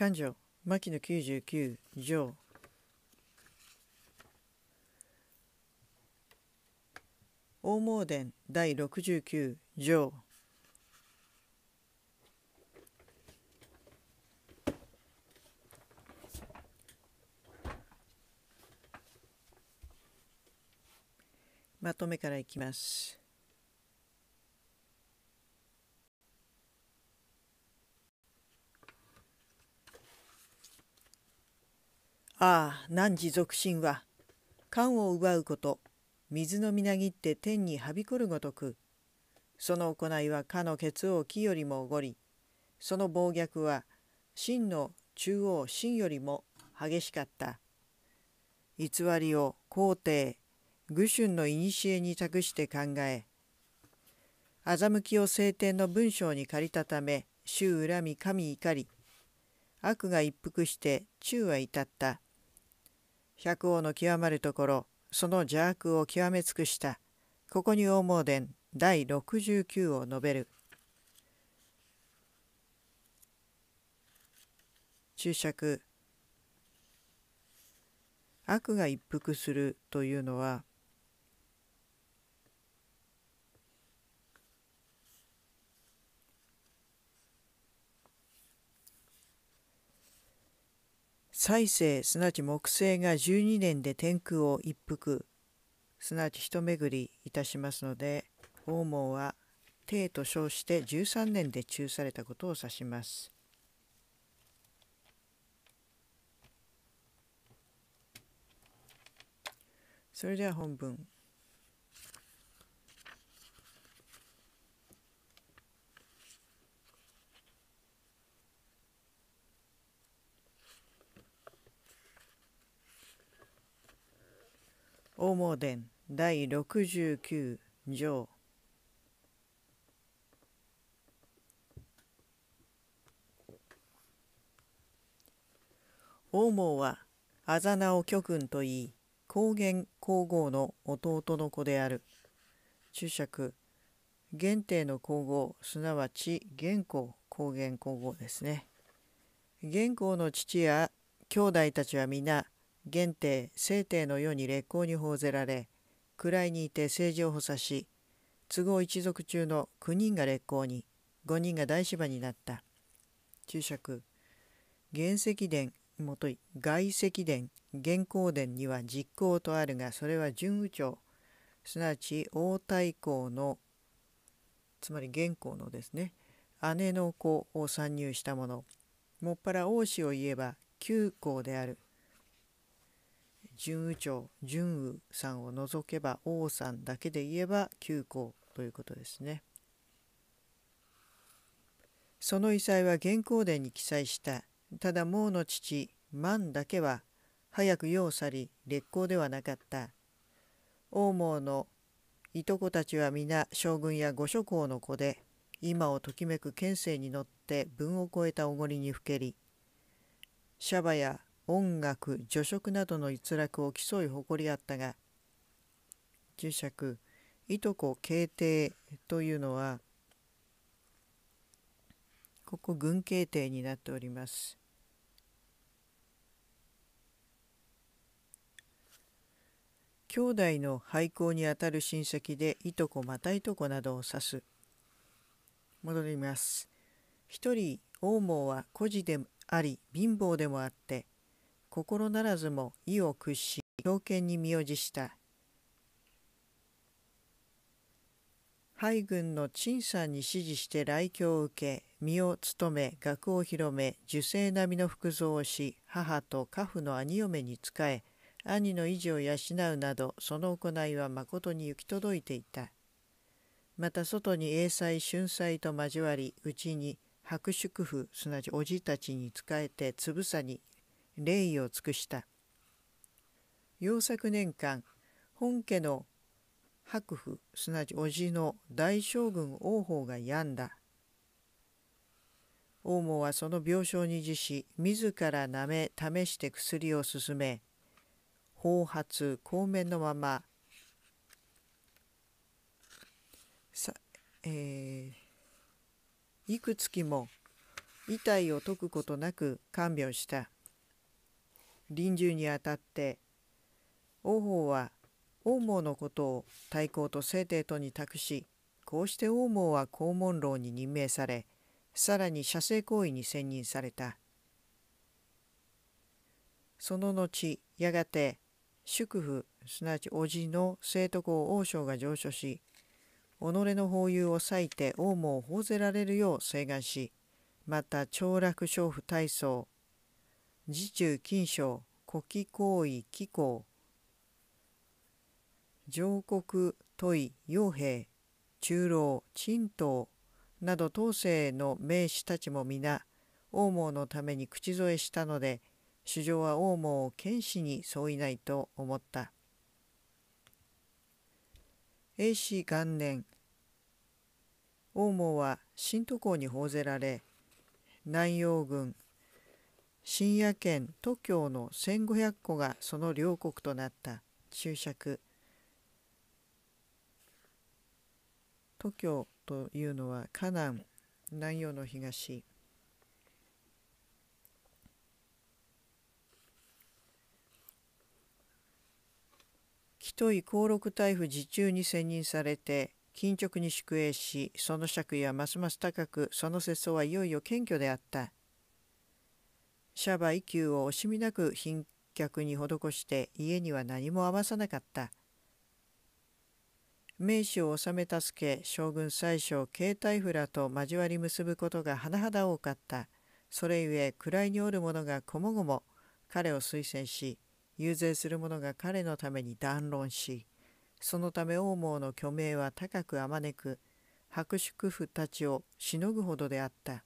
勘定牧野99条大毛伝第69条まとめからいきます。ああ汝俗心は缶を奪うこと水のみなぎって天にはびこるごとくその行いはかの血王木よりもおごりその暴虐は真の中央真よりも激しかった偽りを皇帝愚春の古に託して考え欺きを聖典の文章に借りたため衆恨み神怒り悪が一服して中は至った百王の極まるところその邪悪を極め尽くしたここに大盲伝第69を述べる注釈悪が一服するというのは再生すなわち木星が12年で天空を一服すなわち一巡りいたしますので訪問は帝と称して13年で中されたことを指します。それでは本文。大盲伝第69条大毛はあざなを巨君といい高原皇后の弟の子である注釈元帝の皇后すなわち元皇高原皇后ですね元皇の父や兄弟たちは皆元帝聖帝の世に烈行に報ぜられ位にいて政治を補佐し都合一族中の9人が烈行に5人が大芝になった注釈原石殿もとい外石殿元光殿には実行とあるがそれは準宇長すなわち王太后のつまり元光のですね姉の子を参入したものもっぱら王子を言えば旧皇である準右長準右さんを除けば王さんだけで言えば9校ということですね。その異彩は現行伝に記載したただ毛の父万だけは早く世を去り烈公ではなかった王毛のいとこたちは皆将軍や御諸侯の子で今をときめく県政に乗って文を超えたおごりにふけりシャバや音楽助職などの逸落を競い誇りあったが注釈いとこ慶帝というのはここ軍慶帝になっております。兄弟の廃校にあたる親戚でいとこまたいとこなどを指す。戻ります。一人王毛は孤児であり貧乏でもあって心ならずも意を屈し狂犬に身を辞した敗軍の陳さんに指示して来京を受け身を務め学を広め受精並みの服装をし母と家父の兄嫁に仕え兄の維持を養うなどその行いはまことに行き届いていたまた外に英才春才と交わりうちに白祝婦すなわちおじたちに仕えてつぶさに礼意を尽くした洋作年間本家の白府すなわち叔父の大将軍王鵬が病んだ王門はその病床に自し自らなめ試して薬を勧め暴発公明のままさ、えー、いくつきも遺体を解くことなく看病した臨終にあたって王鵬は王毛のことを太公と聖帝とに託しこうして王毛は公文楼に任命されさらに写生行為に選任されたその後やがて祝父すなわち叔父の生徒校王将が上書し己の法有を割いて王毛を報ぜられるよう請願しまた長楽娼婦大僧自中近所古希行為紀構上国問い傭兵中老陳東など当世の名士たちも皆王毛のために口添えしたので主上は王毛を剣士に相違ないと思った。永史元年王毛は新都港に報ぜられ南洋軍深夜圏都教の1,500個がその両国となった注釈都教というのは河南南洋の東紀都井高禄大夫自中に選任されて緊直に宿営しその爵位はますます高くその世相はいよいよ謙虚であった。シャバ一休を惜しみなく賓客に施して家には何も合わさなかった。名士を治め助け将軍宰相携帯夫らと交わり結ぶことが甚だ多かったそれゆえ位におる者がこもごも彼を推薦し遊説する者が彼のために談論しそのため王毛の虚名は高くあまねく白縮婦たちをしのぐほどであった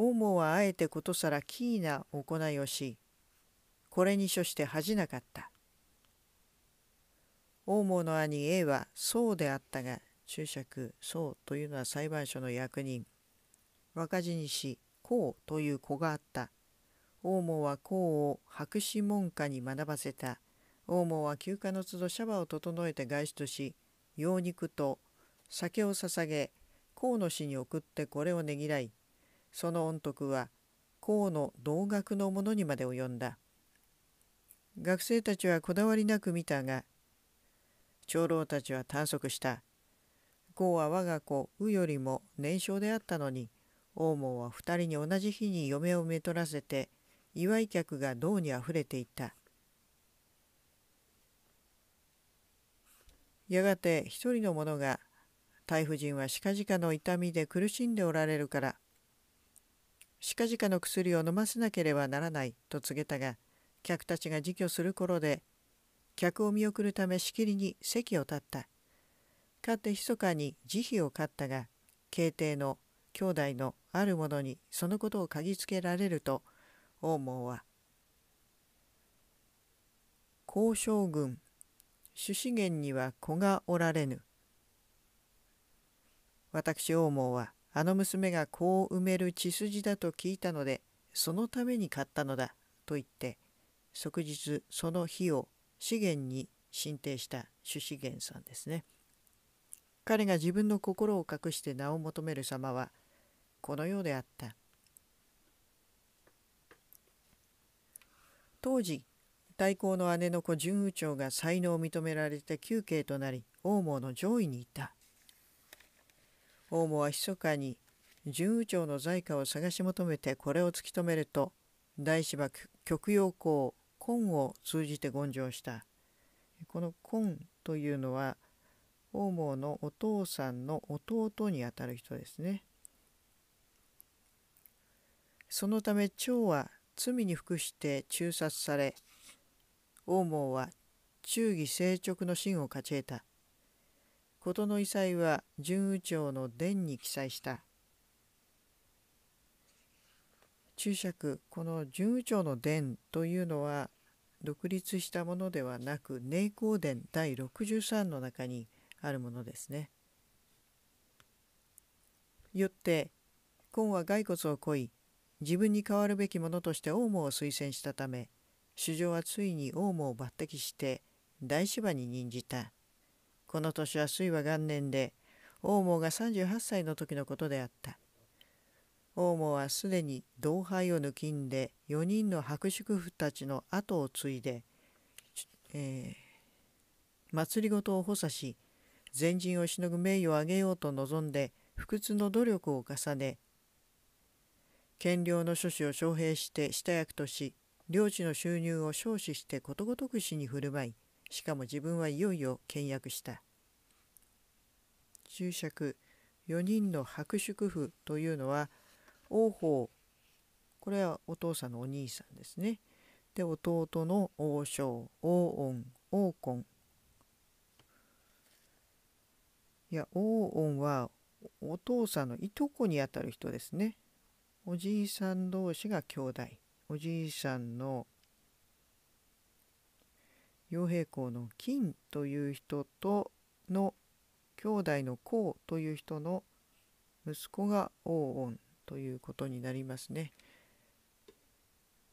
王ウはあえてことさらキーな行いをしこれに処して恥じなかった王ウの兄 A はそうであったが注釈そうというのは裁判所の役人若字にしこうという子があった王ウはこうを博士門下に学ばせた王ウは休暇の都度シャワーを整えて外出し羊肉と酒を捧げ河野氏に送ってこれをねぎらいその恩徳は孔の同学のものにまで及んだ学生たちはこだわりなく見たが長老たちは探索した孔は我が子うよりも年少であったのに大門は2人に同じ日に嫁をめとらせて祝い客が銅にあふれていたやがて一人の者が「太夫人は近々の痛みで苦しんでおられるから近々の薬を飲ませなければならないと告げたが客たちが自挙する頃で客を見送るためしきりに席を立ったかって密かに慈悲を買ったが慶帝の兄弟のある者にそのことを嗅ぎつけられると王門は「交渉軍主資源には子がおられぬ」私王門は「あの娘が子を埋める血筋だと聞いたので、そのために買ったのだ、と言って、即日その日を資源に進呈した朱資源さんですね。彼が自分の心を隠して名を求める様は、このようであった。当時、太閤の姉の子純宇長が才能を認められて休憩となり、王毛の上位にいた。オウムは密かに準右長の財貨を探し求めてこれを突き止めると大芝極陽光根を通じて言上したこの根というのは王ウのお父さんの弟にあたる人ですねそのため長は罪に服して中殺され王毛は忠義成直の真を勝ち得た事の異彩は準右長の伝に記載した。注釈この準右長の伝というのは独立したものではなく寧光伝第63の中にあるものですね。よって今は骸骨をこい自分に代わるべきものとして王ウを推薦したため主上はついに王ウを抜擢して大芝に任じた。この年は水は元年で王毛が38歳の時のことであった大毛はすでに同輩を抜きんで4人の白祝婦たちの後を継いで、えー、祭りごとを補佐し前人をしのぐ名誉を上げようと望んで不屈の努力を重ね権領の諸子を招聘して下役とし領地の収入を彰子してことごとく死に振る舞いしかも自分はいよいよ倹約した注釈4人の白祝婦というのは王鵬これはお父さんのお兄さんですねで弟の王将王恩王根いや王恩はお父さんのいとこにあたる人ですねおじいさん同士が兄弟おじいさんの両平公の金という人との兄弟の孔という人の息子が王恩ということになりますね。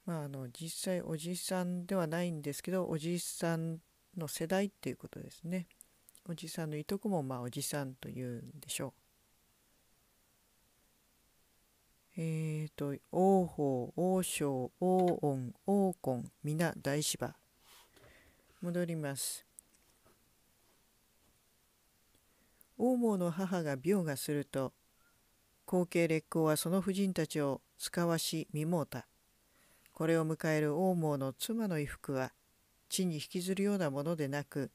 まあ、あの実際おじさんではないんですけどおじさんの世代っていうことですね。おじさんのいとこもまあおじさんというんでしょう。えっ、ー、と王鵬王将王恩王魂皆大芝戻ります王毛の母が病がすると後継烈行はその婦人たちを使わし見もうたこれを迎える王毛の妻の衣服は地に引きずるようなものでなく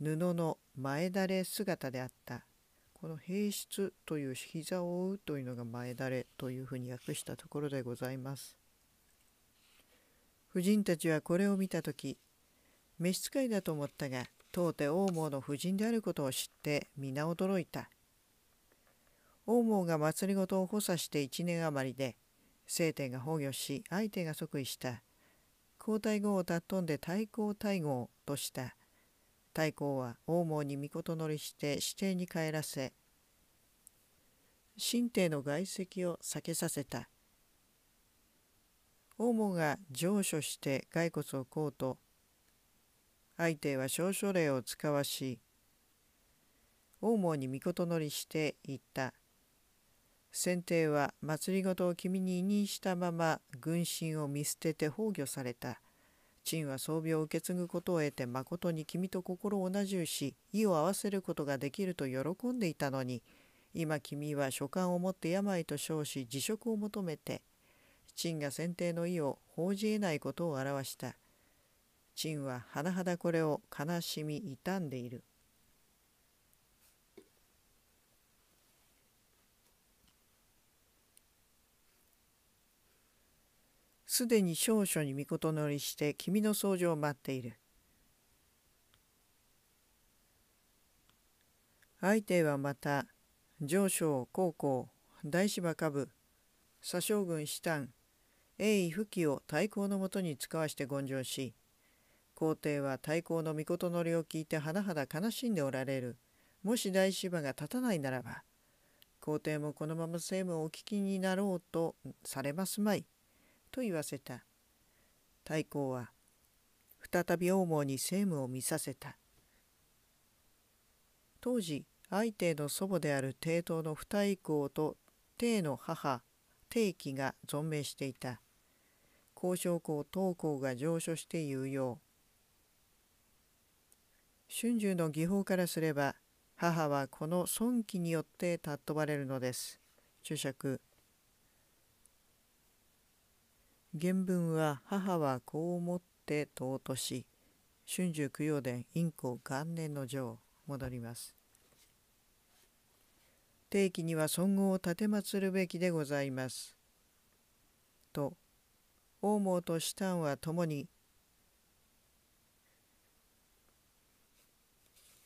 布の前だれ姿であったこの「平室」という膝を覆うというのが前だれというふうに訳したところでございます。婦人たちはこれを見た時召使いだと思ったが当て王毛の夫人であることを知って皆驚いた王毛が政を補佐して1年余りで聖帝が崩御し相手が即位した皇太后を飛んで太后太后とした太后は王毛に御乗りして私定に帰らせ神帝の外籍を避けさせた王毛が上書して骸骨をこうと相手は少書令を使わし大門に御事乗りして言った先帝は政を君に委任したまま軍心を見捨てて崩御された陳は装備を受け継ぐことを得て誠に君と心を同じうし意を合わせることができると喜んでいたのに今君は所感を持って病と称し辞職を求めて陳が先帝の意を報じ得ないことを表した。チは甚だこれを悲しみ傷んでいる。すでに少々に御事乗りして君の掃除を待っている。相手はまた上将高校大芝下部左将軍師丹栄威不紀を太閤のもとに使わして言上し皇帝は太閤の御のりを聞いて甚だ悲しんでおられる。もし大芝が立たないならば、皇帝もこのまま政務をお聞きになろうとされますまい。と言わせた。太閤は、再び王毛に政務を見させた。当時、相帝の祖母である帝党の二太閤と帝の母、帝輝が存命していた。交渉校東校が上書して言うよう春秋の技法からすれば母はこの尊気によって尊ばれるのです。注釈原文は母はこう思って尊し春秋供養伝陰庫元年の女王戻ります。定期には尊号を奉るべきでございます。と王毛とシタンは共に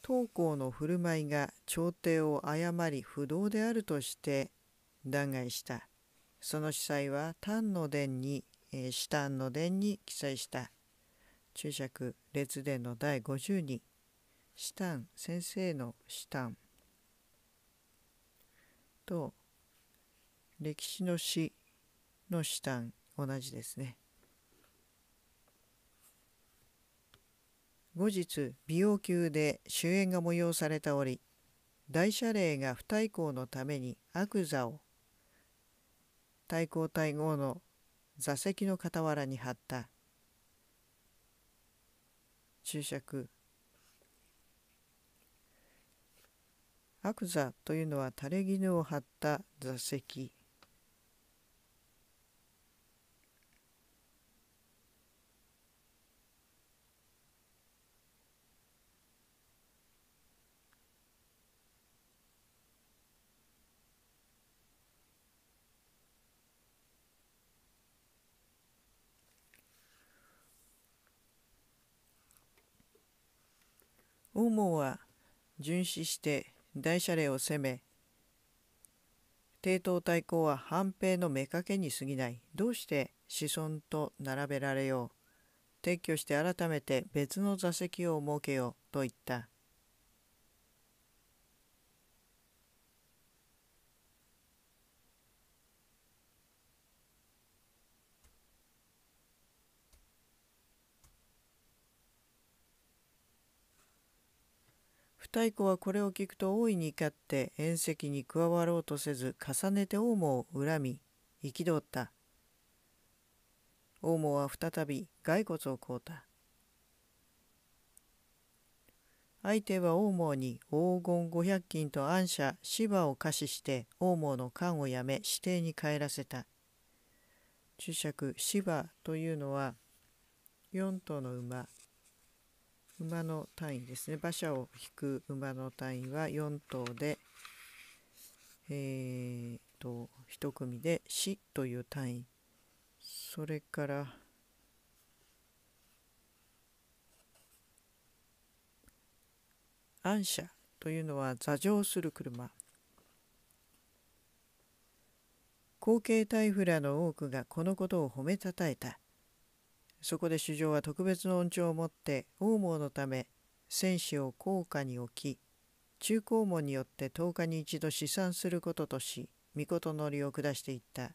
当校の振る舞いが朝廷を誤り不動であるとして弾劾した。その司祭は丹の殿に、えー、の殿に記載した。注釈、列伝の第52。四丹、先生の四丹。と、歴史の詩の四丹、同じですね。後日美容宮で終焉が催されており大謝礼が不対抗のために悪座を対抗対合の座席の傍らに貼った注釈悪座というのは垂れ絹を貼った座席王は巡視して大謝礼を攻め帝東太抗は反兵の妾に過ぎないどうして子孫と並べられよう撤去して改めて別の座席を設けようと言った太鼓はこれを聞くと大いに怒って宴席に加わろうとせず重ねて大門を恨み憤った王門は再び骸骨を凍うた相手は大門に黄金五百金と暗社芝を貸しして王門の官をやめ指定に帰らせた注釈芝というのは4頭の馬馬の単位ですね馬車を引く馬の単位は4頭でえーと、1組で死という単位それから暗車というのは座上する車後継タイフラの多くがこのことを褒めたたえたそこで主上は特別の恩寵を持って王毛のため戦士を高下に置き中高門によって10日に一度試算することとし御事のりを下していった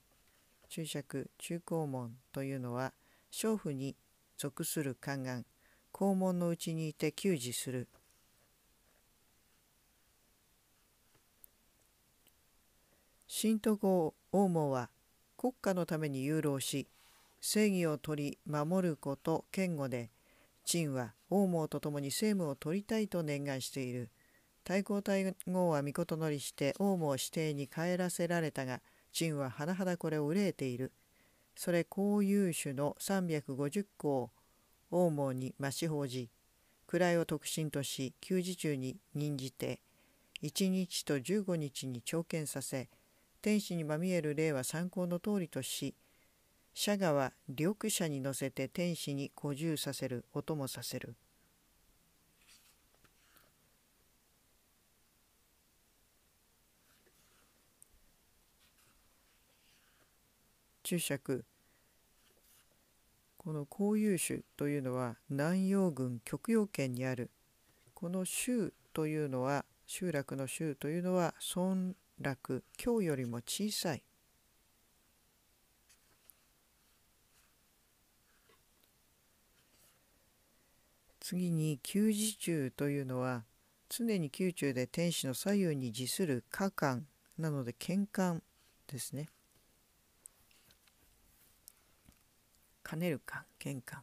注釈中高門というのは娼婦に属する宦官高門のうちにいて給仕する新都号王毛は国家のために誘導し正義を取り守ること堅固で陳は王毛と共に政務を取りたいと念願している太閤太后は御尊乗りして王毛指定に帰らせられたが陳は甚だこれを憂えているそれ公有種の350項王毛に増し報じ位を特進とし休時中に任じて1日と15日に朝見させ天使にまみえる霊は参考の通りとし社は緑者に乗せて天使に居住させる音もさせる。注釈この広有種というのは南洋軍極洋圏にあるこの州というのは集落の州というのは村落京よりも小さい次に給仕中というのは常に宮中で天使の左右に自する下官なので喧官ですね。兼ねる官喧官。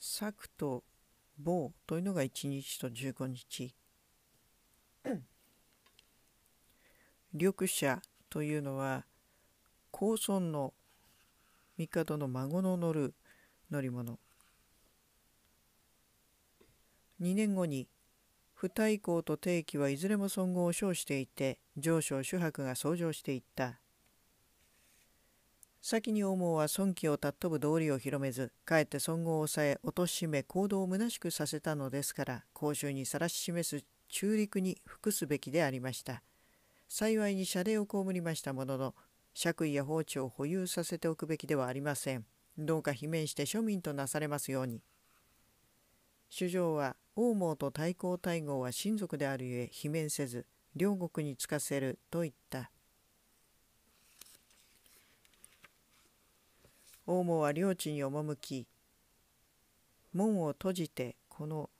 作と某というのが1日と15日。緑者というのは高尊の帝の孫の乗る乗り物2年後に不太抗と定期はいずれも尊号を称していて上昇主伯が相乗していった先に思うは尊貴を尊ぶ道理を広めずかえって尊号を抑え貶め行動を虚しくさせたのですから公衆にさらし示す中陸に服すべきでありました幸いに謝礼を被りましたものの爵位や放置を保有させておくべきではありませんどうか罷免して庶民となされますように。首相は王毛と太閤太后は親族であるゆえ罷免せず両国につかせると言った王毛は領地に赴き門を閉じてこの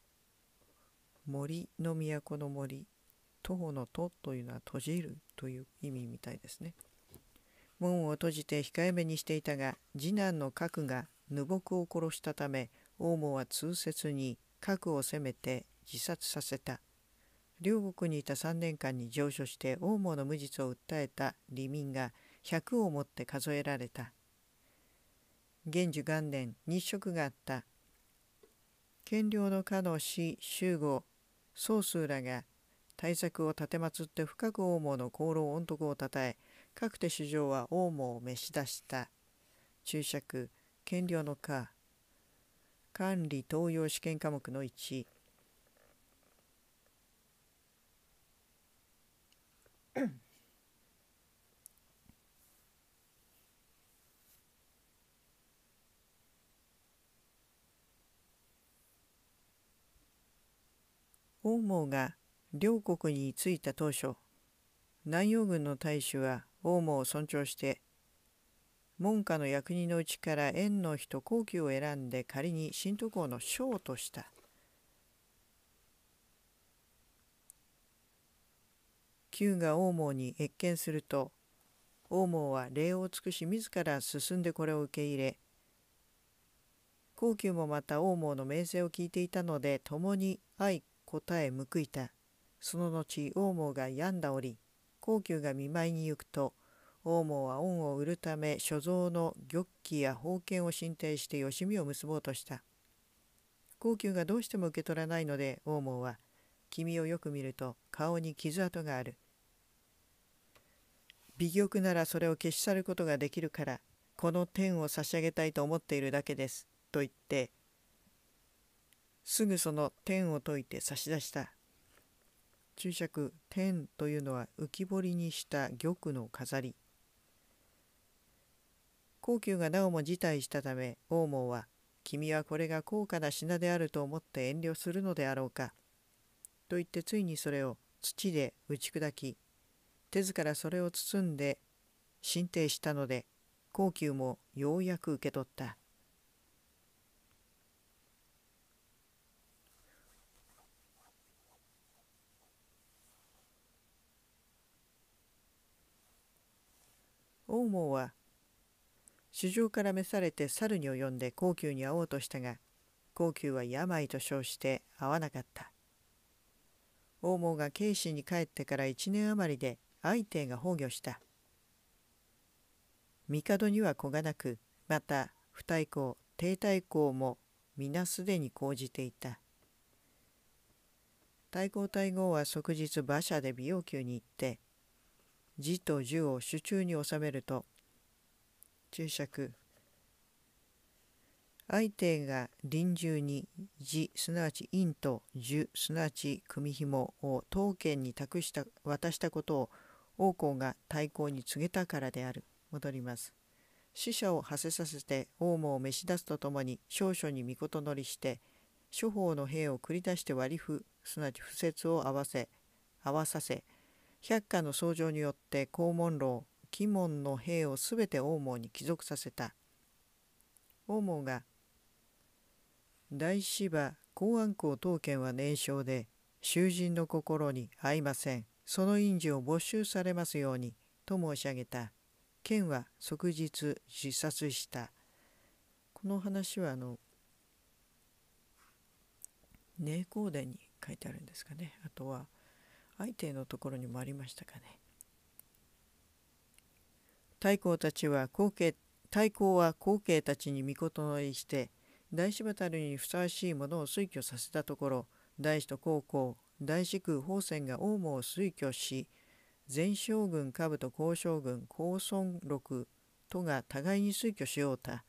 森の都の森徒歩の都というのは閉じるという意味みたいですね門を閉じて控えめにしていたが次男の核がぬ木を殺したため王毛は痛切に核を攻めて自殺させた両国にいた3年間に上書して王毛の無実を訴えた李民が100をもって数えられた元寿元年日食があった権領の家の死周吾宗数らが対策を奉って深く王毛の功労御徳をたたえ各手首相は王毛を召し出した注釈権領の家管理東洋試験科目の1王毛が両国に着いた当初南洋軍の大使は王毛を尊重して門下の役人のうちから縁の人皇居を選んで仮に新都校の将とした旧が王毛に謁見すると王毛は礼を尽くし自ら進んでこれを受け入れ皇宮もまた王毛の名声を聞いていたので共に愛答え報いたその後王毛が病んだ折皇宮が見舞いに行くと王門は恩を売るため所蔵の玉器や宝剣を進呈して吉見を結ぼうとした高級がどうしても受け取らないので王門は「君をよく見ると顔に傷跡がある」「美玉ならそれを消し去ることができるからこの天を差し上げたいと思っているだけです」と言ってすぐその天を解いて差し出した注釈「天」というのは浮き彫りにした玉の飾り高級がなおも辞退したため王門は「君はこれが高価な品であると思って遠慮するのであろうか」と言ってついにそれを土で打ち砕き手ずからそれを包んで進呈したので高級もようやく受け取った王門は市場から召されて猿に及んで高級に会おうとしたが高級は病と称して会わなかった王毛が慶心に帰ってから1年余りで相手が崩御した帝には子がなくまた不太公帝太公も皆すでに講じていた太公太后は即日馬車で美容宮に行って字と銃を手中に収めると注釈相手が臨終に字すなわち陰と樹すなわち組紐を当剣に託した渡したことを王公が太抗に告げたからである戻ります死者を馳せさせて王母を召し出すとともに少々に御乗りして諸法の兵を繰り出して割り符すなわち布説を合わせ合わさせ百科の創上によって肛門楼鬼門の兵をすべて王門に帰属させた王門が大芝公安公当権は年少で囚人の心に合いませんその印字を没収されますようにと申し上げた剣は即日自殺したこの話はあの寧光伝に書いてあるんですかねあとは相手のところにもありましたかね太閤たちは後継太后は後継たちに命のりして大芝渡るにふさわしいものを推挙させたところ大師と高校大師空宝泉が大門を推挙し前将軍下部と高将軍高孫六とが互いに推挙しようた。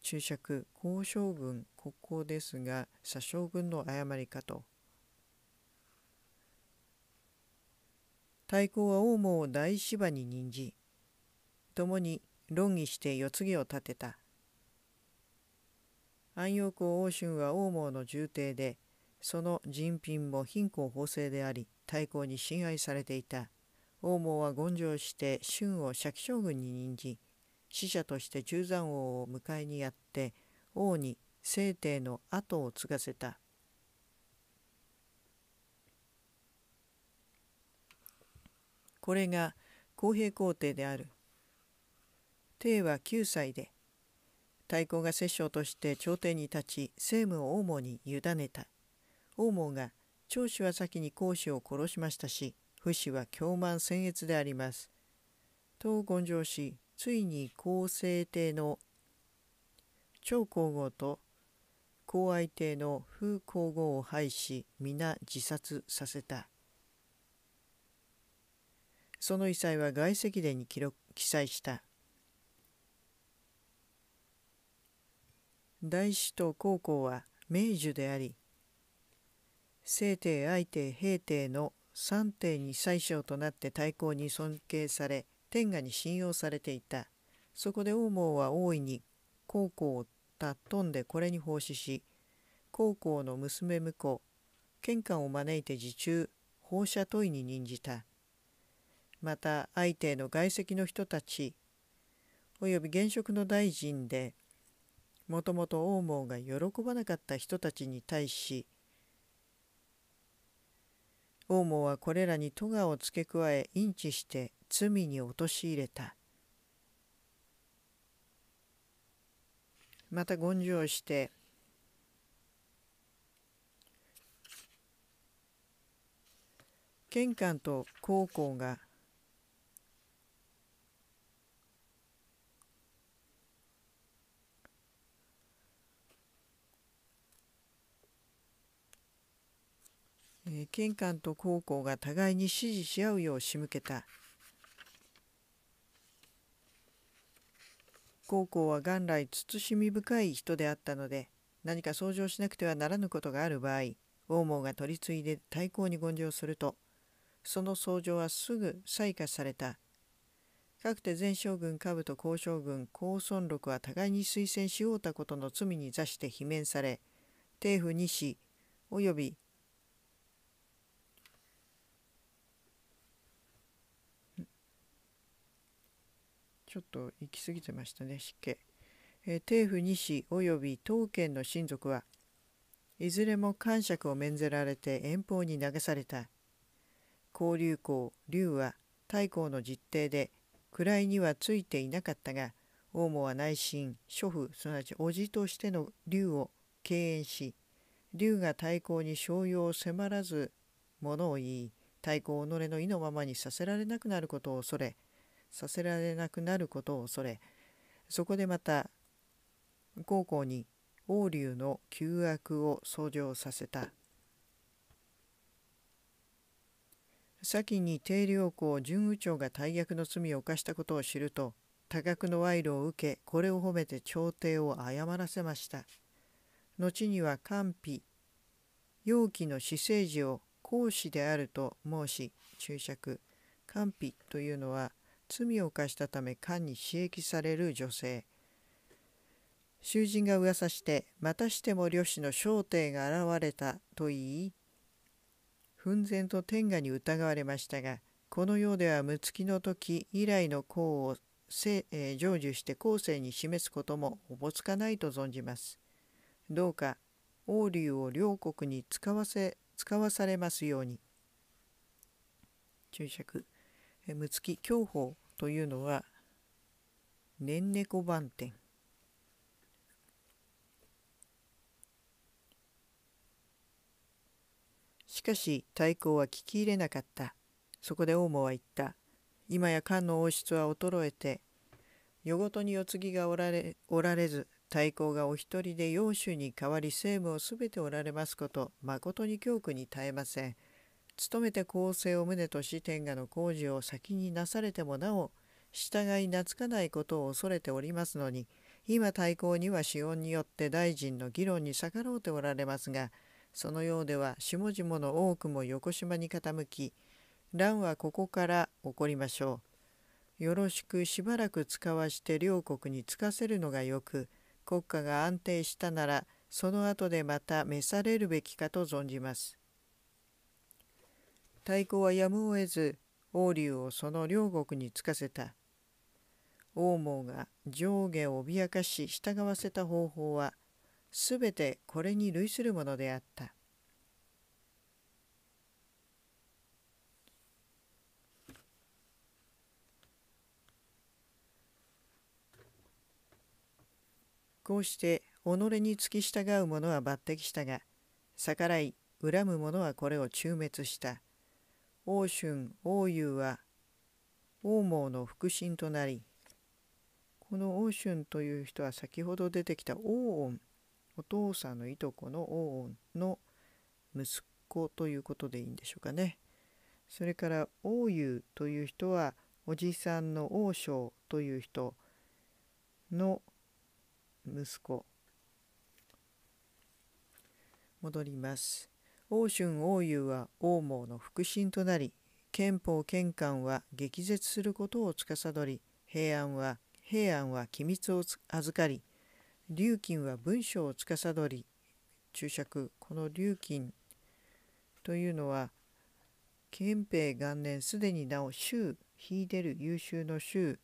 注釈高将軍国交ですが左将軍の誤りかと。太閤は大門を大芝に任じ共に論議して世継ぎを立てた安陽公欧春は王毛の重帝でその人品も貧困法制であり太閤に親愛されていた王毛は権上して春を釈将軍に任じ使者として中山王を迎えにやって王に聖帝の後を継がせたこれが公平皇帝である帝は9歳で太閤が摂政として朝廷に立ち政務を王門に委ねた王門が長子は先に孔子を殺しましたし不死は凶慢僭越でありますと言上しついに皇政帝の超皇后と皇愛帝の風皇后を廃し皆自殺させたその遺災は外籍伝に記録記載した大師と高校は明寿であり聖帝愛帝平帝の三帝に宰相となって大閤に尊敬され天下に信用されていたそこで王蒙は大いに高校をたっ飛んでこれに奉仕し高校の娘婿玄関を招いて自中放射問いに任じたまた相手の外籍の人たちおよび現職の大臣でもともと王毛が喜ばなかった人たちに対し王毛はこれらに咎を付け加えインチして罪に陥れたまた権上して玄関と高校がえー、と高校が互いに支持し合うよう仕向けた高校は元来慎み深い人であったので何か相乗しなくてはならぬことがある場合王毛が取り次いで対抗に言上するとその相乗はすぐ採火されたかくて前将軍下部と高将軍高尊禄は互いに推薦し負うたことの罪に座して罷免され帝府二子及びちょっと行き過ぎてましたね湿気、えー、帝府西市及び当県の親族はいずれも感触を免ぜられて遠方に流された交流公龍は太閤の実定で位にはついていなかったが王母は内心諸父すなわち叔父としての龍を敬遠し龍が太閤に商用を迫らず物を言い太閤己の意のままにさせられなくなることを恐れさせられなくなることを恐れそこでまた高校に王龍の旧悪を創上させた先に定領校準右長が大役の罪を犯したことを知ると多額の賄賂を受けこれを褒めて朝廷を謝らせました後には官費容器の私生児を公私であると申し注釈官費というのは罪を犯したため官に刺激される女性囚人が噂してまたしても漁師の正体が現れたと言い奮然と天下に疑われましたがこの世では六月の時以来の功を成、就して後世に示すこともおぼつかないと存じます。どうか王竜を両国に使わせ使わされますように。注釈六月享保というのはねんねこ番店しかし太閤は聞き入れなかったそこで大門は言った今や漢の王室は衰えて夜ごとに世継ぎがおられおられず太鼓がお一人で楊州に代わり政務をすべておられますことまことに恐怖に耐えません。勤めて公正を旨とし天下の工事を先になされてもなお従い懐かないことを恐れておりますのに今対抗には資本によって大臣の議論に逆らうておられますがそのようでは下々の多くも横島に傾き乱はここから起こりましょう。よろしくしばらく使わして両国に着かせるのがよく国家が安定したならその後でまた召されるべきかと存じます。太鼓はやむを得ず王竜をその両国につかせた王毛が上下を脅かし従わせた方法はすべてこれに類するものであったこうして己に付き従う者は抜擢したが逆らい恨む者はこれを中滅した。王春王友は王毛の腹心となりこの王春という人は先ほど出てきた王恩お父さんのいとこの王恩の息子ということでいいんでしょうかね。それから王友という人はおじさんの王将という人の息子戻ります。欧春欧友は王毛の腹心となり憲法憲官は激絶することを司り平安は平安は機密を預かり琉金は文章を司り注釈この琉金というのは憲兵元年すでになお州秀でる優秀の州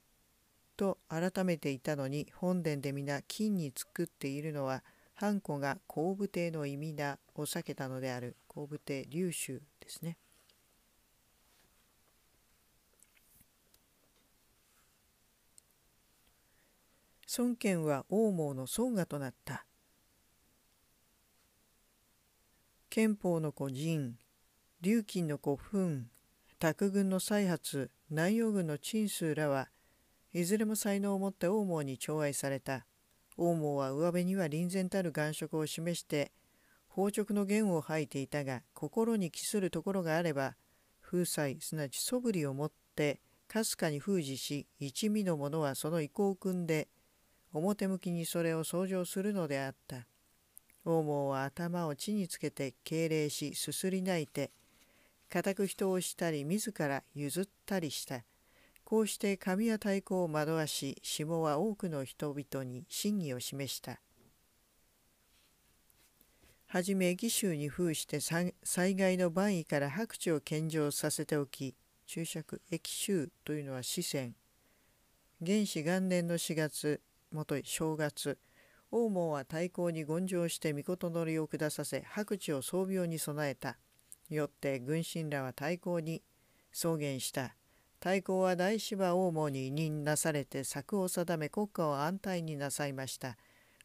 と改めていたのに本殿で皆金に作っているのは「ハンコが後部帝の意味だを避けたのである後部帝劉州ですね。孫権は王毛の孫がとなった。憲法の子仁、劉金の子墳、卓軍の再発、南洋軍の陳数らはいずれも才能を持って王毛に寵愛された。王毛は上辺には臨然たる眼色を示して宝直の弦を吐いていたが心に帰するところがあれば風采すなわち素振りを持ってかすかに封じし一味の者はその意向を汲んで表向きにそれを相乗するのであった王毛は頭を地につけて敬礼しすすり泣いて固く人をしたり自ら譲ったりした。こうして神や太鼓を惑わし下は多くの人々に真偽を示した。はじめ義州に封して災害の万位から白地を献上させておき注釈益州というのは四川原始元年の4月元正月王門は太鼓に権上して尊乗りを下させ白地を装病に備えたよって軍神らは太鼓に草原した太后は大芝大門に委任なされて策を定め国家を安泰になさいました。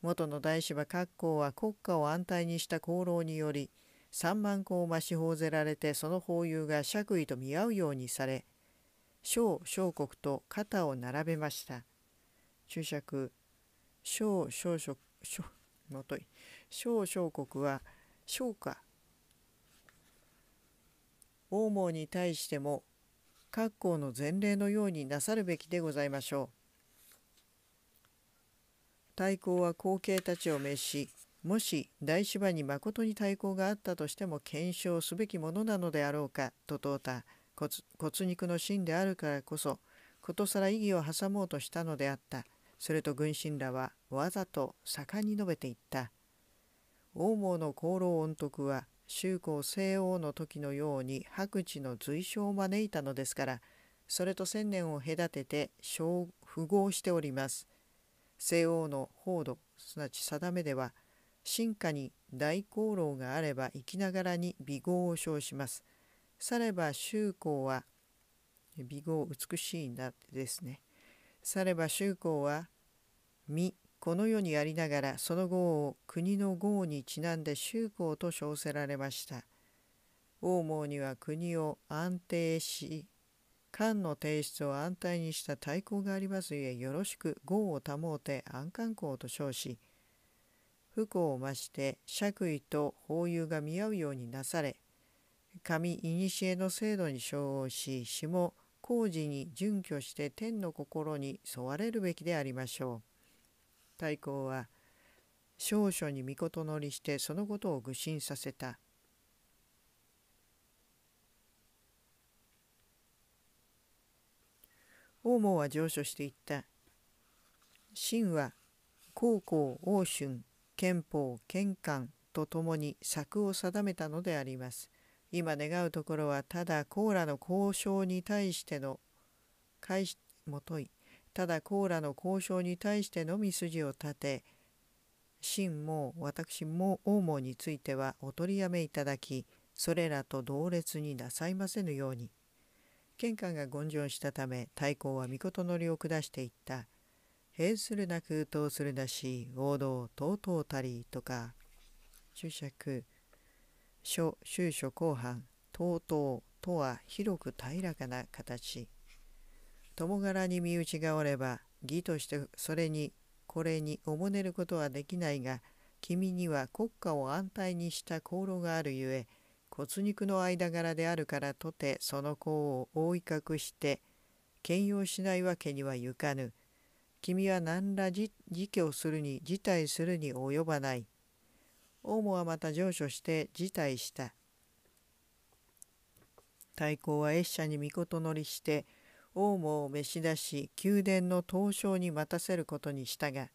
元の大芝格好は国家を安泰にした功労により、3万個を増し報ぜられてその法有が爵位と見合うようにされ、小小国と肩を並べました。注釈小小職小とい小小国は小家大毛に対しても各校の前例のようになさるべきでございましょう。太閤は後継たちを召しもし大芝に誠に対抗があったとしても検証すべきものなのであろうかと問うた骨肉の芯であるからこそことさら意義を挟もうとしたのであったそれと軍神らはわざと盛んに述べていった王毛の功労音徳は周公西王の時のように白地の随所を招いたのですからそれと千年を隔てて符合しております。西欧の報道すなわち定めでは進化に大功労があれば生きながらに美号を称します。されば修行は美号美しいんだですね。されば修行は美この世にありながらその号を国の号にちなんで宗公と称せられました。王毛には国を安定し、官の提出を安泰にした太鼓がありますゆえよろしく号を保うて安官公と称し、不幸を増して爵位と法有が見合うようになされ、神古の制度に称号し、下工事に準拠して天の心に沿われるべきでありましょう。太后は少々に御事乗りしてそのことを愚心させた。王門は上書していった。秦は高校王春憲法憲官とともに策を定めたのであります。今願うところはただコーラの交渉に対しての返しもといただコーラの交渉に対してのみ筋を立て真も私も王門についてはお取りやめいただきそれらと同列になさいませぬように玄関が権上したため太閤は御事のりを下していった「平するな空洞するなし王道とうとうたり」とか注釈書終書後半「とうとう」とは広く平らかな形共柄に身内がおれば義としてそれにこれにおもねることはできないが君には国家を安泰にした功労があるゆえ骨肉の間柄であるからとてその功を覆い隠して兼用しないわけにはいかぬ君は何ら自供するに辞退するに及ばない王母はまた上書して辞退した太閤は越ッに御事乗りして王母を召し出し宮殿の東証に待たせることにしたが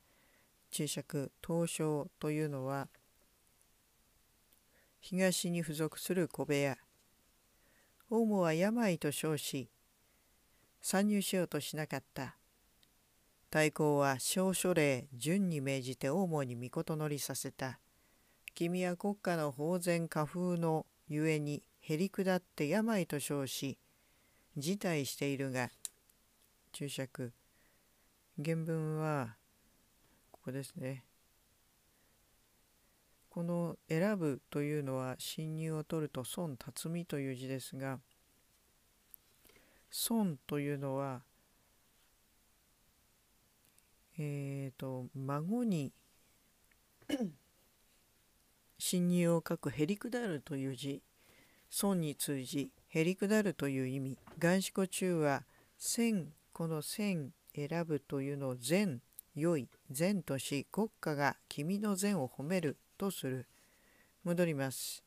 注釈東証というのは東に付属する小部屋王母は病と称し参入しようとしなかった太公は小書令順に命じて王母に御事乗りさせた君は国家の法然家風のゆえにへりくだって病と称し辞退しているが注釈原文はここですねこの「選ぶ」というのは侵入を取ると「孫辰巳」という字ですが「孫」というのはえっ、ー、と孫に侵入を書く「へりくだる」という字「孫」に通じへりくだるという意味願思古中は千この千選ぶというのを善良い善とし国家が君の善を褒めるとする戻ります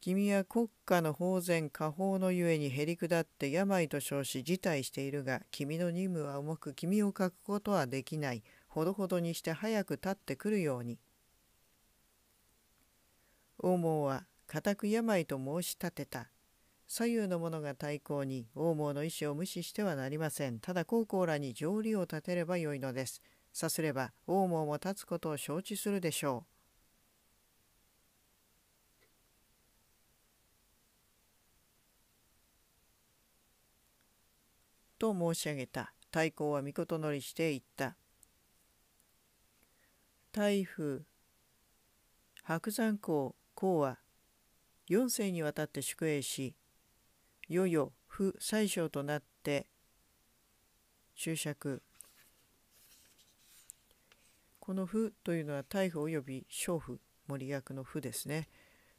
君は国家の法然下法のゆえにへり下って病と称し辞退しているが君の任務は重く君を欠くことはできないほどほどにして早く立ってくるように。王門は固く病と申し立てた。左右の者が対抗に王門の意思を無視してはなりません。ただ高校らに条理を立てればよいのです。さすれば王門も立つことを承知するでしょう。と申し上げた太公は御事乗りして言った台風白山公公は四世にわたって宿営しいよいよ不宰相となって注釈この「不」というのは「大夫及び「娼婦」森役の「不」ですね。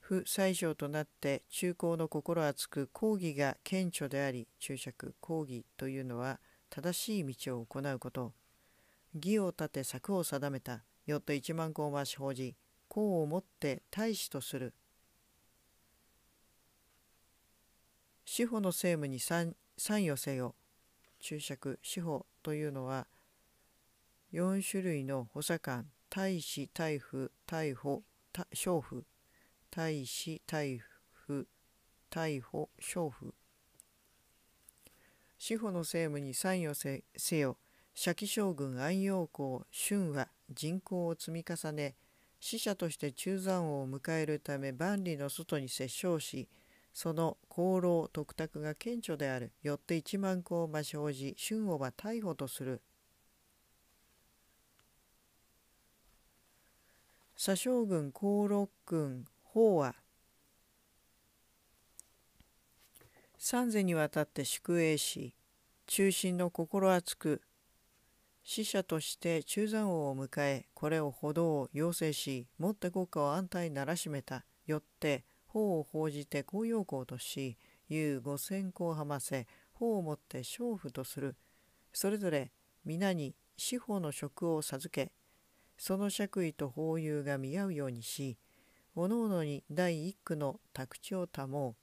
不最上となって中高の心厚く抗議が顕著であり注釈抗議というのは正しい道を行うこと義を立て策を定めたよっと一万個を増し報じ功をもって大使とする司法の政務に参与せよ注釈司法というのは4種類の補佐官大使逮捕逮捕娼婦大使、大夫、逮捕、娼婦。司法の政務に参与せよ、社記将軍安陽公、春は人口を積み重ね、死者として中山王を迎えるため万里の外に接触し、その功労、徳託が顕著である。よって一万個を生じ、春王は逮捕とする。左将軍、功六君、法は三世にわたって宿営し中心の心厚く死者として中山王を迎えこれを歩道を要請しもって国家を安泰ならしめたよって法を報じて公用公とし有五千をはませ法をもって娼婦とするそれぞれ皆に司法の職を授けその爵位と法有が見合うようにしおのおのに第一句の宅地を保う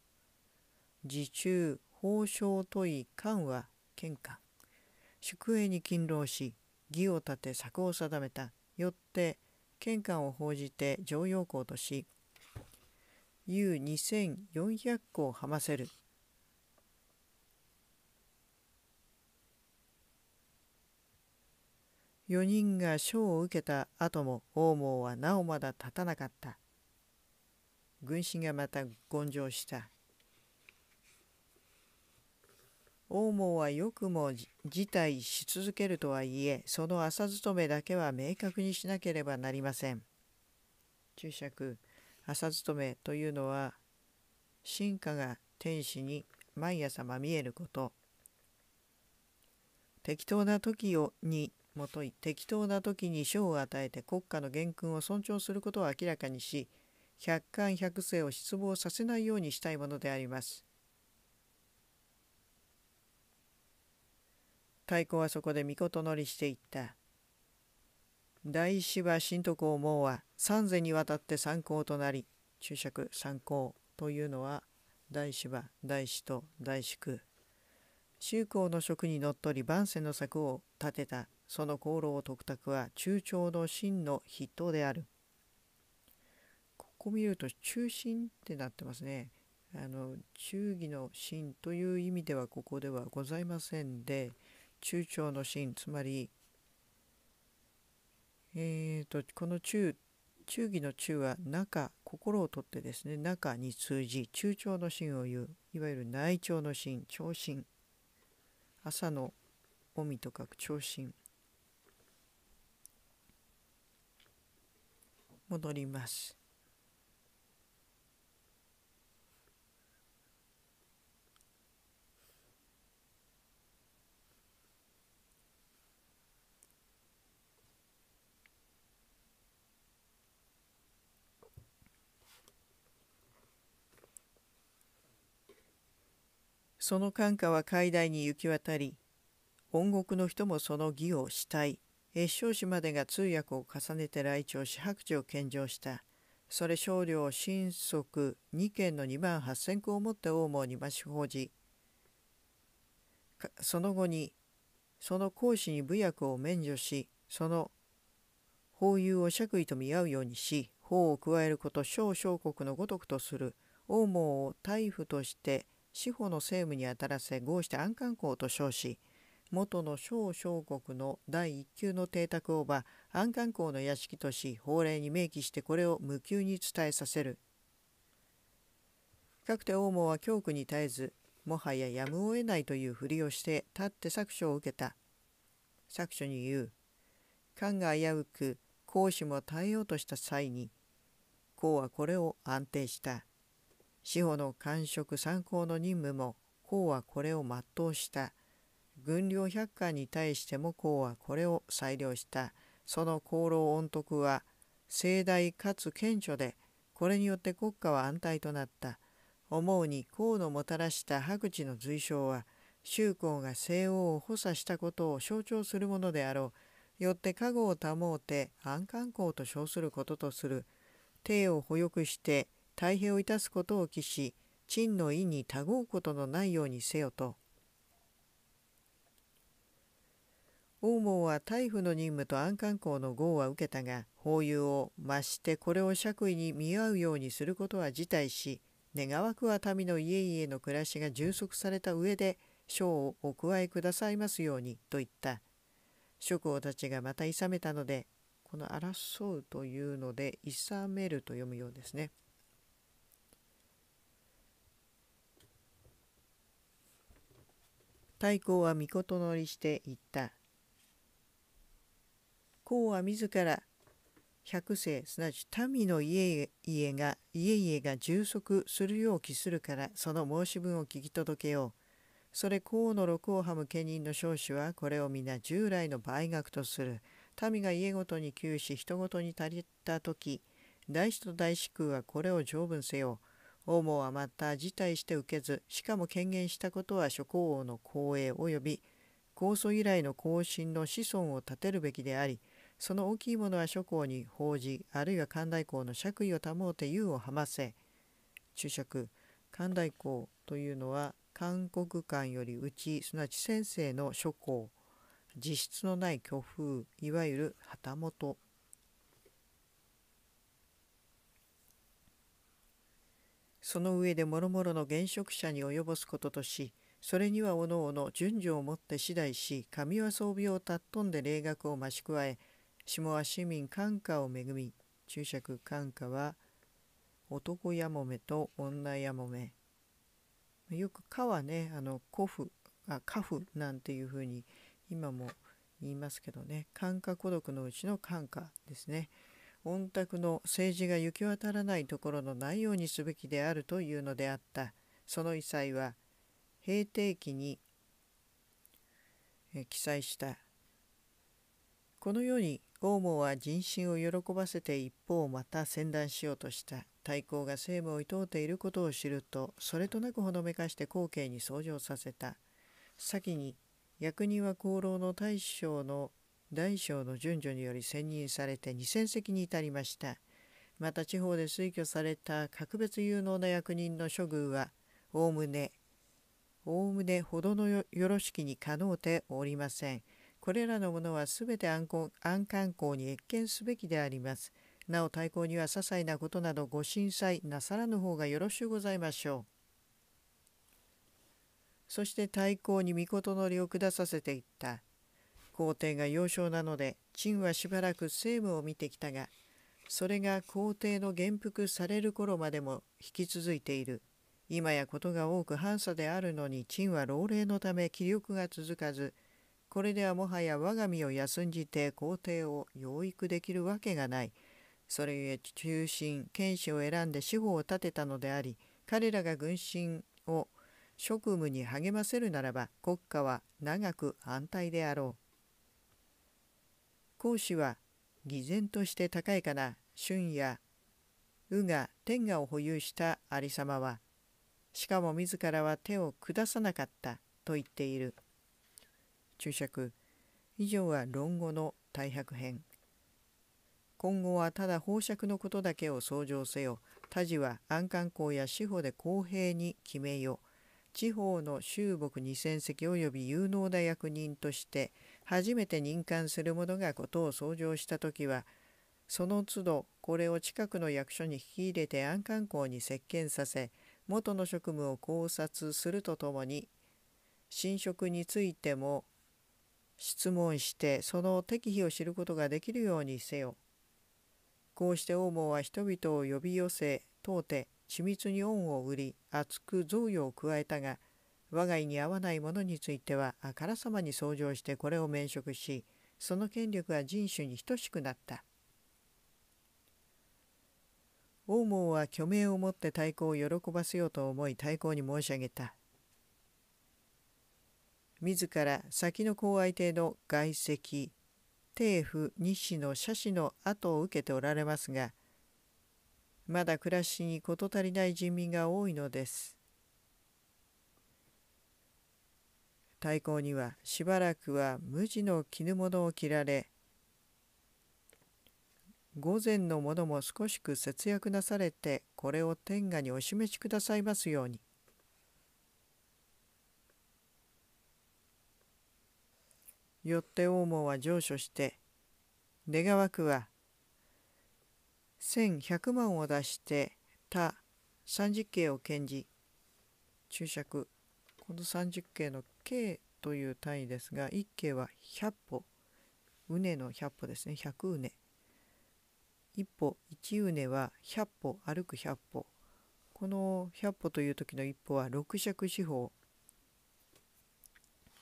自中法相問い官は喧嘩宿営に勤労し義を立て策を定めたよって喧嘩を報じて常用校とし有2400個をはませる4人が賞を受けた後も王毛はなおまだ立たなかった。軍師がまた言上した王門はよくも辞退し続けるとはいえその朝勤めだけは明確にしなければなりません注釈朝勤めというのは進化が天使に毎朝まみえること適当な時をにもとい適当な時に賞を与えて国家の元勲を尊重することを明らかにし百官百世を失望させないようにしたいものであります。太鼓はそこで御事乗りしていった。大師は神徳をもうは三世にわたって参考となり注釈参考というのは大師は大師と大師区宗公の職にのっとり万世の策を立てたその功労徳託は中朝の真の筆頭である。こ見ると中心ってなってますね。あの忠義の心という意味ではここではございませんで中長の心つまり、えーと、この中忠義の中は中心をとってですね中に通じ中長の心を言ういわゆる内調の心長心朝の帯と書く長心戻ります。その感化は海外に行き渡り、本国の人もその義をしたい。越生師までが通訳を重ねて来庁し白地を献上した。それ少量新則2件の2万8,000句をもって大門に増し報じその後にその講師に武薬を免除しその法有を爵位と見合うようにし法を加えること小小国のごとくとする大門を大夫として司法の政務にあたらせ合して安官公と称し元の小小国の第一級の邸宅をば安官公の屋敷とし法令に明記してこれを無給に伝えさせる。かくて王門は教区に絶えずもはややむを得ないというふりをして立って作書を受けた。作書に言う官が危うく公子も耐えようとした際に公はこれを安定した。司法の官職参考の任務も公はこれを全うした軍領百官に対しても公はこれを裁量したその功労恩徳は盛大かつ顕著でこれによって国家は安泰となった思うに公のもたらした白地の随称は宗公が西欧を補佐したことを象徴するものであろうよって加護を保うて安官公と称することとする帝を保して太平をいたすことを期し陳の意にたごうことのないようにせよと王門は大夫の任務と安官公の号は受けたが法有を増してこれを爵位に見合うようにすることは辞退し願わくは民の家々の暮らしが充足された上で賞をお加えくださいますようにと言った諸侯たちがまたいめたのでこの争うというのでいめると読むようですね。太閤は御事乗りして言った。公は自ら百世すなわち民の家々が家々が充足するよう期するからその申し分を聞き届けよう。それ公の六王は家人の少子はこれを皆従来の倍額とする。民が家ごとに窮し人ごとに足りた時大師と大師空はこれを条文せよ。王母はまた辞退して受けずしかも権限したことは諸侯王の公営及び高祖以来の後進の子孫を立てるべきでありその大きいものは諸侯に法事あるいは寛大公の爵位を保て優をはませ注釈寛大公というのは韓国間より内すなわち先生の諸侯実質のない巨風いわゆる旗本その上で諸々の現職者に及ぼすこととしそれにはおのおの順序をもって次第し神は装備を尊んで霊学を増し加え下は市民感化を恵み注釈感化は男やもめと女やもめよく「か」はねあの古父あ家父なんていうふうに今も言いますけどね感化孤独のうちの感化ですね。御卓の政治が行き渡らないところのないようにすべきであるというのであったその異彩は平定期に記載したこのように王門は人心を喜ばせて一方また宣断しようとした大閤が政務を厭うていることを知るとそれとなくほのめかして後継に相乗させた先に役人は功労の大将の大小の順序により選任されて2000席に至りましたまた地方で推挙された格別有能な役人の処遇はおおむねおおむねほどのよろしきにかのうておりませんこれらのものはすべて安官公に謁見すべきでありますなお対抗には些細なことなどご心斎なさらぬ方がよろしゅうございましょうそして対抗に御事のりを下させていった皇帝が幼少なので陳はしばらく政務を見てきたがそれが皇帝の元服される頃までも引き続いている今やことが多く反差であるのに陳は老齢のため気力が続かずこれではもはや我が身を休んじて皇帝を養育できるわけがないそれゆえ中心剣士を選んで司法を立てたのであり彼らが軍心を職務に励ませるならば国家は長く安泰であろう。孔子は偽善として高いかな春や宇が天下を保有した有様はしかも自らは手を下さなかったと言っている注釈以上は論語の大白編今後はただ法釈のことだけを想像せよ他事は安官公や司法で公平に決めよ地方の州木二千席及び有能な役人として初めて任官する者が事を創上した時はその都度これを近くの役所に引き入れて安官公に接見させ元の職務を考察するとともに新職についても質問してその適否を知ることができるようにせよ。こうして王門は人々を呼び寄せ問うて緻密に恩を売り厚く贈与を加えたが我が意に合わないものについてはあからさまに相乗してこれを免職しその権力は人種に等しくなった。王蒙は虚名をもって太鼓を喜ばせようと思い太鼓に申し上げた。自ら先の高愛帝の外籍、帝府西の社視の後を受けておられますが、まだ暮らしに事足りない人民が多いのです。太閤にはしばらくは無地の絹物を着られ午前のものも少しく節約なされてこれを天下にお示しくださいますように。よって王門は上書して願わくは千百万を出して他三十景を献じ注釈この三十景の径という単位ですが1径は100歩うねの100歩ですね100うね1歩1うねは100歩歩く100歩この100歩という時の一歩は六尺四方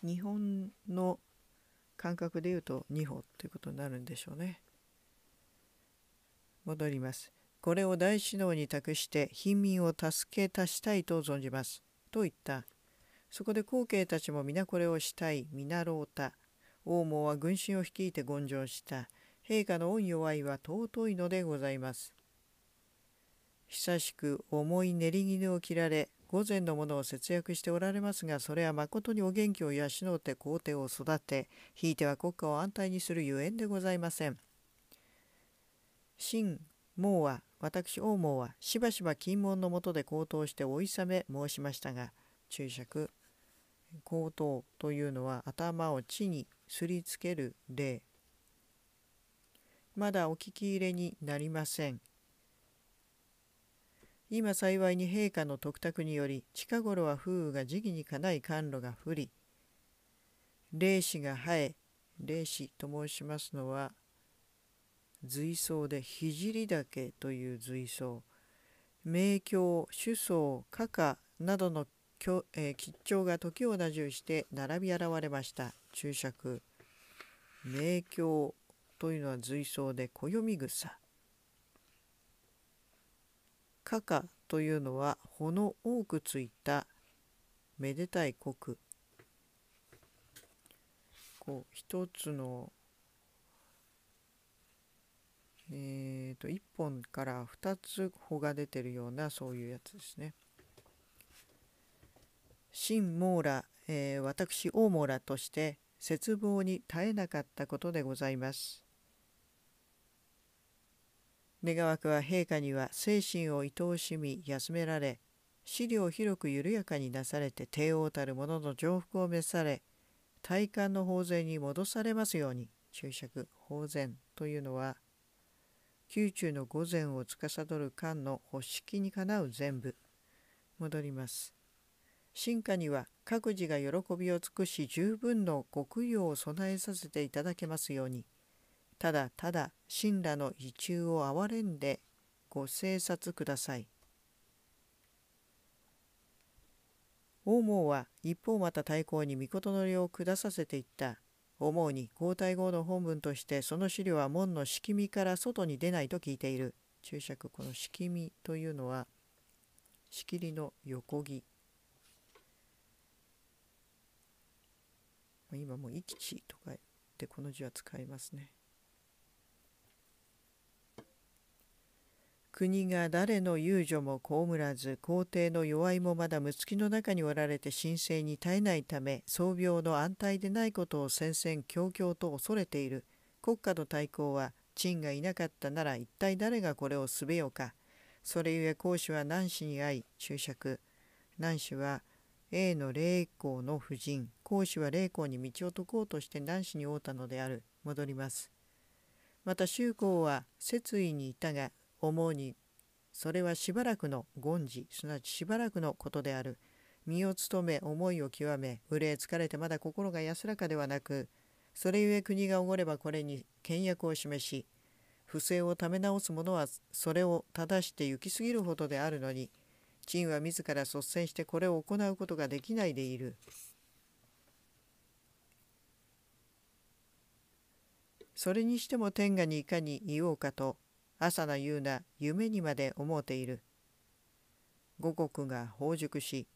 日本の感覚でいうと2歩ということになるんでしょうね戻りますこれを大師能に託して貧民を助け足したいと存じますと言ったそこで後継たちも皆これをしたい皆ろうた王毛は軍心を率いて権上した陛下の恩弱いは尊いのでございます久しく重い練り絹を切られ午前のものを節約しておられますがそれはまことにお元気を養って皇帝を育てひいては国家を安泰にするゆえんでございません秦毛は私王毛はしばしば金門のもとで高騰しておいさめ申しましたが注釈口頭というのは頭を地にすりつける例まだお聞き入れになりません今幸いに陛下の徳託により近頃は風雨が時期にかない甘露が降り霊視が生え霊視と申しますのは随想で聖岳という随想明鏡主僧加賀などの吉祥が時をなじゅうして並び現れました注釈明鏡というのは随想で暦草火火というのは穂の多くついためでたい国こう一つのえーと、一本から二つ穂が出てるようなそういうやつですね。新ーラ、えー、私大網羅として絶望に耐えなかったことでございます。願わくは陛下には精神を愛おしみ休められ資料を広く緩やかになされて帝王たる者の重複を召され体幹の法然に戻されますように注釈法然というのは宮中の御前を司る官の発式にかなう全部戻ります進化には各自が喜びを尽くし十分の極用を備えさせていただけますようにただただ神羅の意中を憐れんでご清察ください。王毛は一方また太閤に御の礼を下させていった。思うに皇太后の本文としてその資料は門の敷見から外に出ないと聞いている。注釈この敷見というのは仕切りの横木今もいきち」とかってこの字は使いますね。国が誰の遊女も被らず皇帝の弱いもまだ睦月の中におられて神聖に耐えないため創病の安泰でないことを戦々恐々と恐れている国家の対抗は陳がいなかったなら一体誰がこれをすべよかそれゆえ孔子は南氏に会い注釈南子は「A の霊光の夫人孔子は霊光に道を解こうとして男子に会うたのである戻りますまた周公は節意にいたが思うにそれはしばらくの権事すなわちしばらくのことである身を務め思いを極め憂え疲れてまだ心が安らかではなくそれゆえ国がおごればこれに倹約を示し不正をため直す者はそれを正して行き過ぎるほどであるのに陳は自ら率先してこれを行うことができないでいる。それにしても天下にいかにいようかと朝の言うな夢にまで思うている。五穀が豊熟し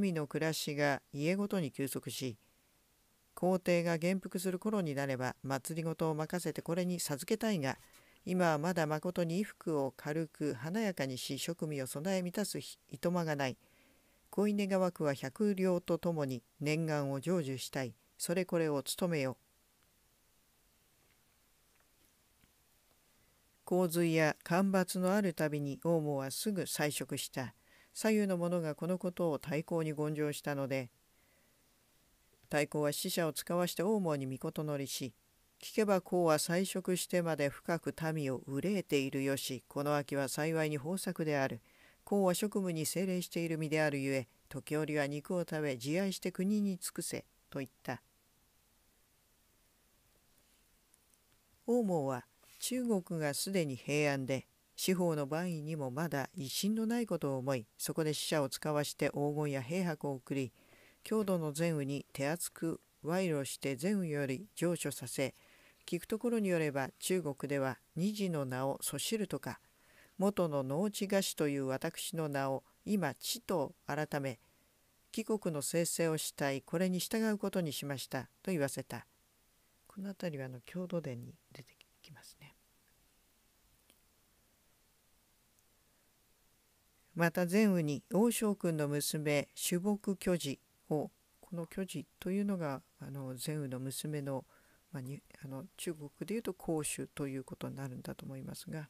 民の暮らしが家ごとに休息し皇帝が元服する頃になれば祭りごとを任せてこれに授けたいが今はまだまことに衣服を軽く華やかにし職務を備え満たすいとまがない小犬川区は百両とともに念願を成就したいそれこれを務めよ洪水や干ばつのあるたびに王門はすぐ採食した左右の者がこのことを対抗に言上したので太閤は死者を使わして大門に御事乗りし聞けばこうは彩食してまで深く民を憂えているよし、この秋は幸いに豊作である。こは職務に精霊している身であるゆえ、時折は肉を食べ、自愛して国に尽くせ、と言った。王蒙は中国がすでに平安で、司法の万位にもまだ威信のないことを思い、そこで死者を使わして黄金や兵白を送り、郷土の善羽に手厚く賄賂して善羽より上書させ、聞くところによれば中国では二次の名を「そしる」とか元の農地菓子という私の名を今「地」と改め帰国の生成をしたいこれに従うことにしましたと言わせたこの辺りはあの郷土伝に出てきますね。また前羽に王将君の娘主木巨児をこの巨児というのがあの前雨の娘の娘まあ、にあの中国でいうと公主ということになるんだと思いますが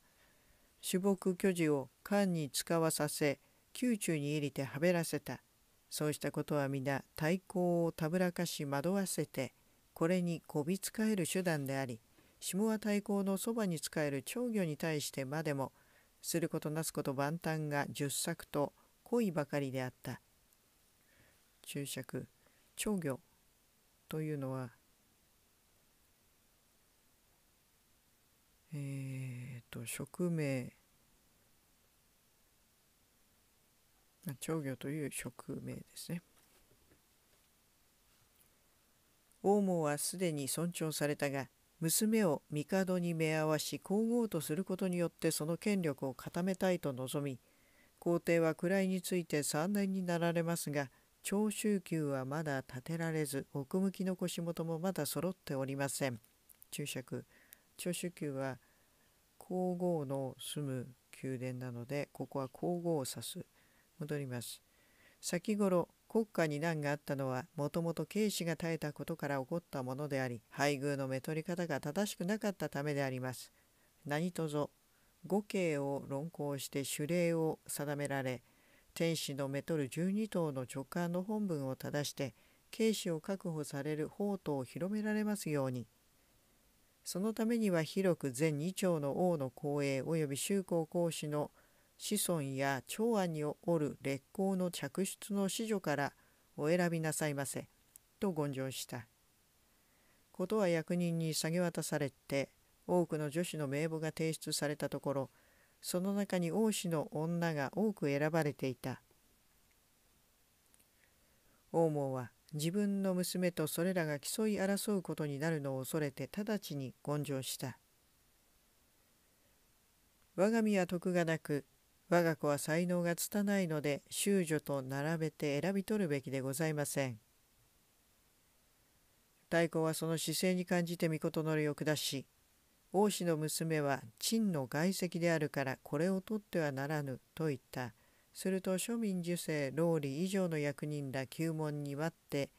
主木居士を漢に使わさせ宮中に入りてはべらせたそうしたことは皆対抗をたぶらかし惑わせてこれにこび使える手段であり下は対抗のそばに仕える長魚に対してまでもすることなすこと万端が十作と濃いばかりであった注釈長魚というのはえっ、ー、と職名長魚という職名ですね。王母はすでに尊重されたが娘を帝に目合わし皇后とすることによってその権力を固めたいと望み皇帝は位について3年になられますが長州宮はまだ建てられず奥向きの腰元もまだ揃っておりません。注釈長州宮は皇后の住む宮殿なのでここは皇后を指す戻ります先頃国家に難があったのはもともと慶子が耐えたことから起こったものであり配偶のめとり方が正しくなかったためであります何とぞ五慶を論考して主礼を定められ天使のめとる12頭の直感の本文を正して慶子を確保される法統を広められますように。そのためには広く全2朝の王の公営及び宗公講子の子孫や長安におる列侯の嫡出の子女からお選びなさいませ」と言上した。ことは役人に下げ渡されて多くの女子の名簿が提出されたところその中に王子の女が多く選ばれていた。王門は自分の娘とそれらが競い争うことになるのを恐れて直ちに根性した。我が身は徳がなく、我が子は才能が拙いので、修女と並べて選び取るべきでございません。太閤はその姿勢に感じて御のりを下し、王子の娘は陳の外籍であるからこれを取ってはならぬと言った。すると庶民受精老理以上の役人ら旧門に割って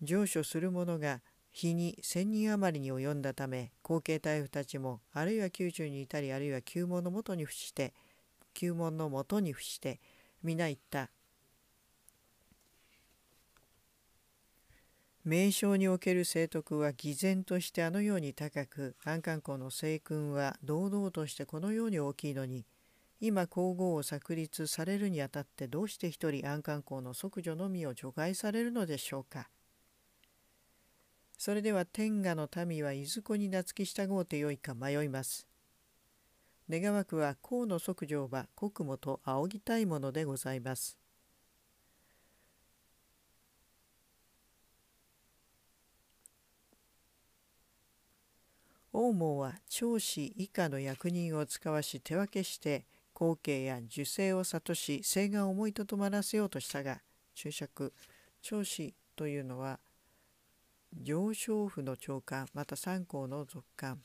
上書する者が日に1,000人余りに及んだため後継大夫たちもあるいは宮中にいたりあるいは旧門のもとに伏して旧門のもとに伏して皆言った名称における聖徳は偽善としてあのように高く安官公の聖訓は堂々としてこのように大きいのに今皇后を策立されるにあたってどうして一人安官公の即女のみを除外されるのでしょうか。それでは天下の民はいずこに脱き従うてよいか迷います。願わくは公の即女は国母と仰ぎたいものでございます。王門は長子以下の役人を使わし手分けして後継や受精を諭し生が思いとどまらせようとしたが注釈長子というのは上昇府の長官また三皇の続官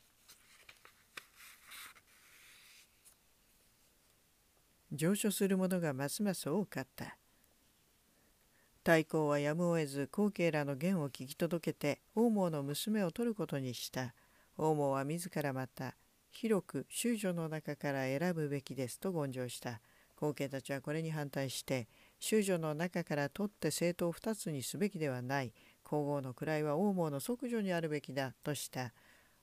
上昇する者がますます多かった太閤はやむを得ず後継らの言を聞き届けて王毛の娘を取ることにした王毛は自らまた広く宗女の中から選ぶべきですと言上した後継たちはこれに反対して宗女の中から取って政党2つにすべきではない皇后の位は王毛の即女にあるべきだとした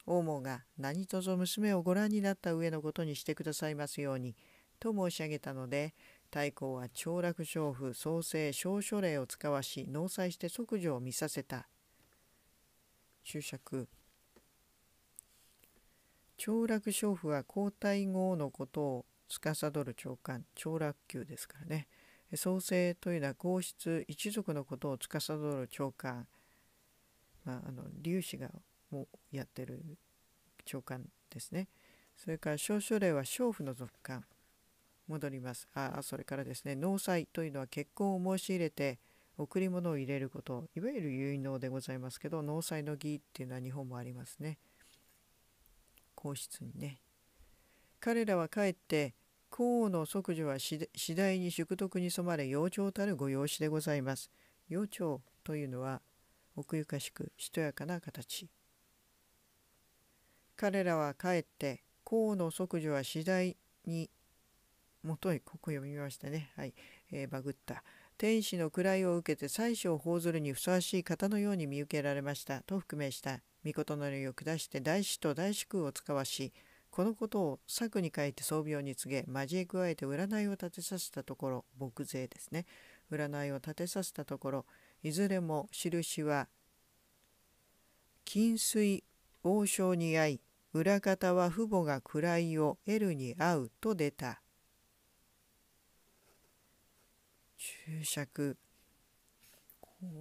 王毛が何とぞ娘をご覧になった上のことにしてくださいますようにと申し上げたので太閤は長楽娼婦創生少書令を使わし納采して即女を見させた注釈長楽娼婦は皇太后のことを司る長官長楽宮ですからね創生というのは皇室一族のことを司る長官、まあ、あの劉氏がもやってる長官ですねそれから少書令は娼婦の続官戻りますあそれからですね納采というのは結婚を申し入れて贈り物を入れることいわゆる結納でございますけど納采の儀っていうのは日本もありますね。皇室にね彼らはかえって皇の即女は次第に祝徳に染まれ幼鳥たるご養子でございます。幼鳥というのは奥ゆかしくしとやかな形。彼らはかえって皇の即女は次第にもといここ読みましたねはい、えー、バグった天使の位を受けて最初を報ずるにふさわしい方のように見受けられましたと含めした御事の礼を下して大師と大師空を使わしこのことを策に書いて装用に告げ交え加えて占いを立てさせたところ牧税ですね占いを立てさせたところいずれも印は金水王将に遭い裏方は父母が位を得るに合うと出た注釈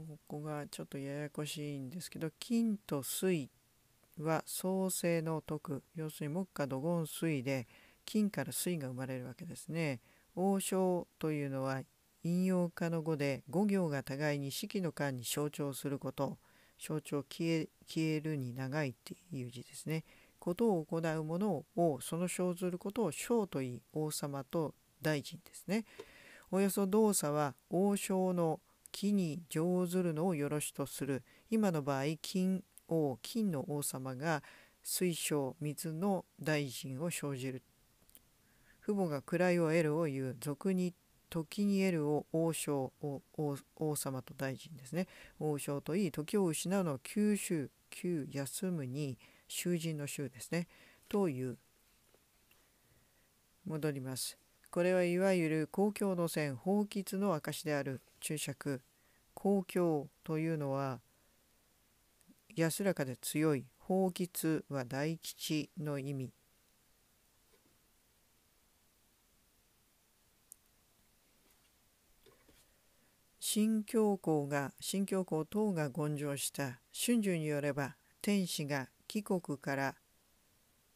ここがちょっとややこしいんですけど金と水は創生の徳要するに木下土言水で金から水が生まれるわけですね。王将というのは引用家の語で五行が互いに四季の間に象徴すること象徴消え消えるに長いっていう字ですね。ことを行うものをその生ずることを将といい王様と大臣ですね。およそ動作は王将の「木に乗ずるのをよろしとする今の場合金王金の王様が水晶水の大臣を生じる父母が位を得るを言う俗に時に得るを王将王様と大臣ですね王将といい時を失うのを九州休むに囚人の衆ですねという戻りますこれはいわゆる公共の線法吉の証である注釈公共というのは安らかで強い法吉は大吉の意味新教皇が新教皇等が言上した春秋によれば天使が貴国から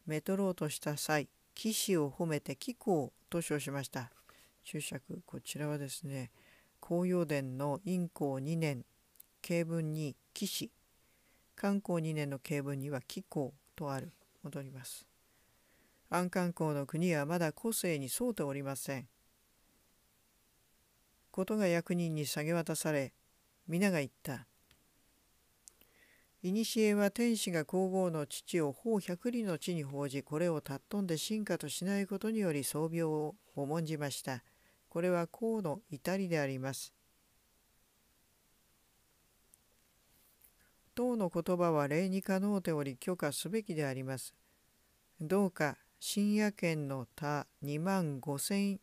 めとろうとした際騎士を褒めて貴公と称しました。注釈こちらはですね紅葉殿の陰公2年慶文に騎士漢公2年の慶文には紀公とある戻ります。安漢公の国はまだ個性に沿うておりません。ことが役人に下げ渡され皆が言った。古は天使が皇后の父を法百里の地に報じこれを尊んで進化としないことにより僧病を重んじましたこれは皇の至りであります唐の言葉は礼に可能でており許可すべきでありますどうか深夜券の他2万5600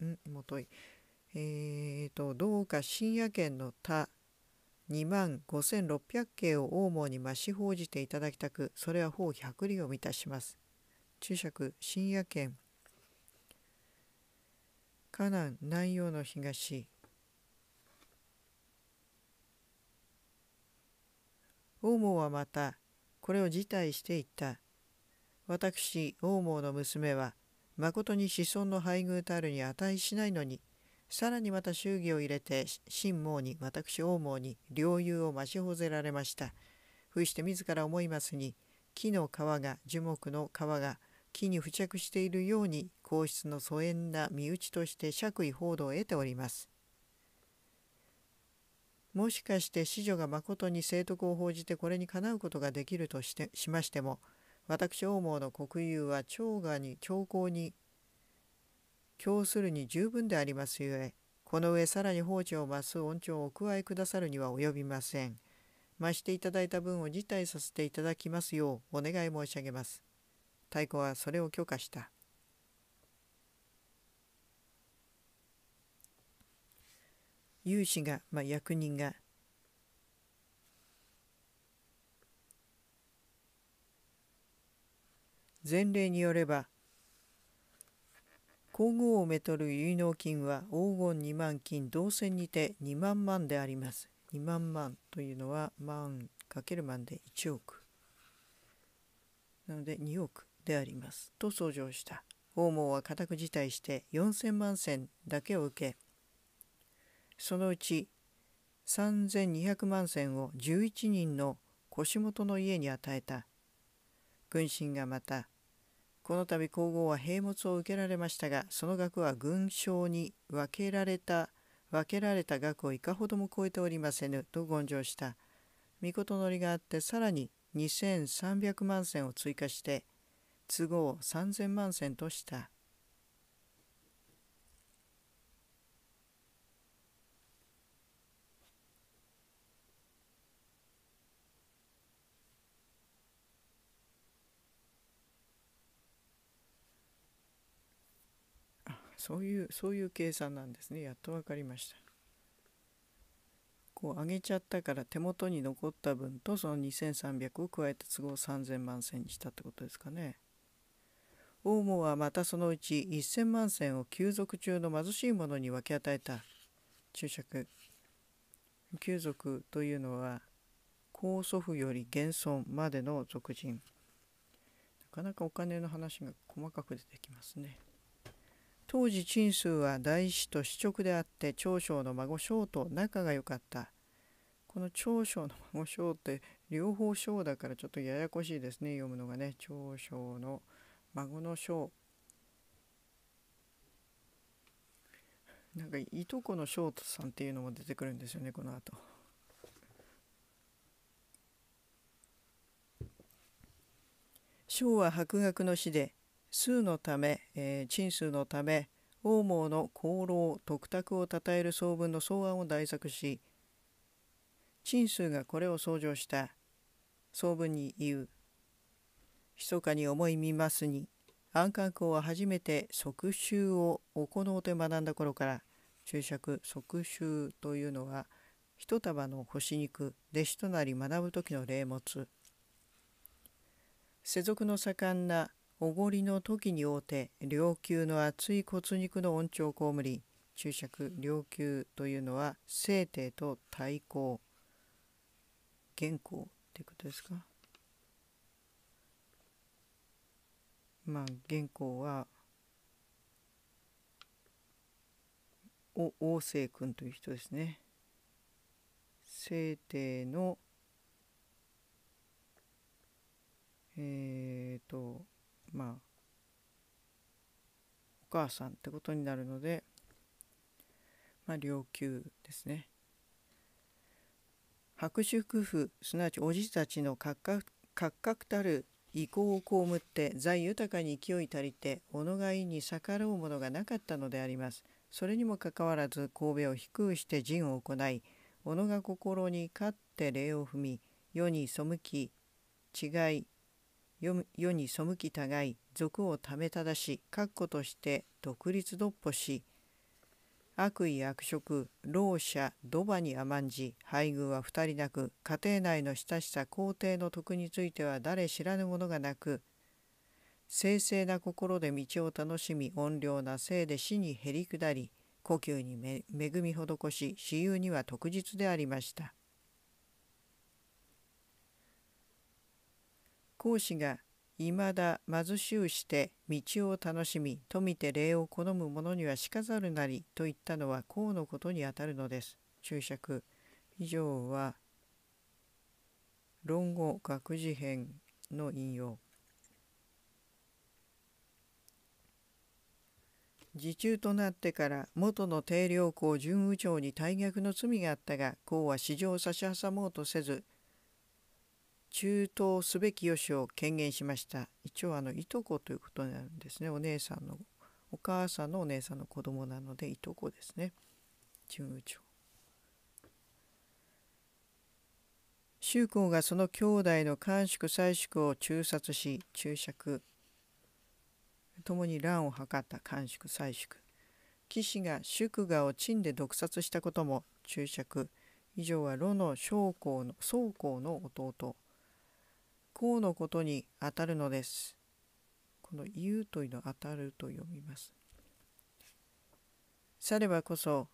んもといえーと、とどうか深夜券の他2万5600景を大門に増し報じていただきたくそれは法百里を満たします注釈深夜圏河南南洋の東王毛はまたこれを辞退していった私王毛の娘は誠に子孫の配偶たるに値しないのにさらにまた祝儀を入れて神毛に私王毛に領有を増しほぜられましたふいして自ら思いますに木の皮が樹木の皮が木に付着しているように皇室の疎遠な身内として爵位報道を得ておりますもしかして子女がまことに聖徳を報じてこれにかなうことができるとしてしましても私王毛の国有は長河に長考に供するに十分でありますゆえこの上さらに法治を増す恩寵をお加えくださるには及びません増していただいた分を辞退させていただきますようお願い申し上げます太鼓はそれを許可した有志が、まあ、役人が前例によれば皇后をめとる結納金は黄金2万金銅線にて2万万であります2万万というのは万かける万で1億なので2億でありますと相乗した訪問は固く辞退して4,000万銭だけを受けそのうち3,200万銭を11人の腰元の家に与えた軍神がまたこの度皇后は兵物を受けられましたがその額は軍賞に分けられた分けられた額をいかほども超えておりませぬと言上した御事のりがあってさらに2300万銭を追加して都合3000万銭とした。そういうそういう計算なんですねやっと分かりましたこう上げちゃったから手元に残った分とその2300を加えて都合3000万銭にしたってことですかね大門はまたそのうち1000万銭を休族中の貧しい者に分け与えた注釈休族というのは高祖父より現存までの俗人なかなかお金の話が細かく出てきますね。当時陳数は大師と主直であって長将の孫将と仲が良かったこの長将の孫将って両方将だからちょっとややこしいですね読むのがね長将の孫の将なんかいとこの翔太さんっていうのも出てくるんですよねこの後翔は博学の師で数のため、えー、鎮数のため、王毛の功労、徳卓を称える総文の草案を題作し、鎮数がこれを創上した。総文に言う。密かに思い見ますに、安官公は初めて即習を行うて学んだ頃から、注釈即習というのは、一束の干し肉、弟子となり学ぶ時の霊物。世俗の盛んなおごりの時に大て両球の厚い骨肉の恩寵こむり注釈両球というのは聖帝と対抗元寇ってことですかまあ原稿はお王政君という人ですね聖帝のえっ、ー、とまあお母さんってことになるのでまあ両級ですね。白宿婦すなわちおじたちの格格たる意向を被って財豊かに勢い足りて己がいに逆らうものがなかったのであります。それにもかかわらず神戸を低くして陣を行い己が心に勝って礼を踏み世に背き違い世に背きたがい俗をためただし確固として独立独歩し悪意悪職老者土場に甘んじ配偶は二人なく家庭内の親しさ皇帝の徳については誰知らぬものがなく清々な心で道を楽しみ怨霊なせいで死にへりくだり呼吸に恵み施し私有には特実でありました。講子がいまだ貧しゅうして道を楽しみ富て礼を好む者にはしかざるなりと言ったのは孔のことにあたるのです。注釈以上は論語学事編の引用自中となってから元の定量校準右長に大逆の罪があったが公は市場を差し挟もうとせず中東すべきよしを権限しました一応あのいとこということなんですねお姉さんのお母さんのお姉さんの子供なのでいとこですね中宮長周公がその兄弟の官粛宰縮を中殺し注釈共に乱を図った官粛宰縮騎士が宿賀を陳で毒殺したことも注釈以上は炉の将校の宗公の弟方のことにあたるのです。この言うというのは当たると読みます。さればこそ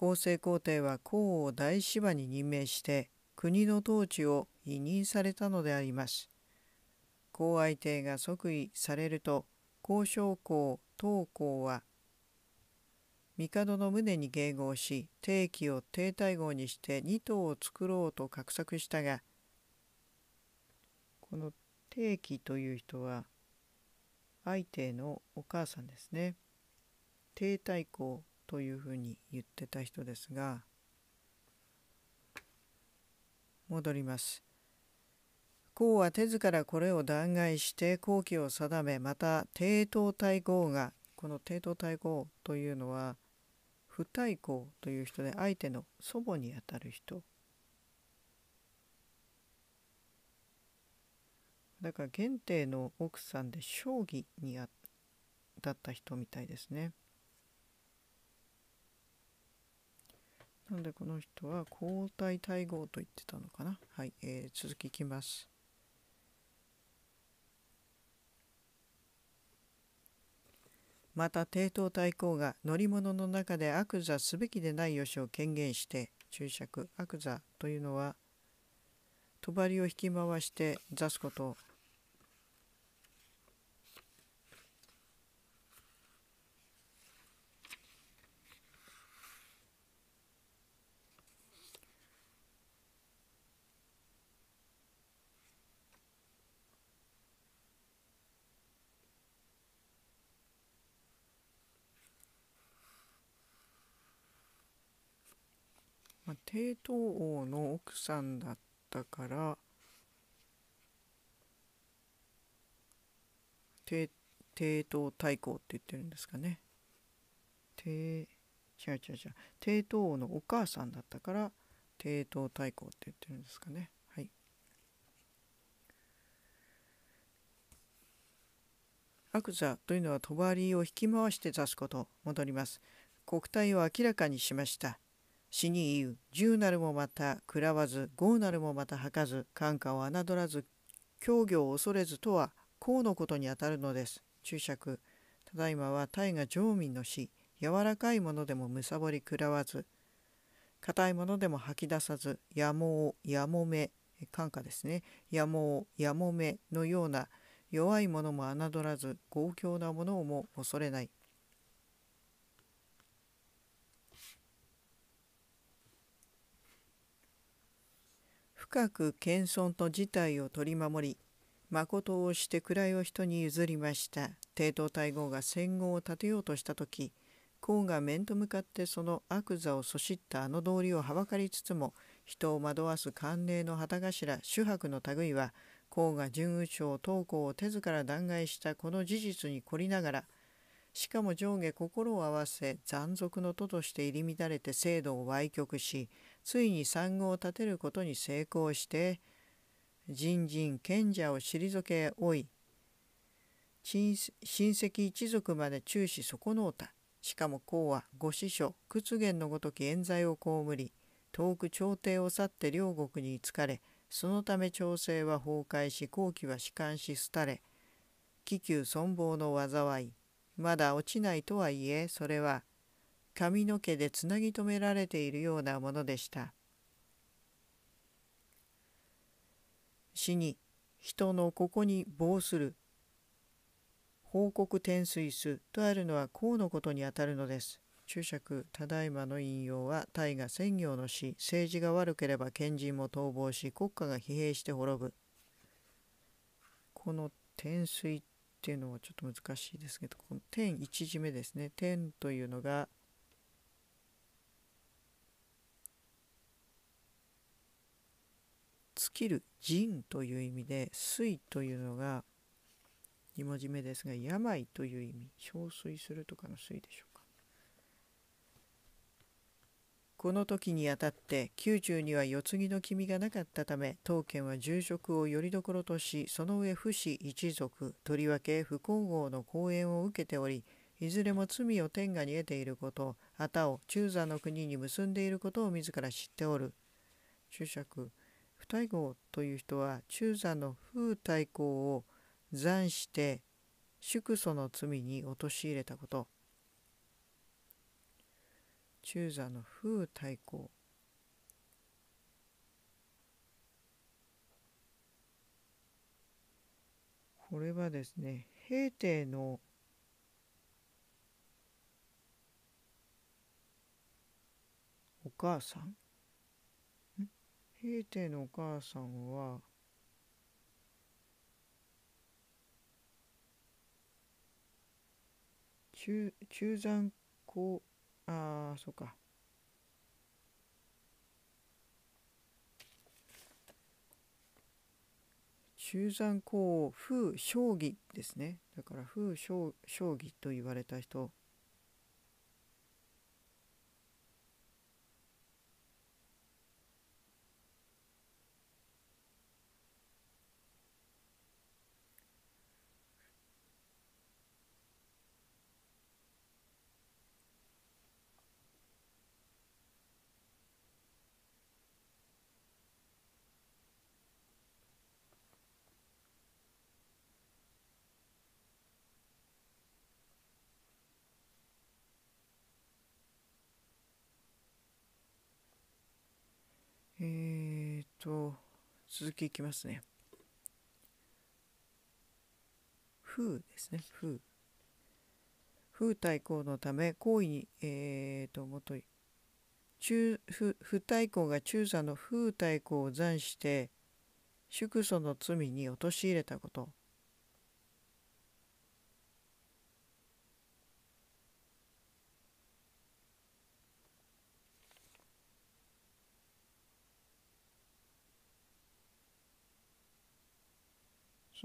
厚生皇帝は孔を大芝に任命して国の統治を委任されたのであります。皇相手が即位されると交渉公東公は帝の胸に迎合し定期を帝太号にして2頭を作ろうと画策したがこの定期という人は相手のお母さんですね帝太后というふうに言ってた人ですが戻ります。孔は手ずからこれを弾劾して後旗を定めまた帝東太后がこの帝東太后というのは不太后という人で相手の祖母にあたる人だから源帝の奥さんで将棋にあだった人みたいですね。なんでこの人は交代対合と言ってたのかな。はい、えー、続きいきます。また帝東大公が乗り物の中で悪座すべきでないよしを権限して注釈悪座というのは帳を引き回して座すこと帝東王の奥さんだったから帝帝東太后って言ってるんですかね帝違う違う違う帝東王のお母さんだったから帝東太后って言ってるんですかねはい悪座というのは帳を引き回して指すこと戻ります国体を明らかにしました死に言う十なるもまた食らわず五なるもまた吐かず感化を侮らず教業を恐れずとはこうのことにあたるのです。注釈ただいまは大が常民の死柔らかいものでもむさぼり食らわず硬いものでも吐き出さずやもうやもめ感化ですねやもうやもめのような弱いものも侮らず強強なものをも恐れない深く謙遜と事態を取り守り誠をして位を人に譲りました帝東大号が戦後を立てようとした時甲が面と向かってその悪座をそしったあの道理をはばかりつつも人を惑わす慣例の旗頭主伯の類は甲が準宇賞東校を手ずから弾劾したこの事実に凝りながらしかも上下心を合わせ残俗の徒として入り乱れて制度を歪曲しついに産後を立てることに成功して人人賢者を退け老い親戚一族まで中止損のうたしかも孔はご師匠屈原のごとき冤罪を被り遠く朝廷を去って両国に疲れそのため朝廷は崩壊し後期は弛緩し廃れ気球存亡の災いまだ落ちないとはいえそれは髪の毛でつなぎ止められているようなものでした死に人のここに棒する報告転水すとあるのはこうのことにあたるのです注釈ただいまの引用は大河専業の死政治が悪ければ賢人も逃亡し国家が疲弊して滅ぶこの天水っていうのはちょっと難しいですけどこの天一字目ですね天というのが尽きる人という意味で水というのが2文字目ですが病という意味憔悴するとかの水でしょうかこの時にあたって宮中には世継ぎの君がなかったため当家は住職をよりどころとしその上不死一族とりわけ不皇后の講演を受けておりいずれも罪を天下に得ていること旗を中座の国に結んでいることを自ら知っておる注釈太后という人は中座の風太后を残して宿祖の罪に陥れたこと中座の風太后これはですね平定のお母さんひいのお母さんは中中山高ああそうか中山高風将棋ですねだから風将将棋と言われた人と続きいきますね。風ですね風。風対抗のため行為に、えーと、ともと中不不対抗が中佐の風対抗を残して祝祖の罪に陥れたこと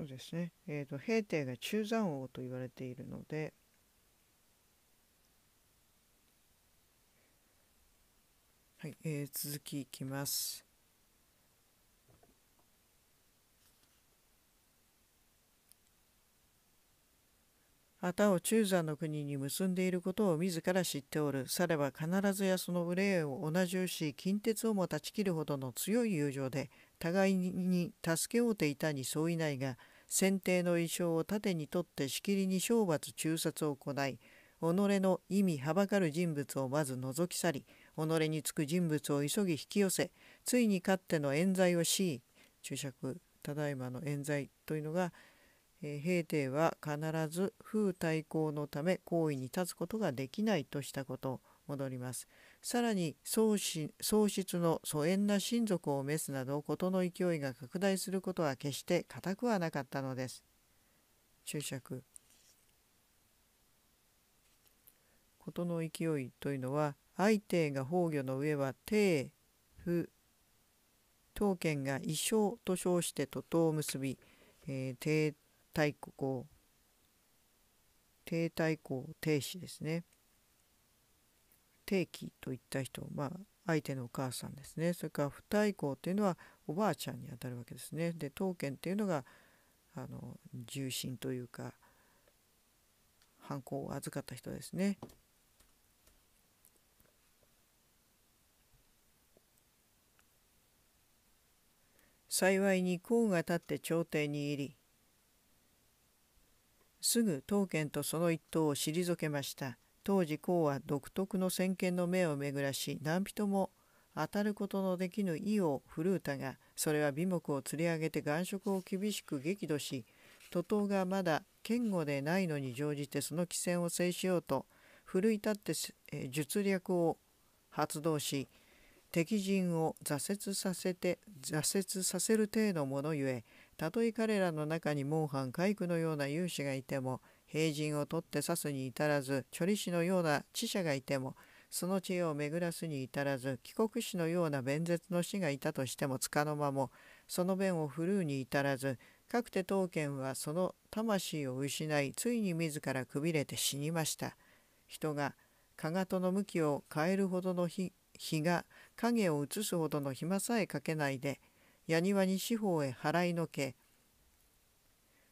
ですね、えーと、平定が中山王と言われているのではい、え続きいきます。旗を中山の国に結んでいることを自ら知っておる。されば必ずやその憂いを同じうし、近鉄をも断ち切るほどの強い友情で、互いに助け合うていたに相違ないが、選定の意匠を盾にとってしきりに懲罰中殺を行い己の意味はばかる人物をまず覗き去り己につく人物を急ぎ引き寄せついに勝っての冤罪をしい注釈ただいまの冤罪というのが、えー、平定は必ず風対抗のため行為に立つことができないとしたこと戻ります。さらに喪失の疎遠な親族を召すなど事の勢いが拡大することは決して固くはなかったのです。注釈事の勢いというのは相手が崩御の上は帝不当権が異生と称して徒党を結び、え帝大公帝大公帝子ですね。定期といった人、まあ、相手のお母さんですねそれから不対抗というのはおばあちゃんにあたるわけですねで当権っていうのがあの重心というか犯行を預かった人ですね。幸いに功が立って朝廷に入りすぐ当剣とその一党を退けました。当時孔は独特の先見の目を巡らし何人も当たることのできぬ意を振るうたがそれは美目を釣り上げて眼色を厳しく激怒し徒党がまだ堅固でないのに乗じてその機先を制しようと奮い立って術略を発動し敵陣を挫折させて挫折させる程度ものゆえたとえ彼らの中にモンハン皆のような勇士がいても平人を取って刺すに至らず処理師のような知者がいてもその知恵を巡らすに至らず帰国子のような弁舌の師がいたとしてもつかの間もその弁を振るうに至らずかくて刀剣はその魂を失いついに自らくびれて死にました人がかがとの向きを変えるほどの日日が影を映すほどの暇さえかけないでやにわに四方へ払いのけ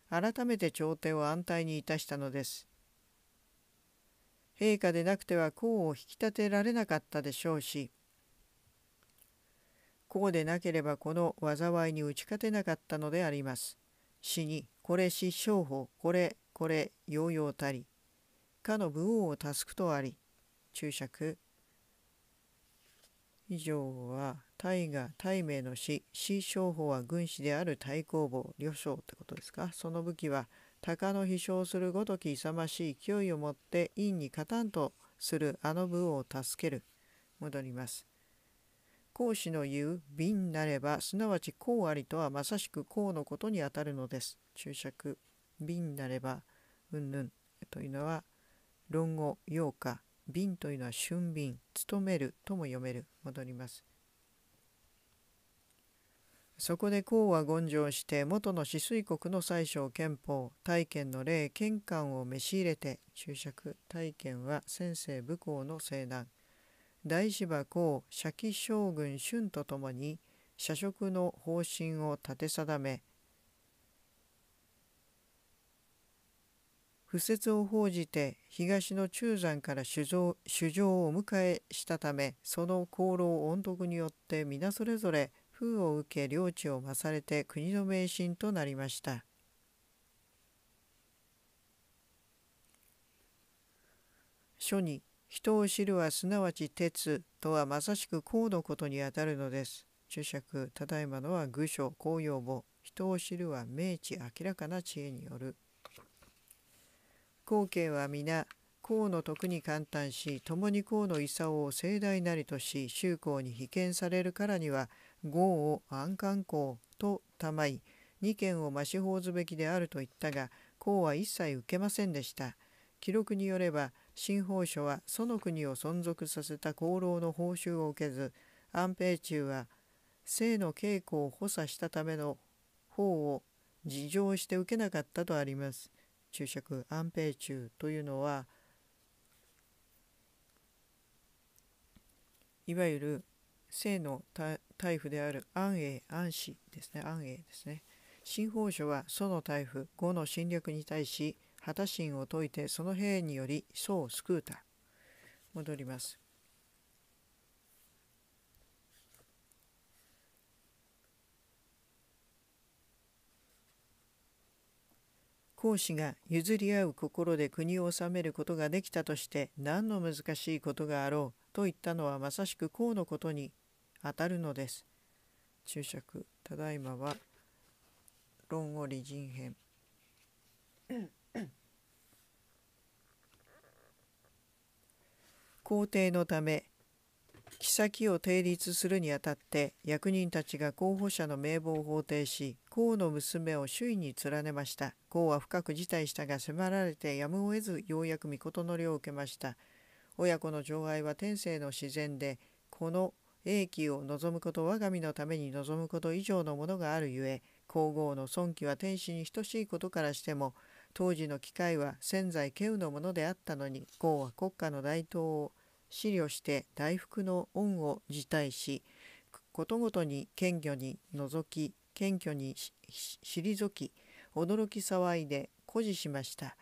改めて朝廷を安泰にいたしたのです。陛下でなくては功を引き立てられなかったでしょうし功でなければこの災いに打ち勝てなかったのであります。死にこれ死商法これこれ揚々たりかの武王を助くとあり注釈以上は大河大名の死死商法は軍師である太公望呂将ってことですかその武器は鷹の飛翔するごとき勇ましい勢いを持って陰にカタンとするあの武王を助ける戻ります孔子の言う「瓶なればすなわち孔あり」とはまさしく孔のことにあたるのです注釈「瓶なればうんぬん」というのは論語「陽花」瓶というのは俊敏、勤めるとも読める、戻ります。そこで孔は言上して元の止水国の最小憲法体験の例玄関を召し入れて注釈体験は先生武功の聖団大芝公釈将軍春と共に社食の方針を立て定め不説を報じて東の中山から首相をお迎えしたためその功労音読によって皆それぞれ封を受け領地を増されて国の迷信となりました。書に人を知るはすなわち鉄とはまさしく公のことにあたるのです。注釈ただいまのは愚書公用語人を知るは明治明らかな知恵による。光景は皆孔の徳に簡単し共に河の功を盛大なりとし宗公に被験されるからには豪を安官公と賜い二件を増し報ずべきであると言ったが孔は一切受けませんでした。記録によれば新法書はその国を存続させた功労の報酬を受けず安平中は性の稽古を補佐したための法を自譲して受けなかったとあります。注釈安平中というのはいわゆる性の大夫である安永安氏ですね安永ですね新法書は祖の大夫後の侵略に対し旗心を解いてその兵により宋を救うた戻ります公子が譲り合う心で国を治めることができたとして何の難しいことがあろうと言ったのはまさしくこうのことにあたるのです。注釈ただいまは論語理人編 皇帝のため引先を定立するにあたって役人たちが候補者の名簿を法定し公の娘を首位に連ねました公は深く辞退したが迫られてやむを得ずようやく御のりを受けました親子の情愛は天性の自然でこの英気を望むこと我が身のために望むこと以上のものがあるゆえ皇后の尊貴は天使に等しいことからしても当時の機会は千載稀有のものであったのに公は国家の大統を思慮して大福の恩を辞退しことごとに謙虚に除き謙虚に退き驚き騒いで誇示しました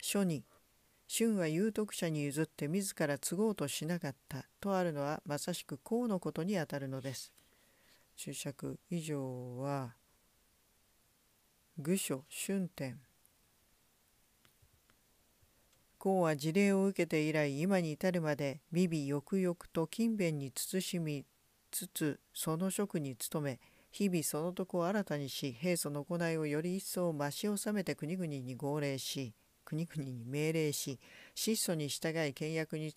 書に「春は有徳者に譲って自ら継ごうとしなかった」とあるのはまさしくこうのことにあたるのです。注釈以上は「愚書春天」公は事例を受けて以来今に至るまで美々よくよくと勤勉に慎みつつその職に努め日々その徳を新たにし平素の行いをより一層増し収めて国々に号令し国々に命令し質素に従い倹約に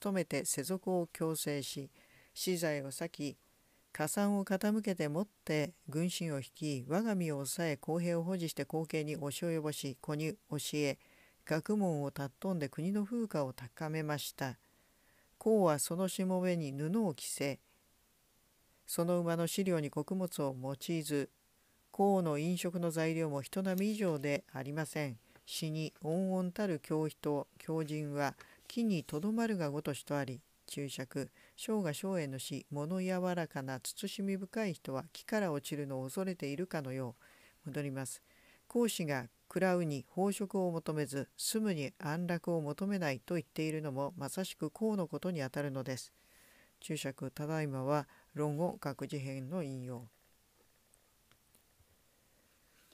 努めて世俗を強制し私財を割き加算を傾けてもって軍心を引き我が身を抑え公平を保持して後継に押し及ぼし子に教え学問を尊んで国の風化を高めました。孔はそのしもべに布を着せ、その馬の飼料に穀物を用いず、孔の飲食の材料も人並み以上でありません。死に温々たる教と教人は木にとどまるがごとしとあり、注釈、生が生への死、物柔らかな慎み深い人は木から落ちるのを恐れているかのよう、戻ります。孔子が食らうに飽食を求めず住むに安楽を求めないと言っているのもまさしく孔のことにあたるのです。注釈ただいまは論語学字編の引用。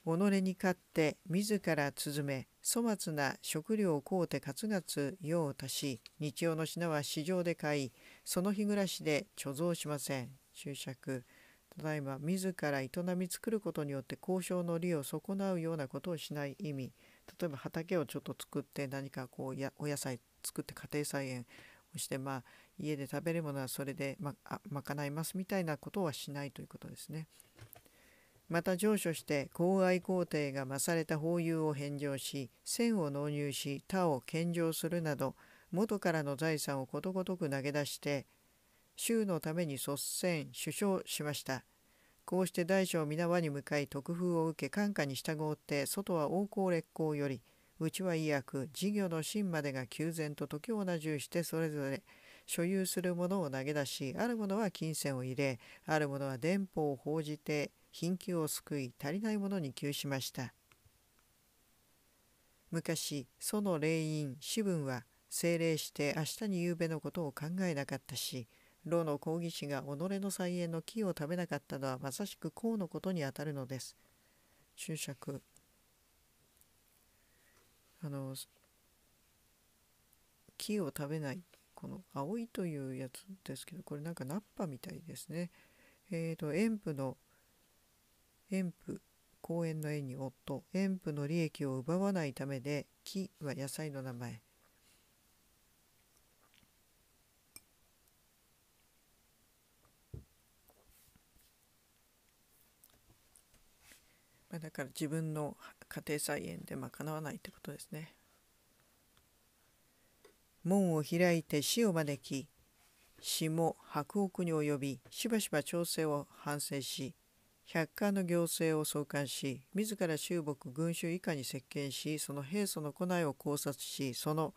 己に勝って自ら鼓め粗末な食料を買うてかつがつ用を足し日用の品は市場で買いその日暮らしで貯蔵しません。注釈ただいま自ら営み作ることによって交渉の利を損なうようなことをしない意味例えば畑をちょっと作って何かこうやお野菜作って家庭菜園をしてまあ家で食べるものはそれでま賄いますみたいなことはしないということですね。また上書して公愛皇帝が増された法有を返上し線を納入し他を献上するなど元からの財産をことごとく投げ出して州のために率先首相しましたこうして大将皆輪に向かい特風を受け感化に従って外は王侯烈行よりうちは医薬事業の真までが急然と時を同じうしてそれぞれ所有するものを投げ出しあるものは金銭を入れあるものは電報を報じて貧窮を救い足りないものに給しました昔その霊院士分は政令して明日に夕べのことを考えなかったし老の講義士が己の菜園の木を食べなかったのはまさしく功のことにあたるのです。注釈あの木を食べないこの青いというやつですけどこれなんかナッパみたいですね。えーと、と塩布の塩布公園の絵に夫塩布の利益を奪わないためで木は野菜の名前まあ、だから自分の家庭菜園で賄わないってことですね。門を開いて死を招き死も白屋に及びしばしば調整を反省し百科の行政を創刊し自ら州牧群衆以下に接見しその平素のな内を考察しその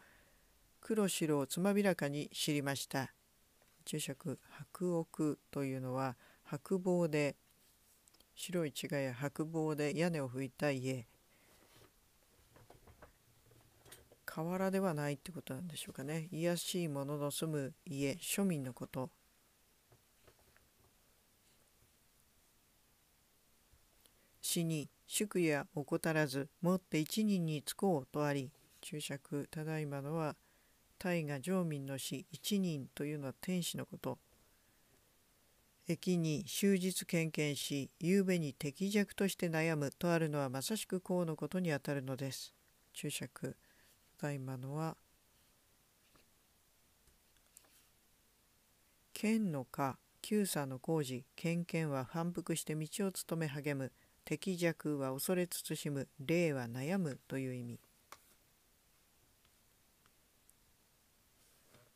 黒白をつまびらかに知りました。住職白奥というのは白棒で白い血がや白棒で屋根を拭いた家瓦ではないってことなんでしょうかね癒しい者の住む家庶民のこと死に宿や怠らずもって一人につこうとあり注釈ただいまのは大河上民の死一人というのは天使のこと駅に終日献献し、夕べに敵弱として悩むとあるのはまさしくこうのことにあたるのです。注釈。た今のは、剣の家、九佐の工事、献献は反復して道を務め励む、敵弱は恐れ慎む、霊は悩むという意味。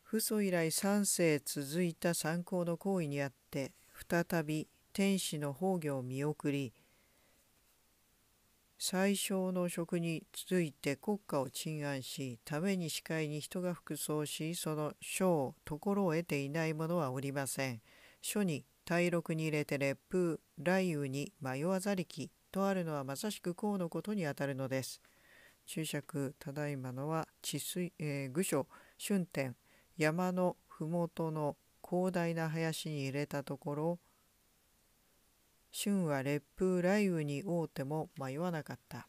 父祖以来三世続いた参考の行為にあって再び天使の崩御を見送り最小の職に続いて国家を鎮安し、ために視界に人が服装し、その書を所を得ていない者はおりません。書に体録に入れて烈風、雷雨に迷わざりきとあるのはまさしくこうのことにあたるのです。注釈、ただいまのは治水、えー、愚書、春天、山の麓の広大な林に入れたところ春は烈風雷雨に遭うても迷わなかった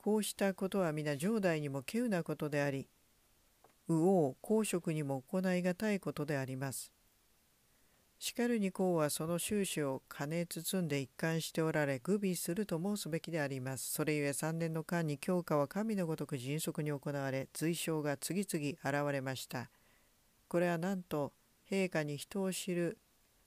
こうしたことは皆城代にも稀有なことであり右往公職にも行いがたいことでありますしかるに公はその収支を金包んで一貫しておられ、愚備すると申すべきであります。それゆえ3年の間に教科は神のごとく迅速に行われ、随将が次々現れました。これはなんと、陛下に人を知る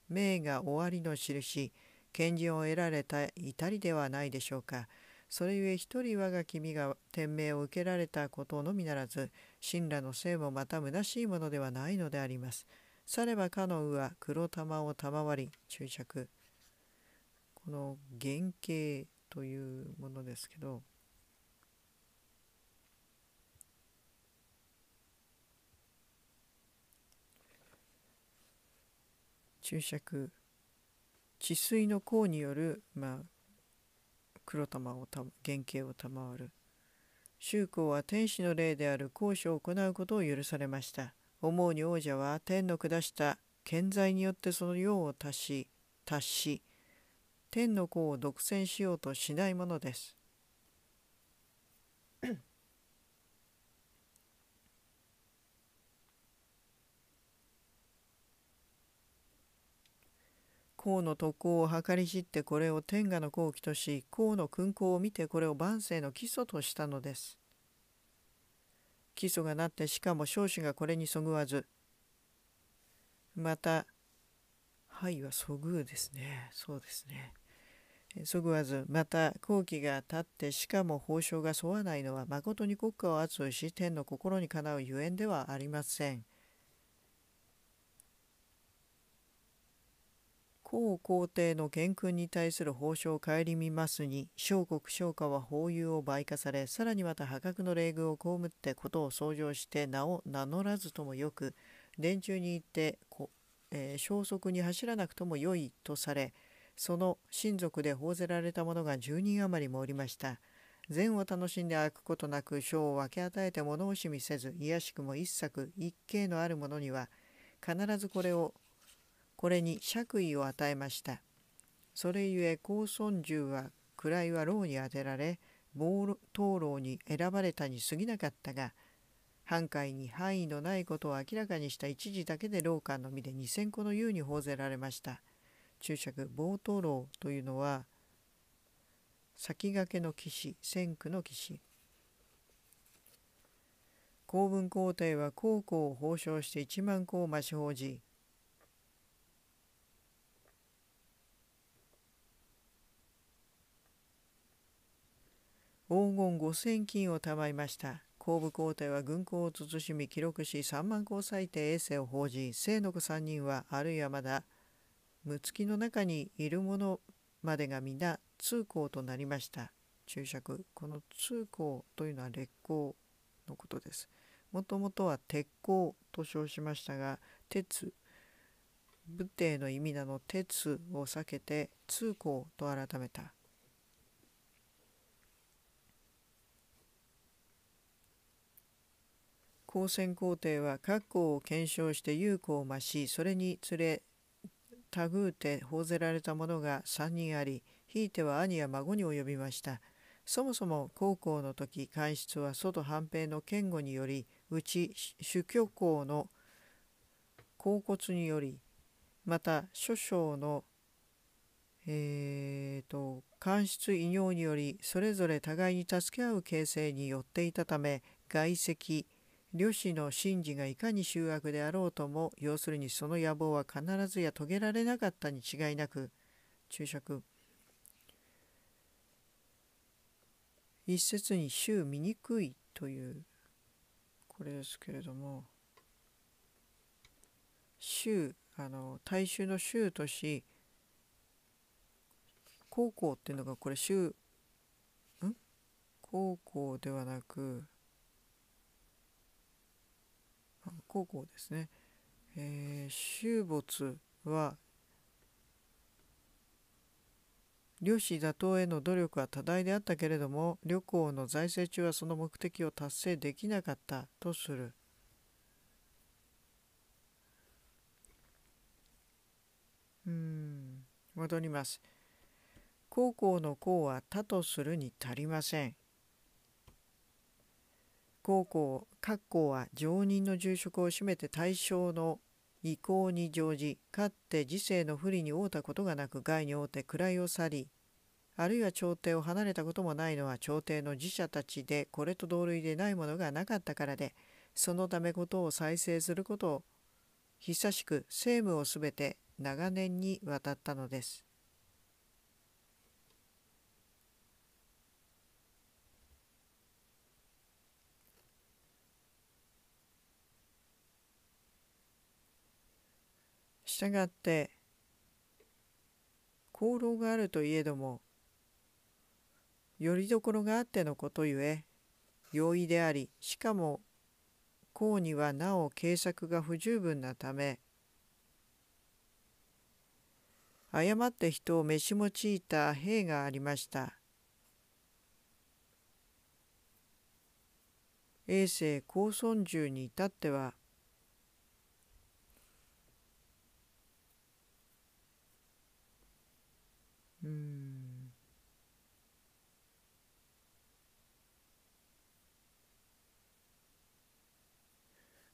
名が終わりの印、賢人を得られた至りではないでしょうか。それゆえ一人我が君が天命を受けられたことのみならず、神羅のせいもまた虚しいものではないのであります。さればかのうは黒玉を賜り注釈この原型というものですけど注釈治水の功による、まあ、黒玉をた原型を賜る宗公は天使の霊である講師を行うことを許されました思うに王者は天の下した建材によってその用を達し達し天の子を独占しようとしないものです。功の特攻を計り知ってこれを天下の好機とし功の勲功を見てこれを万世の基礎としたのです。基礎がなってしかも少子がこれにそぐわずまた肺はそぐうですねそうですねそぐわずまた後期が立ってしかも法相が沿わないのはまことに国家を圧をし天の心にかなうゆえんではありません。皇皇帝の元勲に対する報酬を顧みますに、小国小家は法有を売化され、さらにまた破格の礼遇を被ってことを創上して名を名乗らずともよく、電柱に行ってえー、消息に走らなくともよいとされ、その親族で報ぜられた者が10人余りもおりました。善を楽しんで開くことなく、賞を分け与えて物惜しみせず、卑しくも一作、一景のある者には、必ずこれをこれに爵位を与えましたそれゆえ高尊重は位は牢に当てられ暴灯籠に選ばれたに過ぎなかったが半壊に範囲のないことを明らかにした一時だけで牢官の身で2,000個の優に報ぜられました注釈暴灯籠というのは先駆けの騎士先駆の騎士公文皇帝は高校を褒賞して1万個を増し報じ黄金5000金を賜りました後部皇帝は軍港を慎み記録し3万個を割いて衛星を報じ聖の子3人はあるいはまだ六月の中にいるものまでが皆通行となりました注釈この通行というのは烈光のことですもともとは鉄鋼と称しましたが鉄仏帝の意味なの鉄を避けて通行と改めた光線皇帝は各校を検証して有効を増しそれにつれタグーて報ぜられたものが3人ありひいては兄や孫に及びましたそもそも高校の時官室は外半平の堅固によりうち主教校の甲骨によりまた諸将のえーと、官室異業によりそれぞれ互いに助け合う形成によっていたため外籍漁師の真事がいかに醜悪であろうとも要するにその野望は必ずや遂げられなかったに違いなく注釈一説に衆醜いというこれですけれども衆あの大衆の衆とし高校っていうのがこれ衆ん高校ではなく高校ですね、えー、没は漁師打倒への努力は多大であったけれども旅行の財政中はその目的を達成できなかったとする。うん戻ります。高校の校は他とするに足りません。高校各校は常任の住職を占めて対象の意向に乗じかって時世の不利に負うたことがなく害に負うて位を去りあるいは朝廷を離れたこともないのは朝廷の寺社たちでこれと同類でないものがなかったからでそのためことを再生することを久しく政務をすべて長年にわたったのです。がって功労があるといえどもよりどころがあってのことゆえ容易でありしかも功にはなお計作が不十分なため誤って人を召し用いた兵がありました。永世高尊重に至ってはうん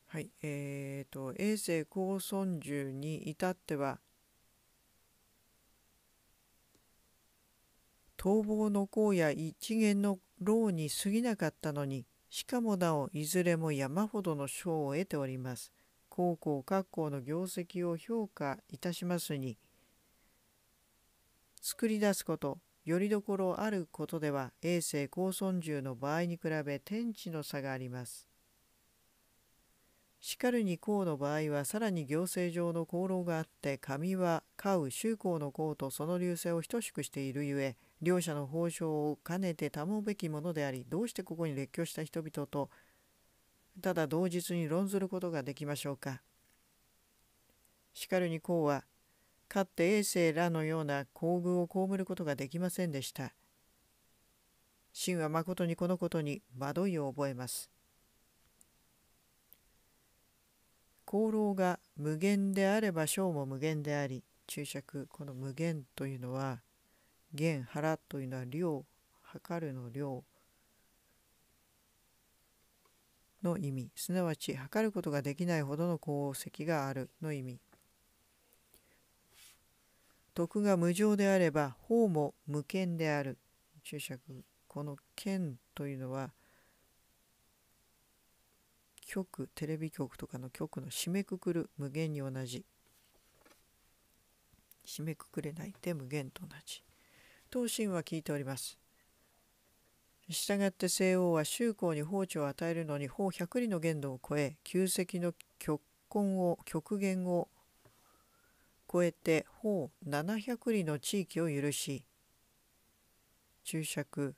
はい、えーと、永世高尊寿に至っては逃亡の功や一元の労に過ぎなかったのにしかもなおいずれも山ほどの賞を得ております。高校各校の業績を評価いたしますに作り出すことよりどころあることでは衛星高尊獣の場合に比べ天地の差があります。しかるに公の場合はさらに行政上の功労があって神は飼う宗公の公とその流星を等しくしているゆえ両者の報奨を兼ねて保うべきものでありどうしてここに列挙した人々とただ同日に論ずることができましょうか。しかるに公はかつて衛星らのような厚遇を被ることができませんでした。神は誠にこのことに惑いを覚えます。功労が無限であれば章も無限であり注釈この無限というのは限腹というのは量測るの量の意味すなわち測ることができないほどの功績があるの意味徳が無常であれば法も無権である注釈この権というのは局テレビ局とかの局の締めくくる無限に同じ締めくくれないで無限と同じ当心は聞いております従って西欧は宗公に法治を与えるのに法百里の限度を超え旧跡の極根を極限を超えて法700里の地域を許し注釈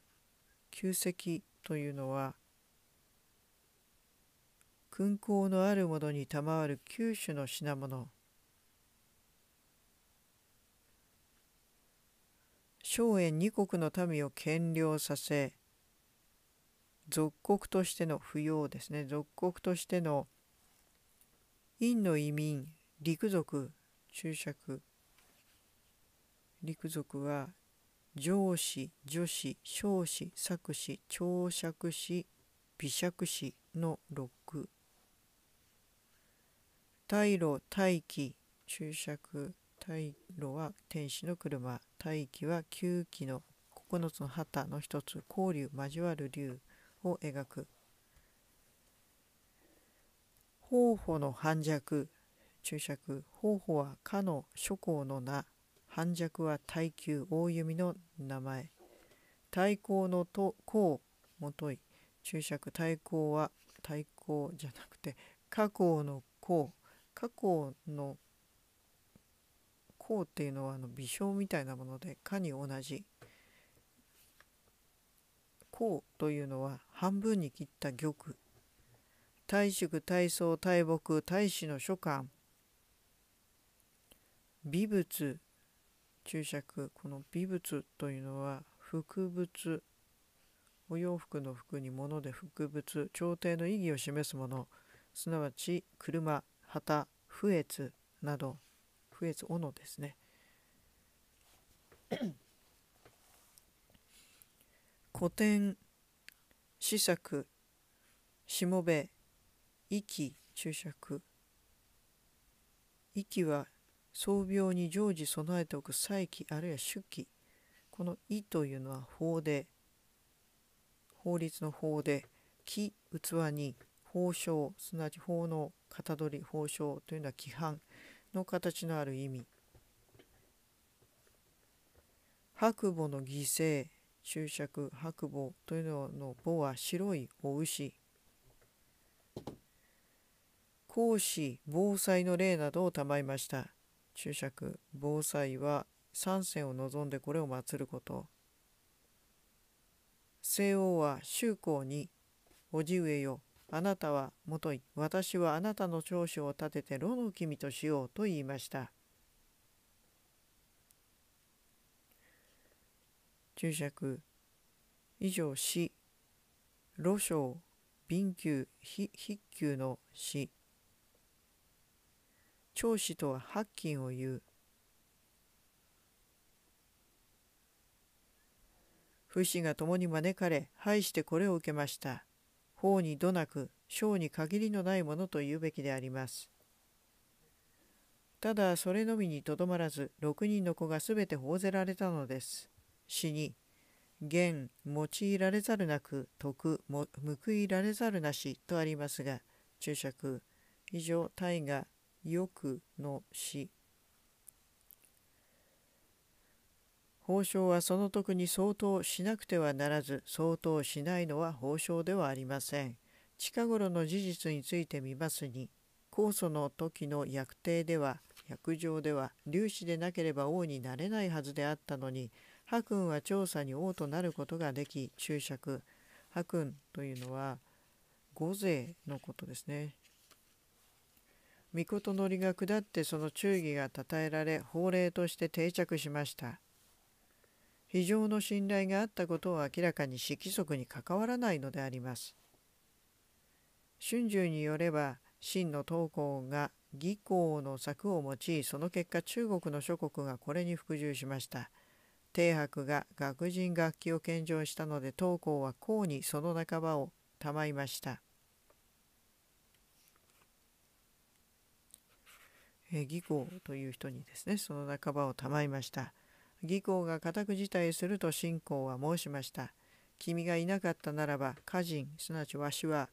旧跡というのは勲功のあるものに賜る九種の品物荘園二国の民を兼領させ属国としての扶養ですね属国としての院の移民陸族注釈陸族は上司女子少子作詞長尺詞微尺詞の6大路大気注釈大路は天使の車大気は九気の9つの旗の一つ交流交わる竜を描く方法の反弱注釈方法はかの諸侯の名反弱は耐久大弓の名前対抗のと項もとい注釈対抗は対抗じゃなくて過去の孔過去の孔っていうのはあの微笑みたいなものでかに同じ孔というのは半分に切った玉大祝大僧大木大使の書簡微物注釈この微物というのは服物お洋服の服に物で服物朝廷の意義を示すものすなわち車旗不越など不越斧ですね 古典試作しもべ息注釈息は装病に常時備えておく再起あるいは手記この「い」というのは法で法律の法で「木」器に法章すなわち法の型取り法章というのは規範の形のある意味白母の犠牲注釈白母というのの母は白いお牛孔子防災の例などを賜いました注釈防災は三世を望んでこれを祀ること西欧は宗公に「叔父上よあなたはもとい私はあなたの長所を立てて炉の君としよう」と言いました注釈以上詩炉章貧窮非筆給の詩長子とは八金を言う不死が共に招かれ拝してこれを受けました法にどなく章に限りのないものと言うべきでありますただそれのみにとどまらず6人の子がすべて報ぜられたのです死に現用いられざるなく徳も報いられざるなしとありますが注釈以上大河欲の死報奨はその徳に相当しなくてはならず相当しないのは報奨ではありません近頃の事実について見ますに酵素の時の薬定では薬定では粒子でなければ王になれないはずであったのに白雲は調査に王となることができ注釈白雲というのは御税のことですね御事のりが下ってその忠義が称えられ法令として定着しました非常の信頼があったことを明らかにし規則に関わらないのであります春秋によれば秦の東光が義行の策を用いその結果中国の諸国がこれに服従しました帝伯が学人楽器を献上したので東光は公にその半ばを賜いました義公という人にですねその半ばを賜りました義公が固く辞退すると信仰は申しました君がいなかったならば家人すなわちわしは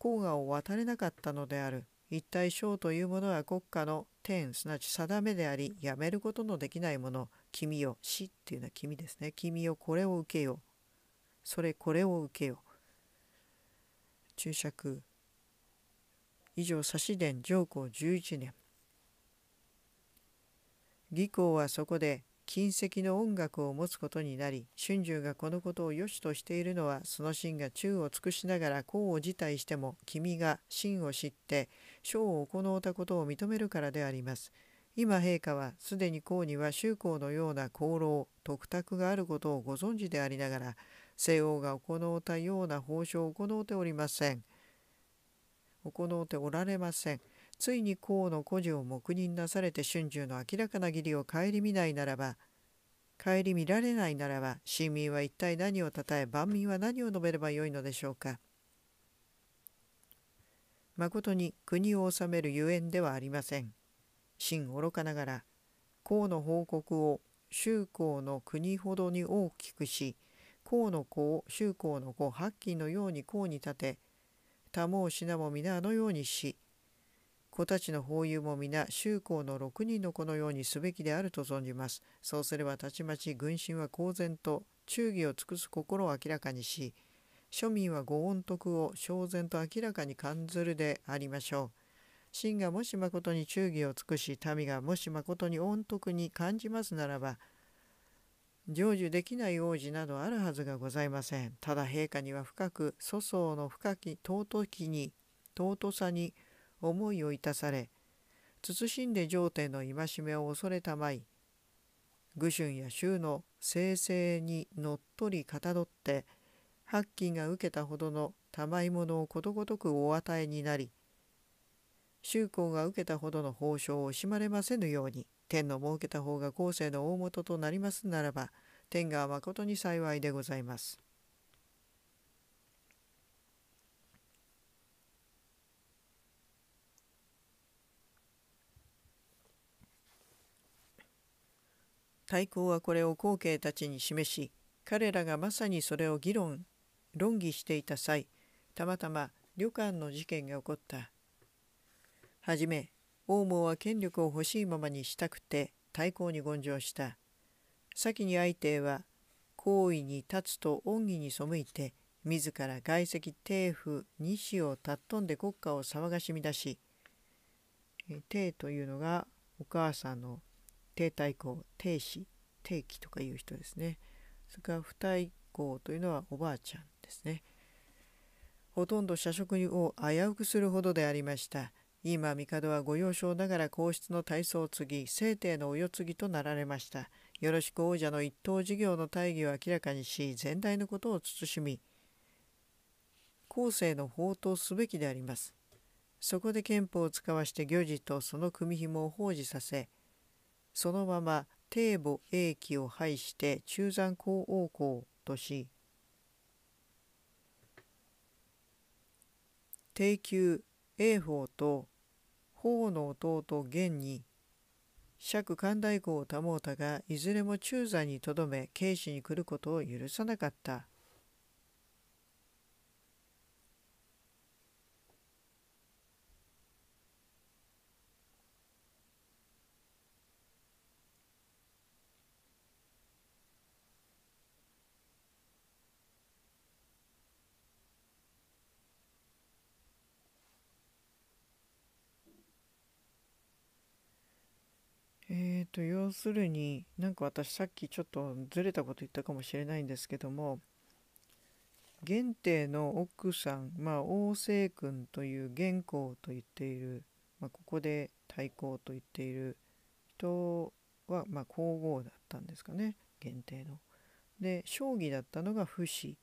黄河を渡れなかったのである一体章というものは国家の天すなわち定めでありやめることのできないもの君よ死っていうのは君ですね君よこれを受けよそれこれを受けよ注釈以上差し伝上皇11年義公はそこで近石の音楽を持つことになり春秋がこのことを良しとしているのはその真が宙を尽くしながら功を辞退しても君が真を知って章を行うたことを認めるからであります。今陛下はすでに功には宗公のような功労徳託があることをご存知でありながら西欧が行うたような報奨を行うておりません。行うておられません。ついに皇の孤児を黙認なされて春秋の明らかな義理を顧みないならば顧みられないならば市民は一体何をたたえ万民は何を述べればよいのでしょうか。まことに国を治めるゆえんではありません。真愚かながら皇の報告を周公の国ほどに大きくし皇の子を周公の子八旗のように皇に立て多毛品も皆あのようにし子たちの法友も皆宗公の6人の子のようにすべきであると存じます。そうすればたちまち軍神は公然と忠義を尽くす心を明らかにし庶民はご恩徳を正然と明らかに感ずるでありましょう。神がもし誠に忠義を尽くし民がもし誠に恩徳に感じますならば成就できない王子などあるはずがございません。ただ陛下には深く粗相の深き尊きに尊さに思いをいたされ慎んで上帝の戒めを恐れたまい愚春や衆の生成にのっとりかたどって八鬼が受けたほどのたまいものをことごとくお与えになり宗公が受けたほどの褒章を惜しまれませぬように天の設けた方が後世の大元となりますならば天がとに幸いでございます。太閤はこれを後継たちに示し彼らがまさにそれを議論論議していた際たまたま旅館の事件が起こったはじめ王毛は権力を欲しいままにしたくて太閤に言上した先に相手は好意に立つと恩義に背いて自ら外籍帝府西をたっ飛んで国家を騒がしみ出し帝というのがお母さんの低体高低死低気とかいう人ですねそれから不対抗というのはおばあちゃんですねほとんど社食を危うくするほどでありました今帝はご幼少ながら皇室の体操を継ぎ聖帝のお世継ぎとなられましたよろしく王者の一等事業の大義を明らかにし全体のことを慎み後世の法とすべきでありますそこで憲法を使わして行事とその組紐を奉仕させそのまま帝母英気を廃して中山皇王公とし帝宮英法と法の弟元に釈寛大公を保うたがいずれも中座にとどめ慶子に来ることを許さなかった。と要するに何か私さっきちょっとずれたこと言ったかもしれないんですけども源定の奥さん、まあ、王政君という元公と言っている、まあ、ここで太閤と言っている人は、まあ、皇后だったんですかね源定の。で将棋だったのが不死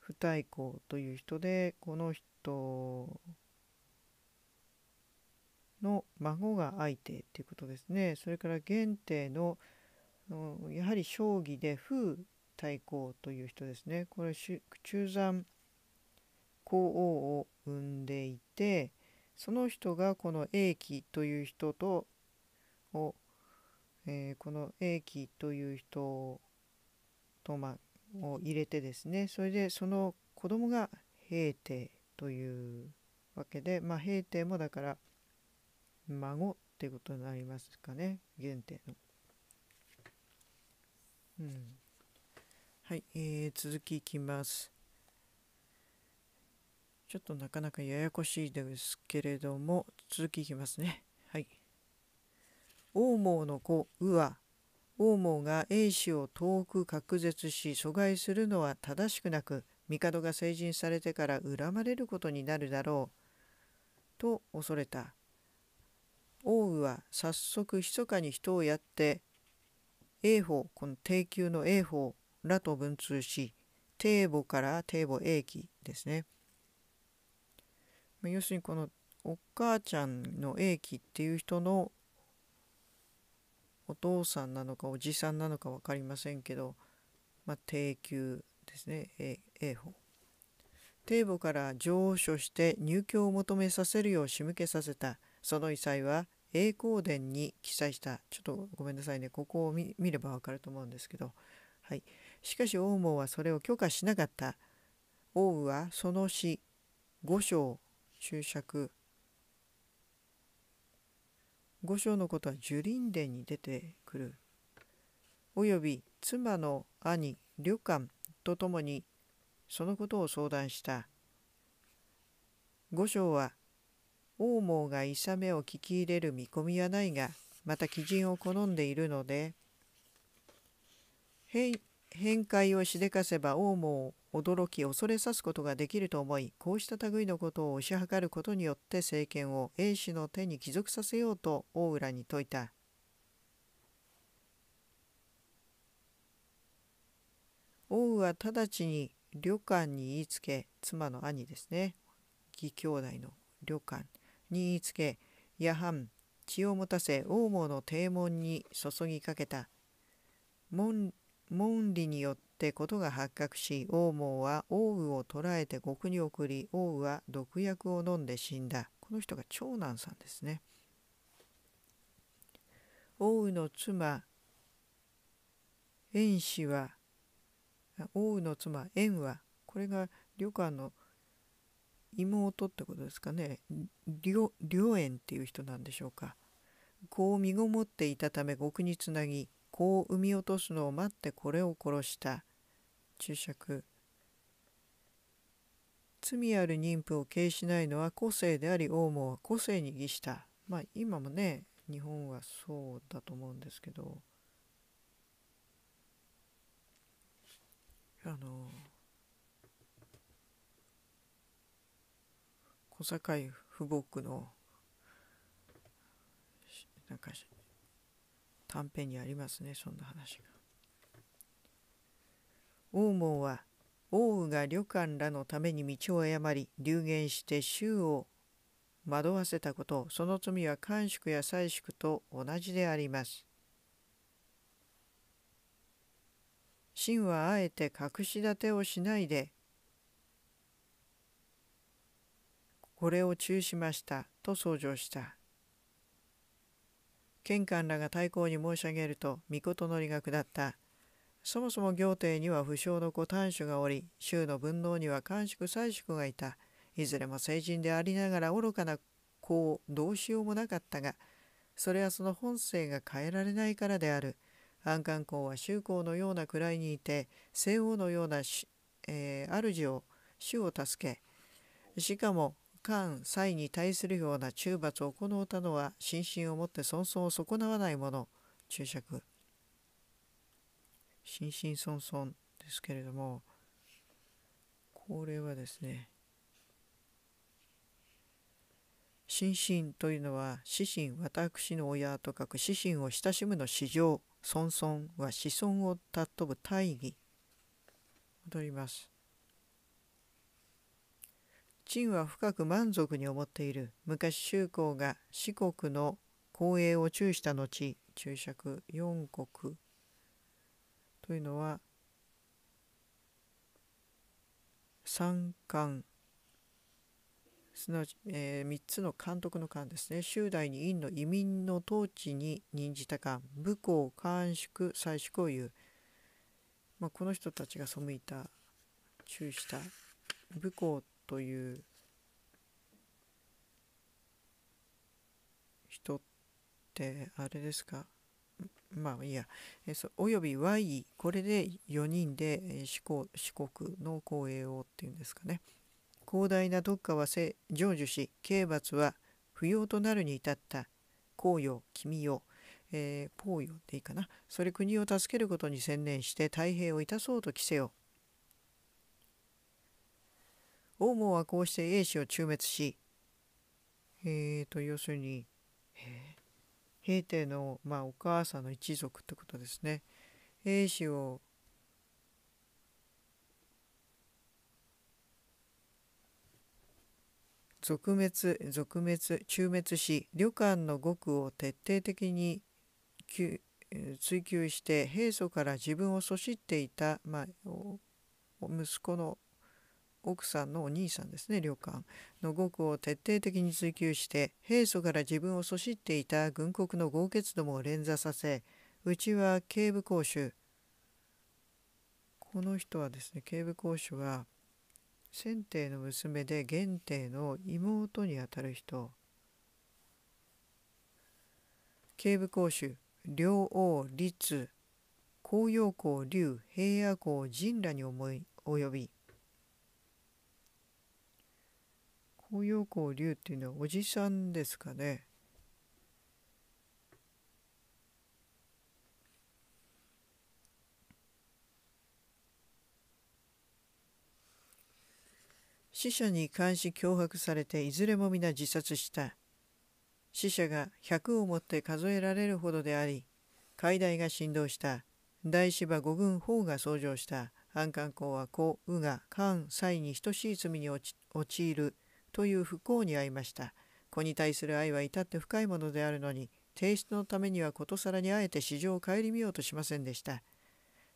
不太閤という人でこの人の孫が相手っていうことですねそれから源帝のやはり将棋で風太閤という人ですねこれ中山皇后を生んでいてその人がこの英気という人とを、えー、この英気という人と、まを入れてですねそれでその子供が平帝というわけで、まあ、平帝もだから孫ってことになりますかね原点の。うん、はい、えー、続きいきます。ちょっとなかなかややこしいですけれども続きいきますね。はい。王毛の子ウア王毛が A 氏を遠く隔絶し阻害するのは正しくなく帝が成人されてから恨まれることになるだろうと恐れた。王宇は早速密かに人をやって英法この低級の英法らと文通し帝母から帝母英気ですね要するにこのお母ちゃんの英気っていう人のお父さんなのかおじさんなのか分かりませんけど、まあ、低級ですね英法帝母から上書して入居を求めさせるよう仕向けさせたその異彩は栄光伝に記載したちょっとごめんなさいねここを見ればわかると思うんですけど、はい、しかし王門はそれを許可しなかった王はその死五章注釈五章のことは樹林伝に出てくるおよび妻の兄旅館とともにそのことを相談した五章は王毛がさめを聞き入れる見込みはないがまた鬼人を好んでいるので変界をしでかせば王を驚き恐れさすことができると思いこうした類のことを推し量ることによって政権を英氏の手に帰属させようと大浦に説いた。王は直ちに旅館に言いつけ妻の兄ですね義兄弟の旅館に言いつけ夜半血を持たせ王母の帝門に注ぎかけた門門理によってことが発覚し王毛は王羽を捕らえて獄に送り王羽は毒薬を飲んで死んだこの人が長男さんですね王羽の妻円氏は王羽の妻円はこれが旅館の妹ってことですかね良縁っていう人なんでしょうか子を身ごもっていたため獄につなぎ子を産み落とすのを待ってこれを殺した注釈罪ある妊婦を軽視ないのは個性であり王も個性に偽したまあ今もね日本はそうだと思うんですけどあの小堺富木のなんか短編にありますねそんな話が。王門は王羽が旅館らのために道を誤り流言して衆を惑わせたことその罪は官縮や妻宿と同じであります。真はあえて隠し立てをしないでこれを中しましたと奏上した。玄関らが太抗に申し上げると御事のりが下った。そもそも行廷には不詳の子短所がおり、州の文納には官縮宰縮がいた。いずれも成人でありながら愚かな子をどうしようもなかったが、それはその本性が変えられないからである。安官公は宗公のような位にいて、西欧のような、えー、主を、主を助け、しかも間際に対するような中罰を行うたのは心身をもって尊々を損なわないもの注釈心身尊々ですけれどもこれはですね心身というのは私心私の親と書く私心を親しむの至上孫孫は子孫を尊ぶ大義戻ります陳は深く満足に思っている。昔周公が四国の公営を注した後、注釈四国というのは三冠すなわち、えー、3つの監督の官ですね周代に院の移民の統治に任じた官武功官縮採縮を言う、まあ、この人たちが背いた注した武功という人ってあれですかまあいいや、えそおよび Y これで4人で、え四国四国の公営をっていうんですかね広大な特化は成就し刑罰は不要となるに至った公よ君よえー、ポーヨでいいかなそれ国を助けることに専念して太平をいたそうと着せよ王門はこうして英氏を中滅し、えーと、要するに、えー、平定の、まあ、お母さんの一族ってことですね。英氏を続滅続滅中滅し旅館の極を徹底的に追求して平素から自分をそしっていた、まあ、息子の奥さんのお兄さんですね旅館の語句を徹底的に追求して平素から自分をそしっていた軍国の豪傑どもを連座させうちは警部公主この人はですね警部公主は先帝の娘で元帝の妹にあたる人警部公主両王律公陽公竜平野公神羅に思い及び法要光龍っていうのはおじさんですかね。死者に監視脅迫されていずれも皆自殺した死者が100をもって数えられるほどであり海大が振動した大芝五軍法が創上した安官公は公、ウが、官、蔡に等しい罪に陥るという不幸に遭いました。子に対する愛は至って深いものであるのに、提出のためにはことさらにあえて市場を顧みようとしませんでした。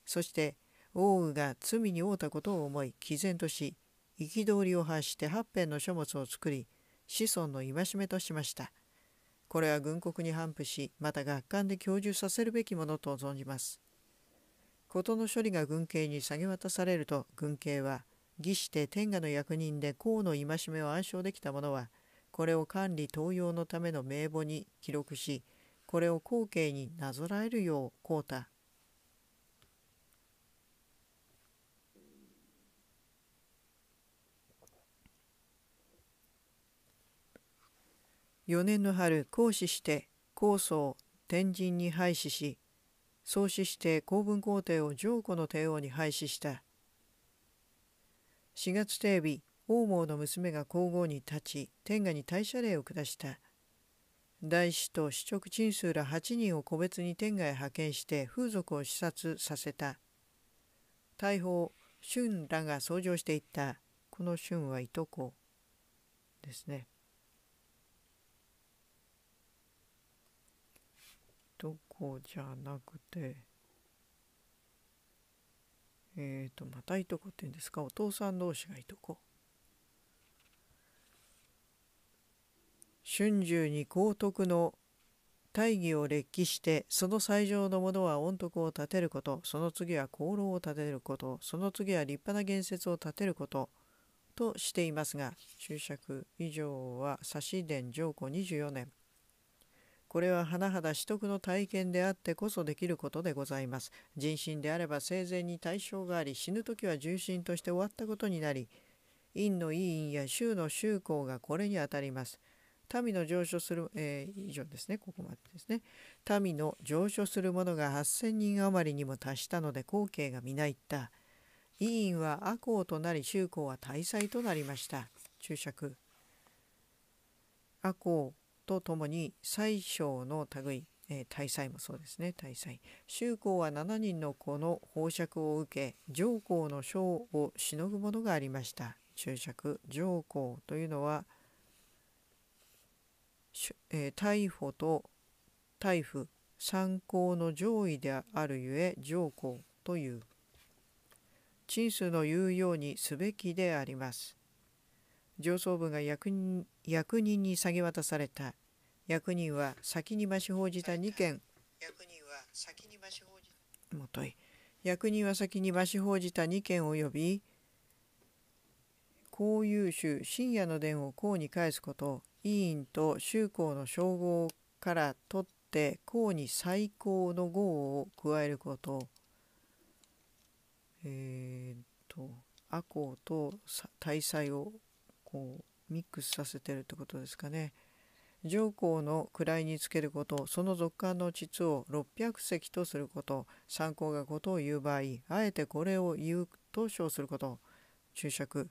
そして、王羽が罪に負うたことを思い、毅然とし、憤りを発して八辺の書物を作り、子孫の戒めとしました。これは軍国に反布し、また学館で教授させるべきものと存じます。事の処理が軍警に下げ渡されると、軍警は、義して天下の役人で公の戒めを暗唱できた者はこれを管理登用のための名簿に記録しこれを後継になぞらえるようこうた。4年の春行使して高宗天神に廃止し創始して公文皇帝を上古の帝王に廃止した。4月定日王毛の娘が皇后に立ち天下に大謝礼を下した大使と司直陳数ら8人を個別に天下へ派遣して風俗を視察させた大砲春らが相乗していったこの春はいとこですねどこじゃなくてえっ、ー、とまたいとこっていうんですかお父さん同士がいとこ春秋に皇徳の大義を列記してその最上のものは御徳を立てることその次は功労を立てることその次は立派な言説を立てることとしていますが注釈以上は差し伝上皇24年これは甚だ取得の体験であってこそできることでございます。人身であれば生前に対象があり死ぬ時は重心として終わったことになり院の委員や州の宗公がこれにあたります。民の上昇する、えー、以上ですね、ここまでですね。民の上昇する者が8,000人余りにも達したので後景が皆いった。委員は阿公となり宗公は大祭となりました。注釈。阿公とともに宰相の類、えー、大祭もそうですね大祭周公は7人の子の奉釈を受け上皇の賞をしのぐものがありました注釈上皇というのは、えー、大と大夫参考の上位であるゆえ上皇という陳数の言うようにすべきであります上層部が役人役人に下げ渡された役人は先に増し報じた2件役人は先に増し報じたもとい役人は先に増し報じた2件及び公有衆深夜の伝を公に返すこと委員と宗公の称号から取って公に最高の号を加えることえー、っと阿公と大祭をこうミックスさせてるってことですかね。上皇の位につけることその続官の膣を600席とすること参考がことを言う場合あえてこれを言うと称すること注釈、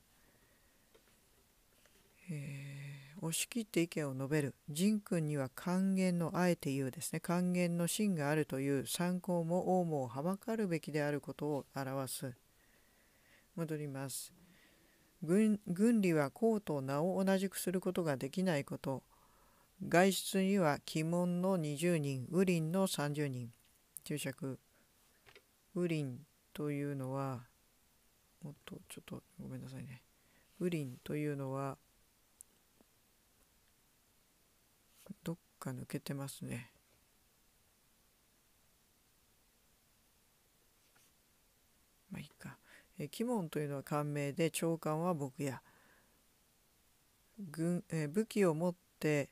え押し切って意見を述べる仁君には還元のあえて言うですね還元の芯があるという参考も王もをはばかるべきであることを表す戻ります軍理は公と名を同じくすることができないこと外出には鬼門の20人雨林の30人注釈雨林というのはもっとちょっとごめんなさいね雨林というのはどっか抜けてますねまあいいかえ鬼門というのは官名で長官は僕や軍、え武器を持って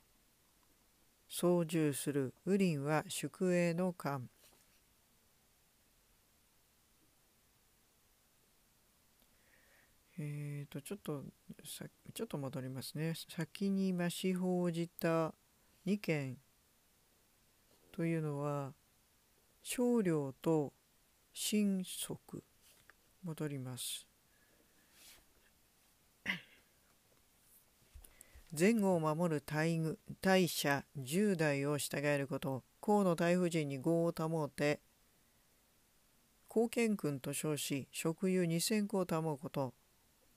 操縦する雨林は宿営の官えーと、ちょっとさちょっと戻りますね先に増し報じた2件というのは少量と神速。戻ります。前後を守る大具大社10代を従えること河野大夫人に業を保て貢献君と称し職有2,000個を保うこと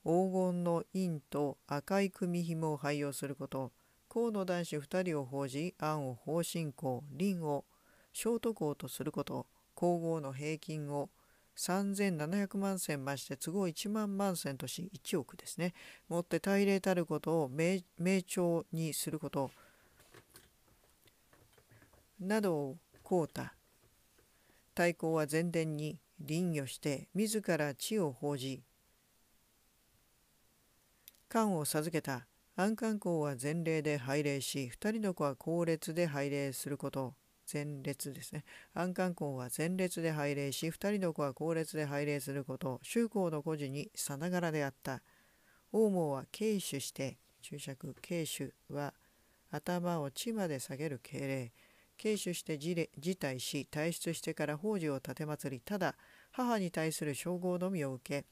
黄金の印と赤い組紐を配用すること河野男子2人を報じ案を方針校林をショート校とすること皇后の平均を3700万銭まして都合1万万銭とし1億ですねもって大礼たることを名帳にすることなどをこうた太公は前殿に臨御して自ら地を報じ官を授けた安官公は前例で拝礼し二人の子は後列で拝礼すること前列ですね。安官公は前列で拝礼し、二人の子は後列で拝礼すること、宗公の故事にさながらであった。王毛は軽主して、注釈軽主は頭を地まで下げる敬礼。軽主して辞退し、退出してから法事を奉り、ただ、母に対する称号のみを受け、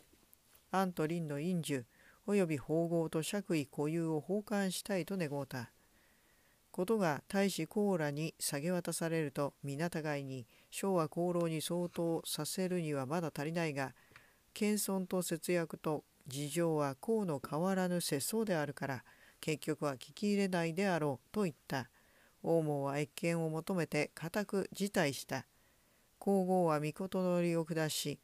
安と林の陰樹、及び法号と爵位固有を奉還したいと願うた。ことが大使コーラに下げ渡されると皆互いに昭和功労に相当させるにはまだ足りないが謙遜と節約と事情は功の変わらぬ節操であるから結局は聞き入れないであろうと言った王門は越見を求めて固く辞退した皇后は御事のりを下し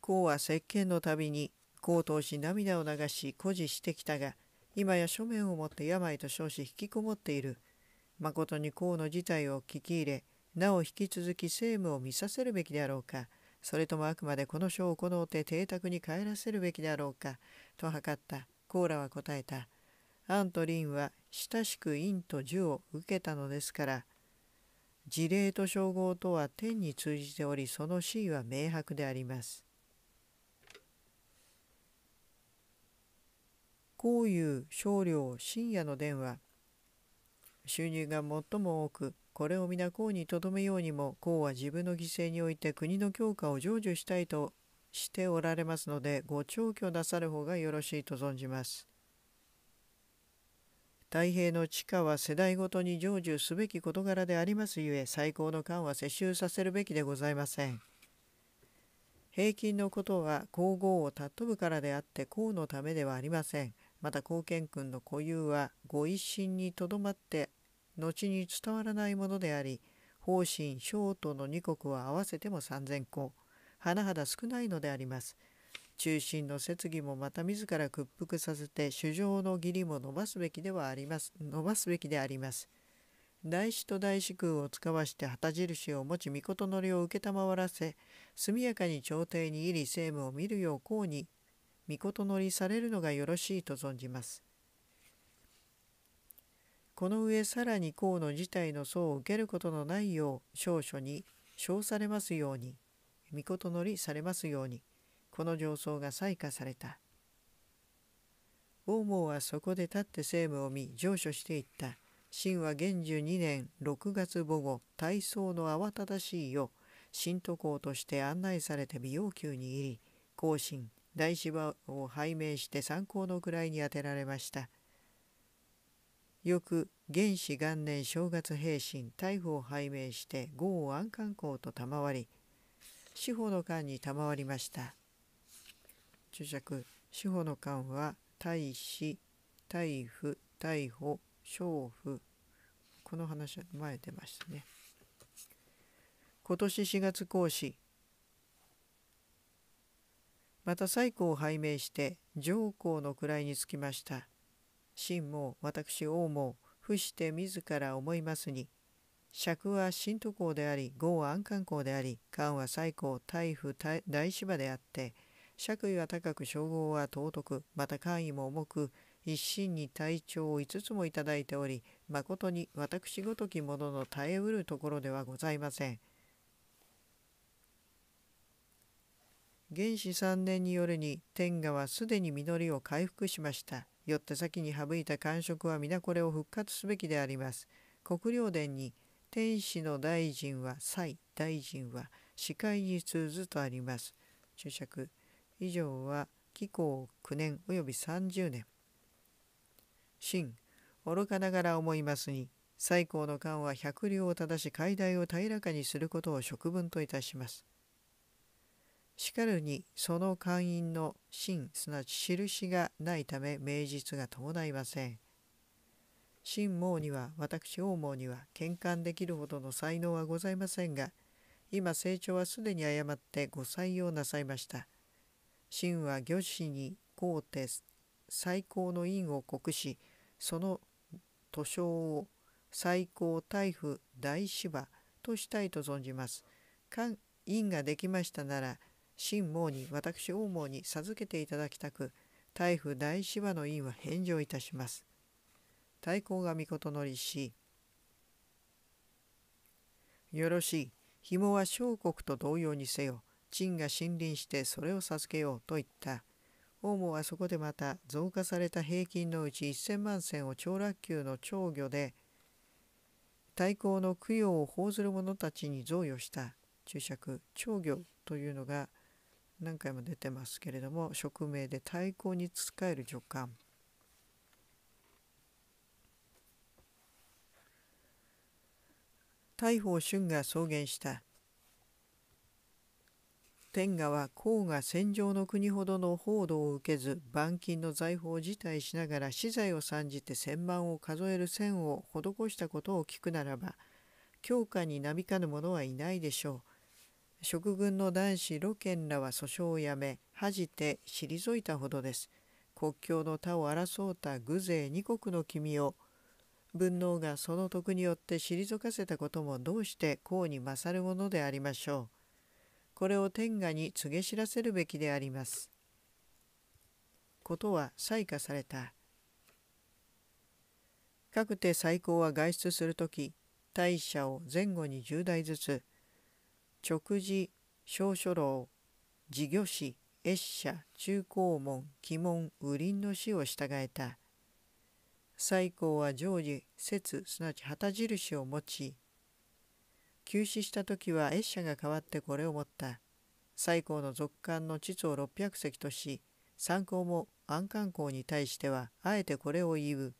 皇は石鹸のたびに功をし涙を流し孤児してきたが今や書面を持って病と称し引きこもっている誠に功の事態を聞き入れなお引き続き政務を見させるべきであろうかそれともあくまでこの書を行うて邸宅に帰らせるべきであろうかと測ったコーラは答えたアンとリンは親しく陰と樹を受けたのですから事例と称号とは天に通じておりその死意は明白であります幸雄少量深夜の電話収入が最も多くこれを皆公にとどめようにも公は自分の犠牲において国の強化を成就したいとしておられますのでご調教なさる方がよろしいと存じます。太平の地下は世代ごとに成就すべき事柄でありますゆえ最高の官は世襲させるべきでございません。平均のことは皇后を尊ぶからであって公のためではありません。また貢献君の固有はご一心にとどまって後に伝わらないものであり方針小との2国は合わせても3,000個甚だ少ないのであります。中心の設議もまた自ら屈服させて主上の義理も伸ばすべきではあります伸ばすべきであります。大師と大師空を使わして旗印を持ち御事のりを承らせ速やかに朝廷に入り政務を見るようこうに御事乗りされるのがよろしいと存じます。この上さらに河の事態の層を受けることのないよう少々に称されますように御事乗りされますようにこの上層が採火された。王毛はそこで立って政務を見上書していった。神は元寿2年6月午後体操の慌ただしいよ新都公として案内されて美容宮に入り後進大芝を拝命して参考の位に当てられました。翌元始元年正月平身大夫を拝命して豪を安官公と賜り司法の官に賜りました注釈司法の官は大使大夫大保娼婦この話は前出ましたね今年4月講師また西高を拝命して上皇の位につきました。真も私王も伏して自ら思いますに尺は新都校であり豪は安官公であり官は最高大夫大芝であって爵位は高く称号は尊くまた官位も重く一心に体調を5つもいただいており誠に私ごときものの耐えうるところではございません。原始3年によるに天下はすでに実りを回復しました。よって先に省いた感触は皆これを復活すべきであります。国領殿に天使の大臣は祭大臣は司会に通ずとあります。注釈以上は紀行9年及び30年。真愚かながら思いますに最高の官は百両を正し解題を平らかにすることを職分といたします。しかるにその会員の真すなわち印がないため名実が伴いません。真毛には私王毛には喧嘩できるほどの才能はございませんが今成長はすでに誤ってご採用なさいました。真は魚師に皇帝最高の院を告しその図書を最高大夫大芝としたいと存じます。院ができましたなら神毛に私王毛に授けていただきたく大夫大芝の院は返上いたします。太閤が御事のりしよろしい紐は小国と同様にせよ陳が森林してそれを授けようと言った王もはそこでまた増加された平均のうち1,000万銭を長楽宮の長魚で太閤の供養を奉ずる者たちに贈与した注釈長魚というのが何回も出てますけれども職名で太鼓に仕える助官大宝春が草原した天下は甲賀戦場の国ほどの報道を受けず板金の財宝を辞退しながら資材を参じて千万を数える千を施したことを聞くならば強化になびかぬ者はいないでしょう。職軍の男子ロケンらは訴訟をやめ恥じて退いたほどです国境の他を争うた偶勢二国の君を文能がその徳によって退かせたこともどうして功に勝るものでありましょうこれを天下に告げ知らせるべきでありますことは採火されたかくて最高は外出する時大社を前後に10台ずつ食事小書老事業士越社中高門鬼門雨林の死を従えた最高は常時節すなわち旗印を持ち急死した時は越社が代わってこれを持った最高の続艦の地図を600隻とし参考も安官公に対してはあえてこれを言う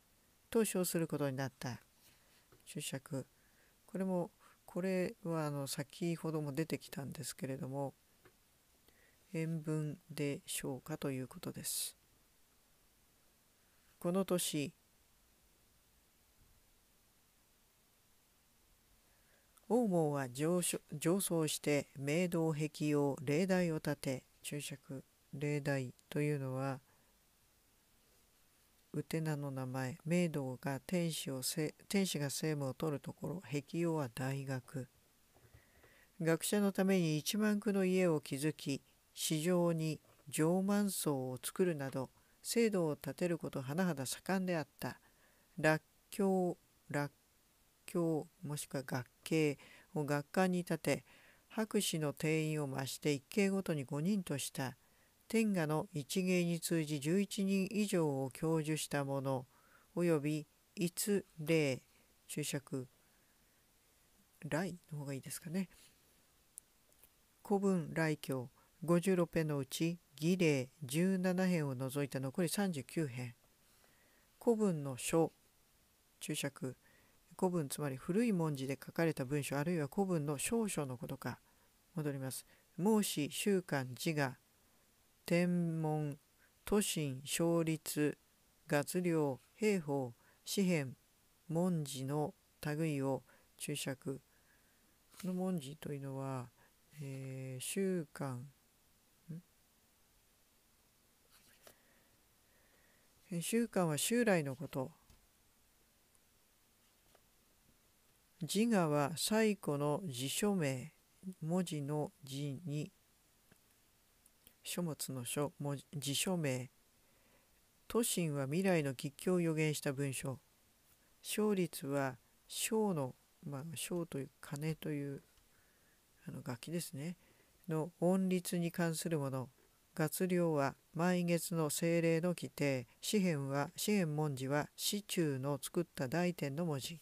と称することになった注釈これもこれはあの先ほども出てきたんですけれども塩分でしょうかということです。この年王門は上上層して明道壁を霊台を建て注釈霊台というのはウテナの名前イドが天使を天使が政務を取るところ壁用は大学学者のために一万区の家を築き市場に常万層を作るなど制度を立てること甚だ盛んであった楽教楽教もしくは学系を学館に立て博士の定員を増して一系ごとに5人とした天下の一芸に通じ11人以上を教授した者および一例注釈来の方がいいですかね古文来教56編のうち儀礼17編を除いた残り39編古文の書注釈古文つまり古い文字で書かれた文書あるいは古文の少書のことか戻ります孟子習慣自我天文都心勝率月領兵法詩編文字の類を注釈この文字というのは、えー、週刊習慣は襲来のこと自我は最古の辞書名文字の字に書物の書文字書名都心は未来の吉祥を予言した文章勝率は小のまあ小という鐘というあの楽器ですねの音律に関するもの月量は毎月の精霊の規定詩編は詩編文字は市中の作った大典の文字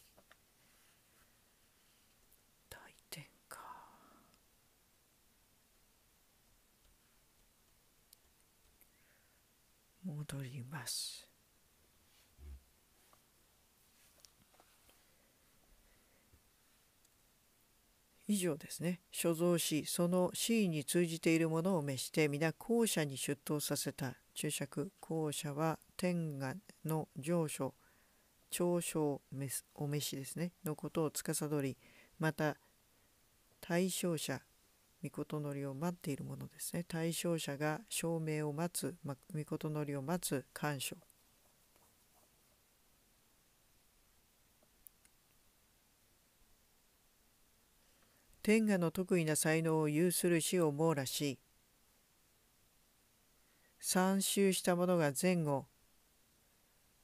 戻ります。以上ですね所蔵しその因に通じているものを召して皆後者に出頭させた注釈後者は天下の上昇長所お召しですねのことを司りまた対象者御事のりを待っているものですね対象者が証明を待つ、ま、御事のりを待つ感傷天下の得意な才能を有する死を網羅し参集した者が前後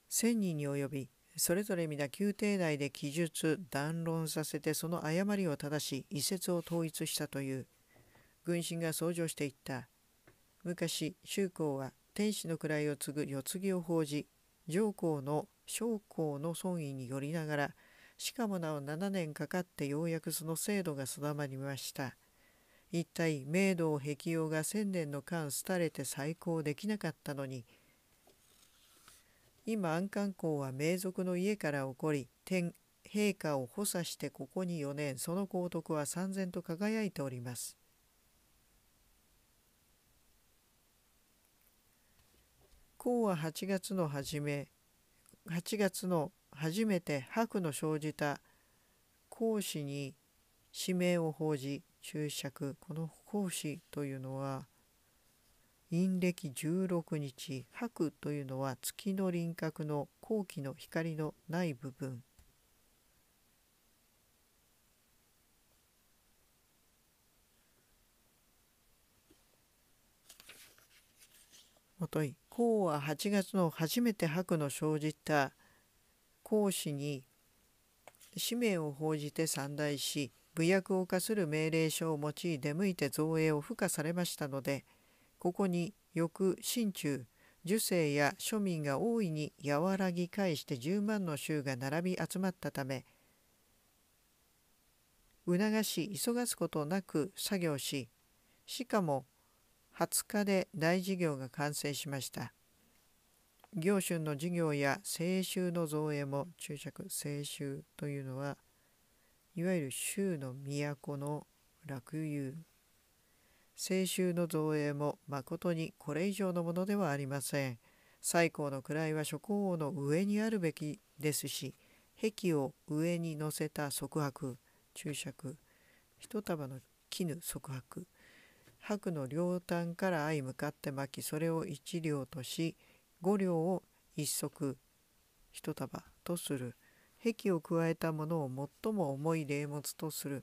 千人に及びそれぞれ皆宮廷内で記述談論させてその誤りを正し遺説を統一したという軍神が創上していった昔周公は天使の位を継ぐ世継ぎを報じ上皇の将校の尊位によりながらしかもなお7年かかってようやくその制度が定まりました一体明道壁陽が千年の間廃れて再興できなかったのに今安官公は名族の家から起こり天陛下を補佐してここに4年その皇徳は三千と輝いております孔は8月の初め8月の初めて白の生じた孔子に指名を報じ注釈この孔子というのは陰暦16日白というのは月の輪郭の後期の光のない部分もとい孔は8月の初めて白の生じた孔子に使命を報じて参大し武役を課する命令書を用い出向いて造営を付加されましたのでここに翌心中儒政や庶民が大いに和らぎ返して10万の衆が並び集まったため促し急がすことなく作業ししかも20日で大事業が完成しました行春の事業や清宗の造営も注釈清宗というのはいわゆる州の都の落遊清宗の造営もまことにこれ以上のものではありません最高の位は諸侯王の上にあるべきですし壁を上に乗せた束縛注釈一束の絹束縛白の両端から相向かって巻きそれを一両とし五両を一足一束とする壁を加えたものを最も重い霊物とする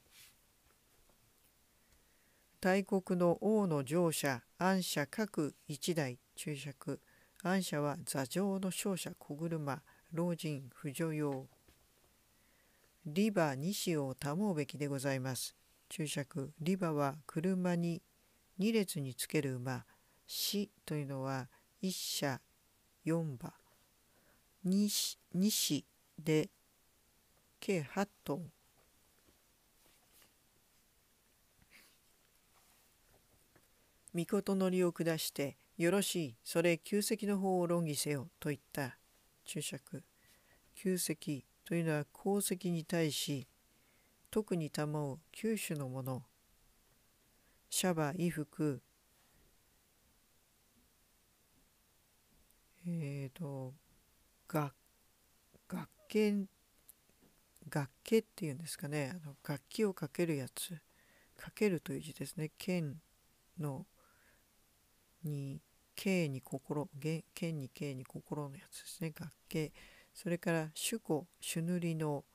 大国の王の乗車安社各一代注釈安社は座上の勝者小車老人婦女用リバ西を保うべきでございます注釈リバは車に2列につける馬死というのは1社4馬二子で計8トン御事のりを下して「よろしいそれ旧跡の方を論議せよ」といった注釈旧跡というのは功績に対し特に玉を九種のものシャバ衣服えっ、ー、と学学研学系っていうんですかねあの楽器をかけるやつかけるという字ですね剣のに刑に心剣に刑に心のやつですね楽器それから主語主塗りの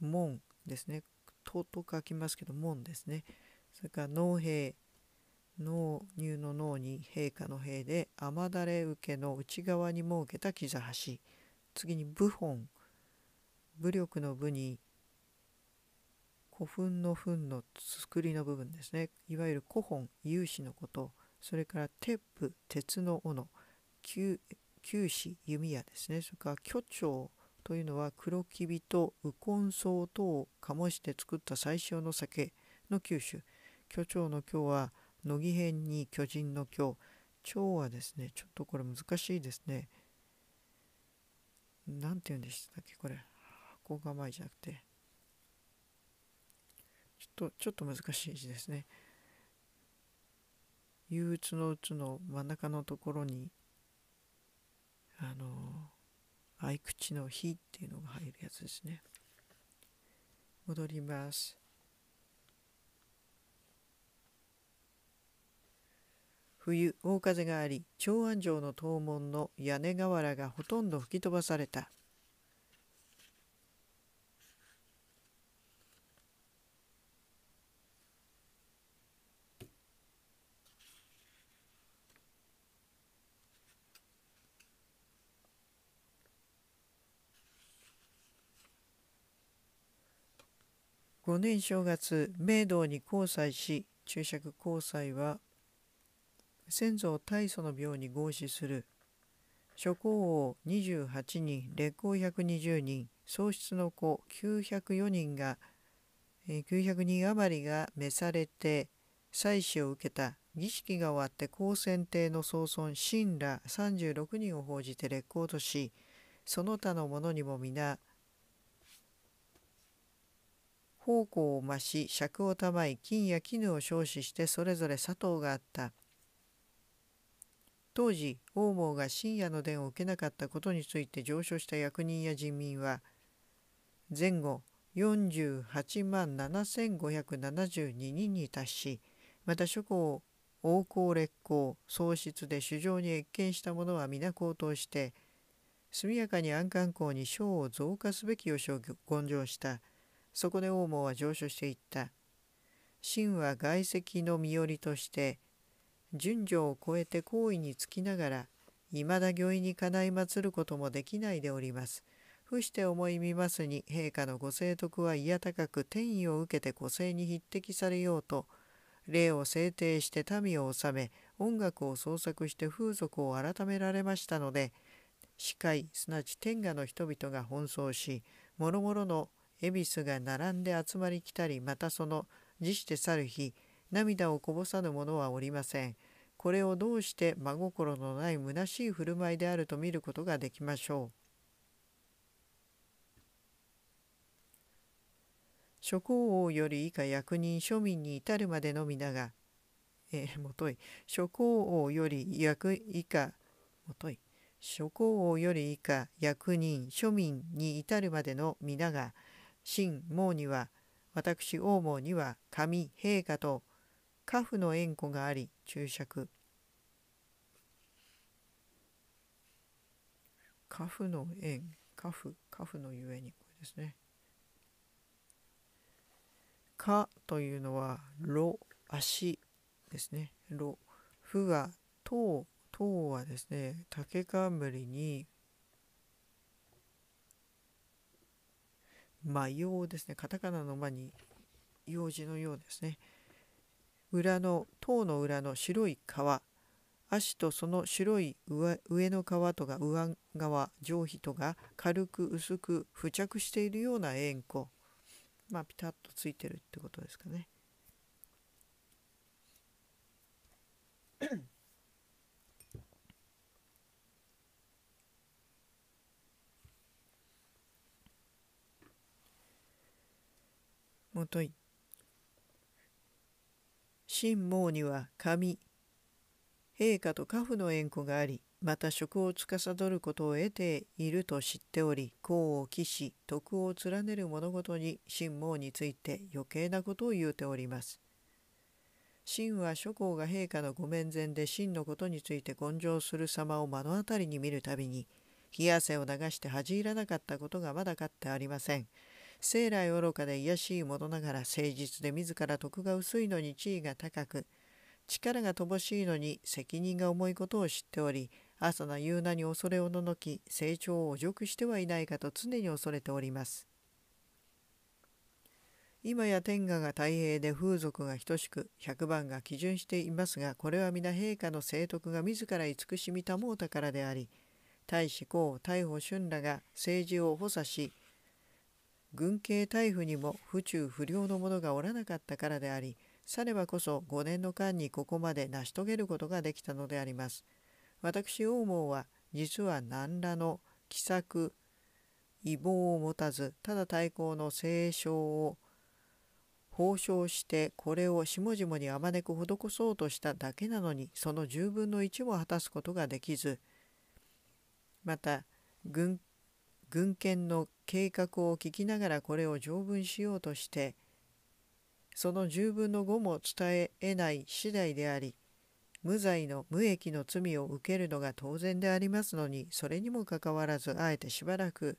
門ですねとと書きますけど門ですねそれから農兵納乳の脳に陛下の兵で雨だれ受けの内側に設けた木座橋次に武本武力の部に古墳の墳の作りの部分ですねいわゆる古本有志のことそれから鉄布鉄の斧旧死弓矢ですねそれから巨鳥というのは黒きびと右根草等を醸して作った最小の酒の九種巨長の今日は乃木編に巨人の今日蝶はですねちょっとこれ難しいですね何て言うんでしたっけこれ箱構えじゃなくてちょっとちょっと難しい字ですね憂鬱のうつの真ん中のところにあの合口の「火」っていうのが入るやつですね戻ります冬大風があり長安城の東門の屋根瓦がほとんど吹き飛ばされた五年正月明道に交際し注釈交際は先祖大祖の病に合祀する諸皇王28人烈公120人喪失の子904人が900人余りが召されて祭祀を受けた儀式が終わって高専帝の総尊神羅36人を報じて烈行としその他の者にも皆奉公を増し尺を賜い金や絹を少子してそれぞれ佐藤があった当時王毛が深夜の伝を受けなかったことについて上昇した役人や人民は前後48万7572人に達しまた諸侯王侯列侯喪失で首相に謁見した者は皆高騰して速やかに安官公に賞を増加すべき予想を根性したそこで王毛は上昇していった秦は外籍の身寄りとして順序を超えて行為につきながらいまだ御意にかないまつることもできないでおります。伏して思い見ますに陛下のご聖徳は嫌高く天意を受けて個性に匹敵されようと霊を制定して民を治め音楽を創作して風俗を改められましたので司会すなわち天下の人々が奔走し諸々の恵比寿が並んで集まり来たりまたその辞して去る日涙をこぼさぬ者はおりません。これをどうして真心のない虚しい振る舞いであると見ることができましょう。諸侯王より以下役人庶民に至るまでの皆が、えー、もとい諸侯王より役以下もとい諸侯王より以下役人庶民に至るまでの皆が親毛には私王毛には神陛下とカフの縁故があり注釈カフの縁カフカフのゆえにこれですねカというのはロ足ですねロフは塔塔はですね竹冠にまよう」ですねカタカナの魔に用事のようですね裏の塔の裏の白い皮足とその白い上の皮とが上側上皮とが軽く薄く付着しているような円弧まあピタッとついてるってことですかね。も とい神毛には紙陛下と家父の縁故がありまた職を司ることを得ていると知っており功を期し徳を連ねる物事に神毛について余計なことを言うております。秦は諸侯が陛下のご面前で秦のことについて根性する様を目の当たりに見るたびに冷や汗を流して恥じ入らなかったことがまだかってありません。生来愚かで卑しいものながら誠実で自ら徳が薄いのに地位が高く力が乏しいのに責任が重いことを知っており朝な夕なに恐れをののき成長を汚辱してはいないかと常に恐れております。今や天下が太平で風俗が等しく百番が基準していますがこれは皆陛下の聖徳が自ら慈しみたもうたからであり大使公大保春らが政治を補佐し軍系大夫にも府中不良の者がおらなかったからでありさればこそ5年の間にここまで成し遂げることができたのであります私王門は実は何らの奇策異謀を持たずただ対抗の聖書を報奨してこれを下々にあまねく施そうとしただけなのにその10分の1も果たすことができずまた軍軍犬の計画を聞きながらこれを条文しようとしてその10分の5も伝え得ない次第であり無罪の無益の罪を受けるのが当然でありますのにそれにもかかわらずあえてしばらく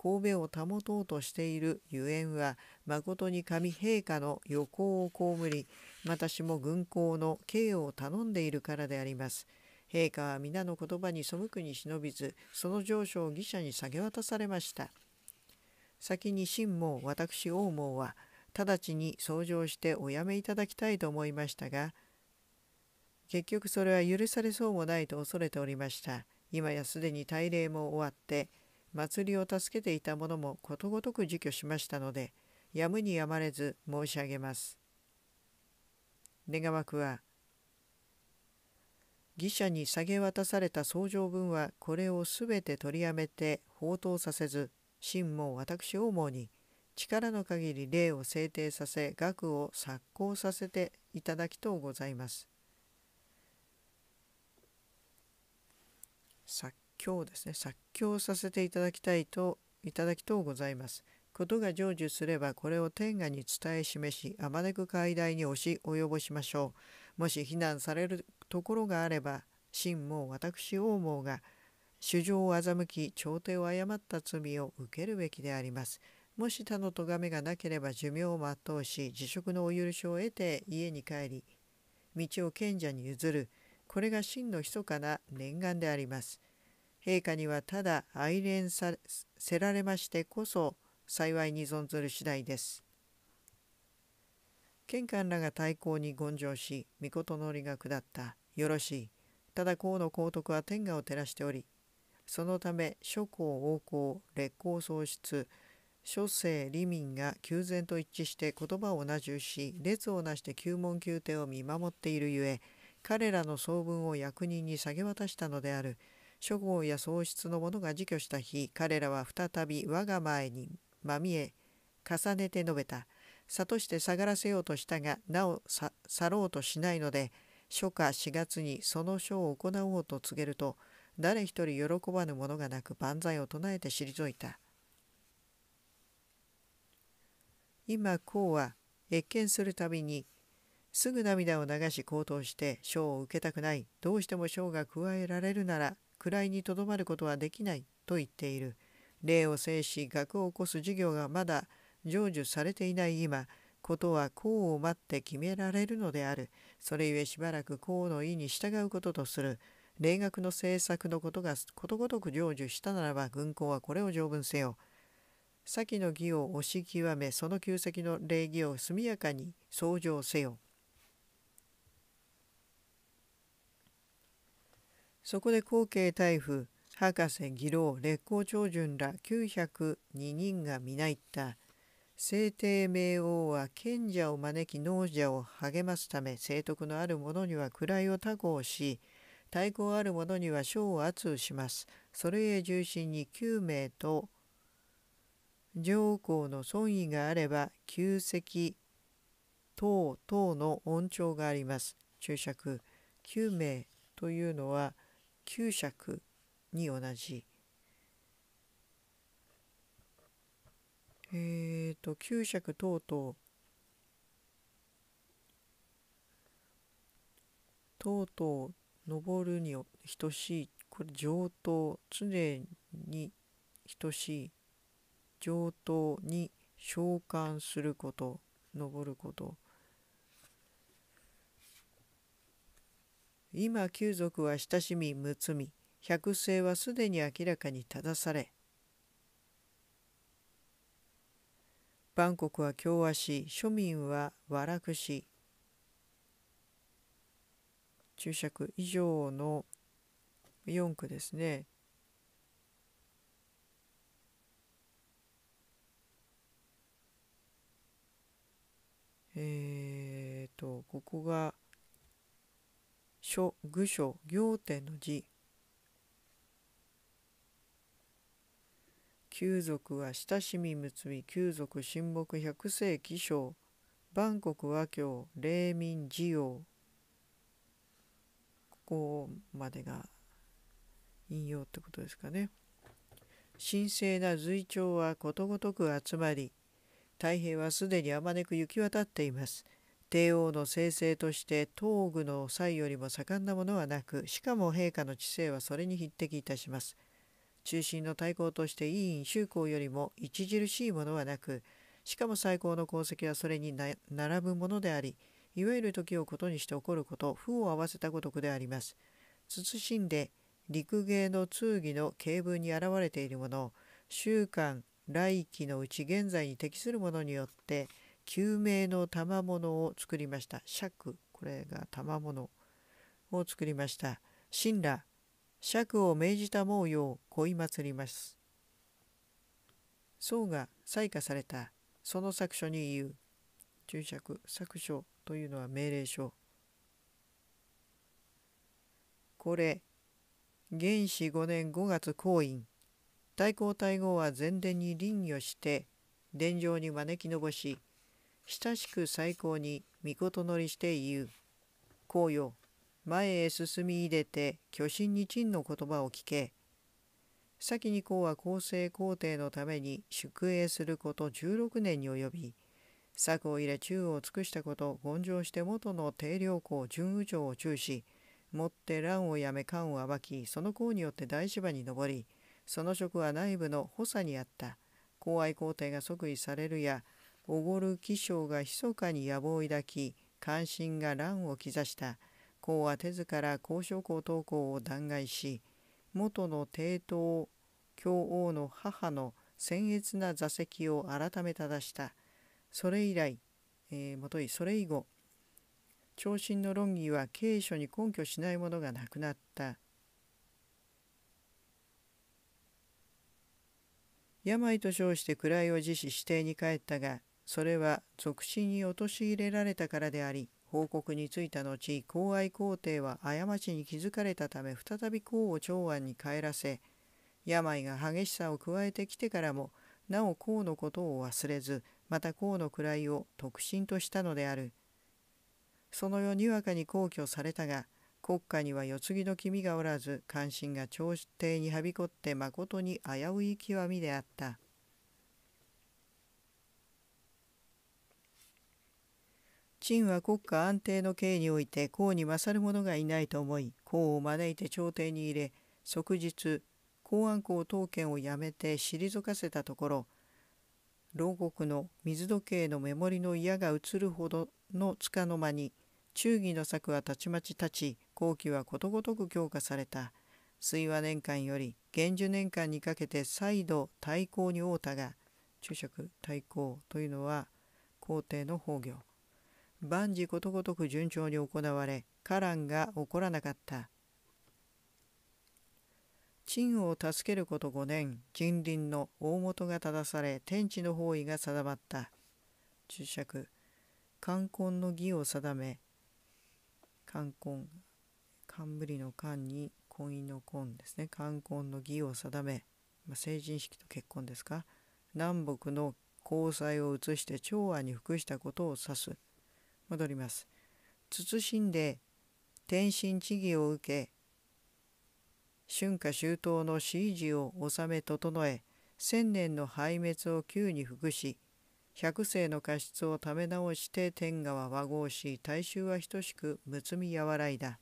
神戸を保とうとしているゆえんは誠に神陛下の予行を被り私も軍港の刑を頼んでいるからであります。陛下は皆の言葉に背くに忍びずその上書を義者に下げ渡されました先に秦も私王毛は直ちに除をしておやめいただきたいと思いましたが結局それは許されそうもないと恐れておりました今やすでに大礼も終わって祭りを助けていた者もことごとく自去しましたのでやむにやまれず申し上げます願わくは義者に下げ渡された相上分はこれをすべて取りやめて放蕩させず真も私を思うに力の限り霊を制定させ額を作行させていただきとうございます。作教ですね作教させていただきたいといただきとうございます。ことが成就すればこれを天下に伝え示しあまねく解題に押し及ぼしましょう。もし非難されるところがあれば秦も私王毛が主情を欺き朝廷を誤った罪を受けるべきであります。もし他の咎めがなければ寿命を全うし辞職のお許しを得て家に帰り道を賢者に譲るこれが真の密かな念願であります。陛下にはただ哀憐させられましてこそ幸いに存ずる次第です。玄関らが太閤に言上し御のりが下ったよろしいただ河の皇徳は天下を照らしておりそのため諸侯王侯列皇喪失諸生利民が旧然と一致して言葉を同じし列をなして旧門宮廷を見守っているゆえ彼らの総分を役人に下げ渡したのである諸侯や喪失の者が自去した日彼らは再び我が前にまみえ重ねて述べた「悟して下がらせようとしたがなお去ろうとしないので初夏4月にその書を行おうと告げると誰一人喜ばぬ者がなく万歳を唱えて退いた今孔は謁見するたびにすぐ涙を流し高騰して賞を受けたくないどうしても賞が加えられるなら位にとどまることはできないと言っている例を制し学を起こす事業がまだ成就されていない今ことは功を待って決められるのであるそれゆえしばらく功の意に従うこととする霊学の政策のことがことごとく成就したならば軍港はこれを条文せよ先の義を押し極めその旧跡の礼儀を速やかに創上せよそこで後継大夫博士義郎烈光長順ら902人が皆言った聖帝明王は賢者を招き能者を励ますため聖徳のある者には位を他行し対抗ある者には賞を圧します。それへ重心に9名と上皇の尊意があれば旧跡等等の恩寵があります。注釈9名というのは9尺に同じ。えっ、ー、と九尺等々とうとう登るに等しいこれ上等常に等しい上等に召喚すること登ること今九族は親しみむつみ百姓はすでに明らかに正され万国は共和し庶民は和楽し注釈以上の4句ですねえーとここが書愚書行典の字旧族は親しみ結び旧族親睦百世紀章万国和教黎民事業ここまでが引用ってことですかね神聖な随調はことごとく集まり太平はすでにあまねく行き渡っています帝王の生成として東宮の際よりも盛んなものはなくしかも陛下の知性はそれに匹敵いたします中心の対抗として委員修公よりも著しいものはなくしかも最高の功績はそれに並ぶものでありいわゆる時をことにして起こること負を合わせたごとくであります。謹んで陸芸の通義の形文に現れているものを週刊来期のうち現在に適するものによって救命の賜物を作りました。釈これが賜物を作りました。神羅釈を命じたもうよう恋祭ります。僧が採火されたその作書に言う注釈作書というのは命令書これ元始五年五月行院太閤太后は前殿に臨御して殿上に招きのぼし親しく最高に御事乗りして言う「こうよ前へ進み入れて巨神に陳の言葉を聞け。先に公は公正皇帝のために宿営すること16年に及び、策を入れ宙を尽くしたこと権上して元の定領公準右長を中し、もって乱をやめ官を暴き、その功によって大芝に上り、その職は内部の補佐にあった。公愛皇帝が即位されるや、おごる気象が密かに野望を抱き、関心が乱を兆した。公は手ずから交渉公等公を弾劾し元の帝都教皇の母の僭越な座席を改め正したそれ以来、えー、もといそれ以後長身の論議は経書に根拠しないものがなくなった病と称して位を辞し指定に帰ったがそれは俗心に陥れられたからであり報告についた後公愛皇帝は過ちに気づかれたため再び功を長安に帰らせ病が激しさを加えてきてからもなお功のことを忘れずまた功の位を特進としたのであるその世にわかに皇居されたが国家には世継ぎの君がおらず関心が朝廷にはびこって誠に危うい極みであった。陳は国家安定の刑において公に勝る者がいないと思い公を招いて朝廷に入れ即日公安公当権を辞めて退かせたところ牢獄の水時計の目盛りの矢が移るほどのつかの間に忠義の策はたちまち立ち後期はことごとく強化された水和年間より元寿年間にかけて再度対抗に応たが注釈対抗というのは皇帝の崩御万事ことごとく順調に行われ家乱が起こらなかった陳を助けること5年近隣の大元が正され天地の方位が定まった注釈冠婚の儀を定め冠婚冠の冠に婚姻の婚ですね冠婚の儀を定め、まあ、成人式と結婚ですか南北の交際を移して長安に服したことを指す戻ります。慎んで天心地義を受け春夏秋冬の支持を収め整え千年の廃滅を急に服し百世の過失をため直して天下は和合し大衆は等しくむみ和らいだ。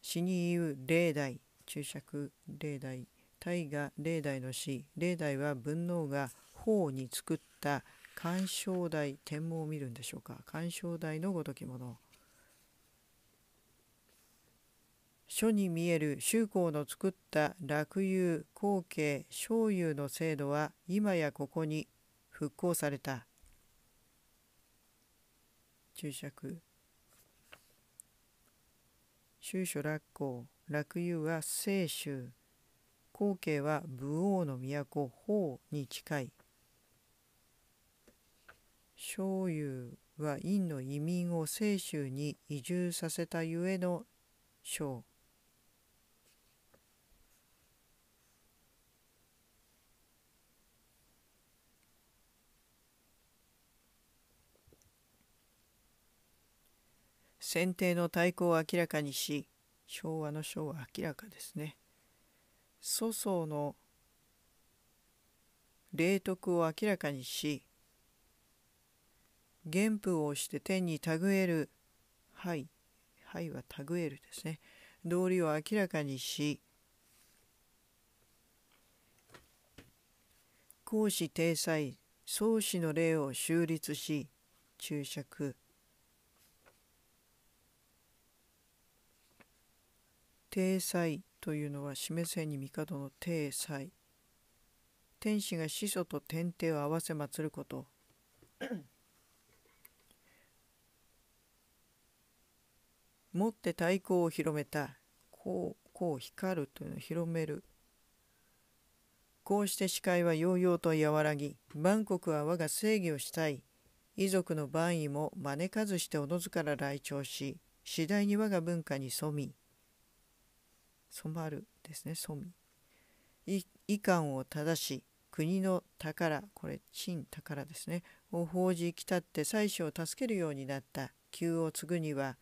死に言う霊代注釈霊代大河霊代の死霊代は文能が法に作った鑑賞台天文を見るんでしょうか鑑賞台のごときもの書に見える周公の作った落遊後継昭遊の制度は今やここに復興された注釈宗書落公落遊は清州後継は武王の都法に近い章友は院の移民を清州に移住させたゆえの章先帝の対抗を明らかにし昭和の章は明らかですね祖宗の霊徳を明らかにし原布をして天にたぐえるはいはいはたぐえるですね道理を明らかにし公子定裁宗師の礼を修立し注釈定裁というのは示せに帝の定裁天使が始祖と天帝を合わせ祀ること持って太鼓を広めたこうこう光るというのを広めるこうして視界はようようと和らぎ万国は我が正義をしたい遺族の万位も招かずしておのずから来朝し次第に我が文化に染み染まるですね染み遺憾を正し国の宝これ陳宝ですねを報じきたって妻子を助けるようになった旧を継ぐには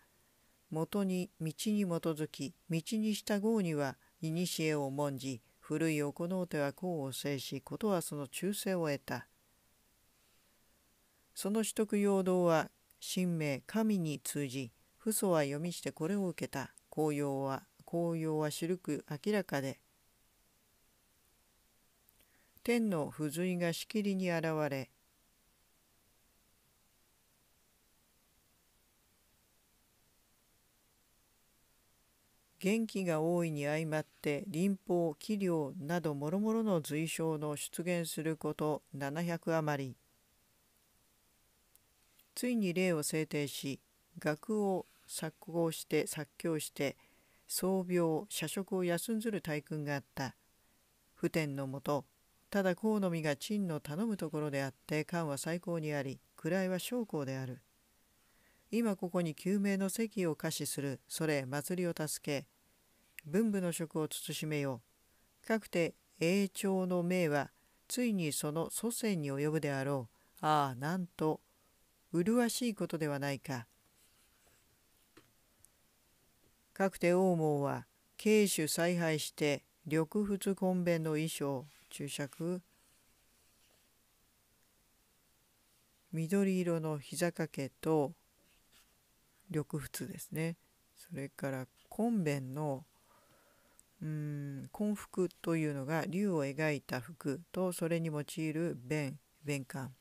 元に道に基づき道に従うには古を重んじ古い行う手は功を制しことはその忠誠を得たその取得用道は神明神に通じ父祖は読みしてこれを受けた紅葉は紅葉は知く明らかで天の不随がしきりに現れ元気が大いに相まって林法器量など諸々の随章の出現すること700余りついに例を制定し学を作行して作教して創病社食を休んずる大君があった普天のもとただ河野実が陳の頼むところであって漢は最高にあり位は将校である今ここに救命の席を貸しするそれ祭りを助け文武の職を慎めようかくて永長の命はついにその祖先に及ぶであろうああなんと麗しいことではないかかくて王門は慶主采配して緑仏根弁の衣装注釈緑色の膝掛けと緑仏ですねそれから根弁のうん根服というのが竜を描いた服とそれに用いる弁弁冠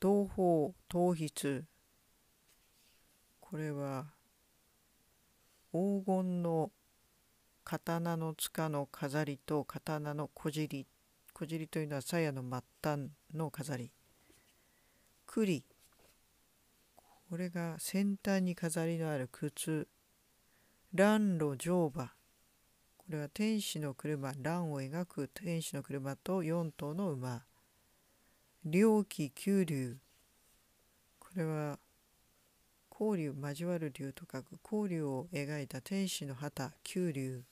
東方東筆これは黄金の刀の塚の飾りと刀のこじりこじりというのは鞘の末端の飾り栗これが先端に飾りのある靴蘭路乗馬これは天使の車蘭を描く天使の車と4頭の馬猟奇九流これは交流交わる竜と書く交流を描いた天使の旗九流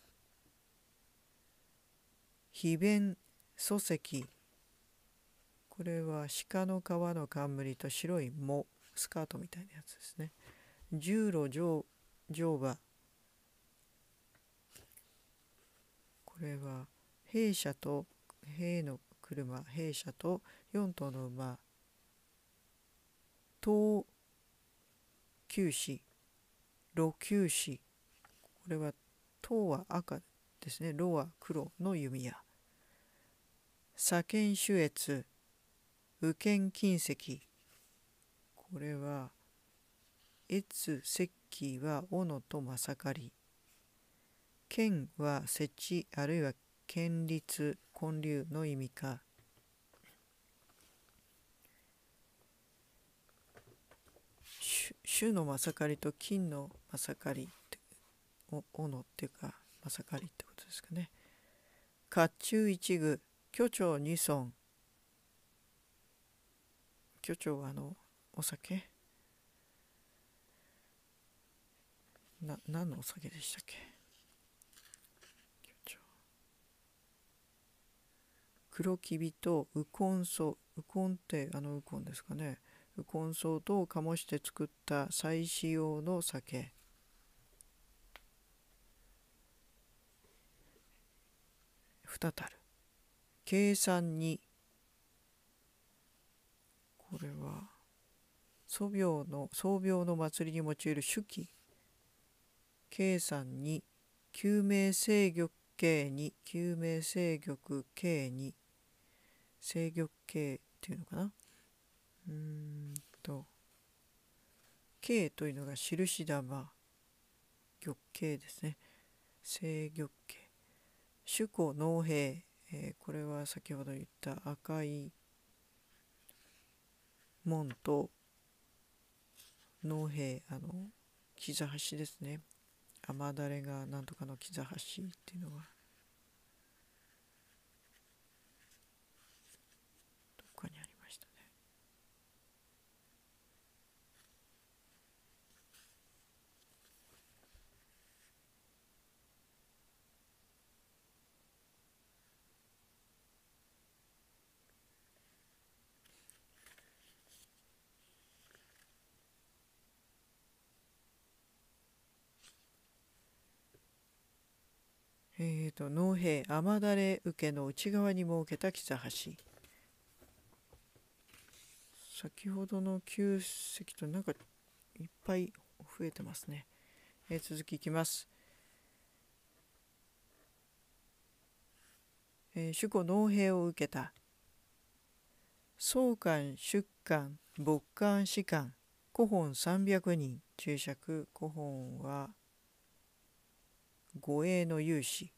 秘弁礎石これは鹿の皮の冠と白い藻スカートみたいなやつですね十路上上馬これは兵舎と兵の車兵舎と4頭の馬東九死路九死これは東は赤ですね路は黒の弓矢左剣主越右剣金石これは越石器は斧とまさかり剣は設置あるいは県立建立の意味か種のまさかりと金のまさかりお斧っていうかまさかりってことですかね甲冑一具巨鳥二尊巨鳥はあのお酒な何のお酒でしたっけ黒きびとウコンソウコンってあのウコンですかねウコンソウと醸して作った再使用の酒再たる計算にこれは祖廟の宗廟の祭りに用いる手記計算に救命制御系に救命制御系に制御系っていうのかなうーんと系というのが印玉玉系ですね制御系主公農兵、えー、これは先ほど言った赤い門と農兵あの木座橋ですね雨だれがなんとかの木座橋っていうのが。と農兵雨だれ受けの内側に設けた木差橋先ほどの旧石となんかいっぱい増えてますね、えー、続きいきます、えー、主古農兵を受けた総官出官牧官士官古本300人注釈古本は護衛の勇士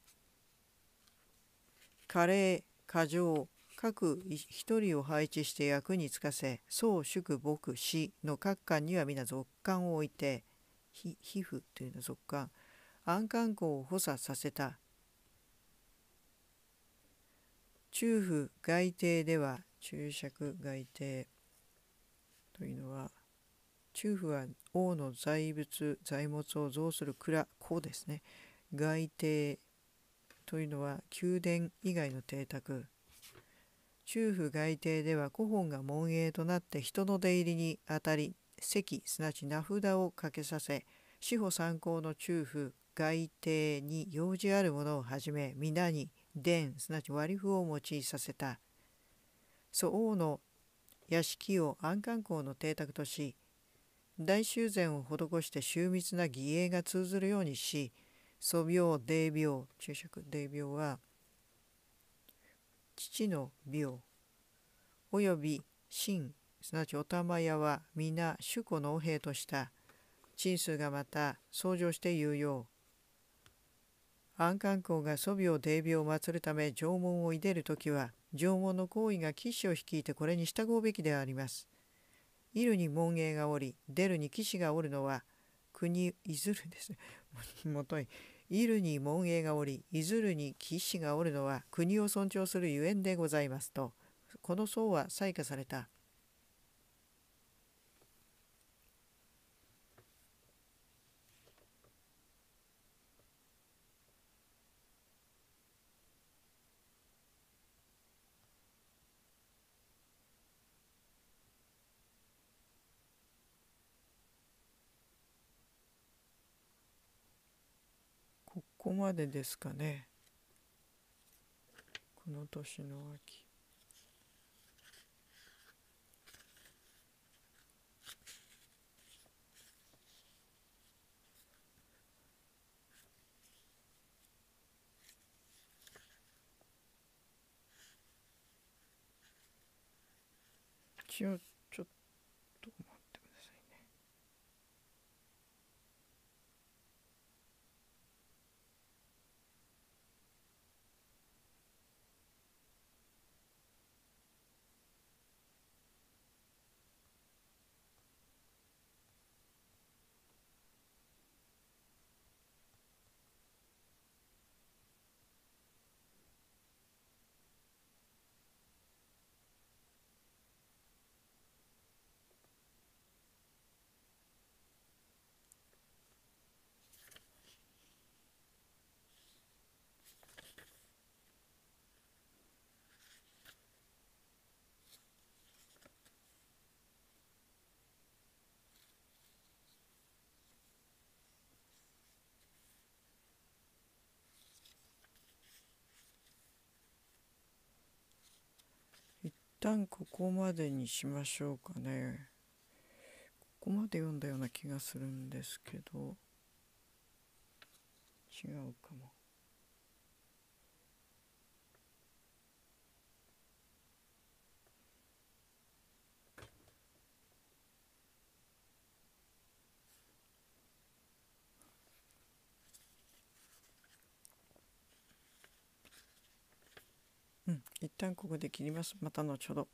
加齢過剰各一人を配置して役に就かせ宗祝牧師の各巻には皆続官を置いて皮膚というのは続巻安官公を補佐させた中府外邸では注釈外邸というのは中府は王の財物財物を増する蔵庫ですね外邸というのは宮殿以外の邸宅中府外邸では古本が門営となって人の出入りにあたり席すなわち名札をかけさせ司法参考の中府外邸に用事あるものをはじめ皆に伝すなわち割符を用いさせた祖王の屋敷を安官公の邸宅とし大修繕を施して秀密な義営が通ずるようにし素病霊病注釈霊病は父の病および神すなわちお玉屋は皆主護の兵とした鎮数がまた相乗して言うよう安官公が素病霊病を祀るため縄文をいでる時は縄文の行為が騎士を率いてこれに従うべきであります。いるに門芸がおり出るに騎士がおるのは国いずるですね。もといいるに門営がおりいずるに騎士がおるのは国を尊重するゆえんでございますとこの僧は採火されたこまでですかねこの年の秋一応旦ここまでにしましょうかねここまで読んだような気がするんですけど違うかも旦ここで切りますまた後ほど。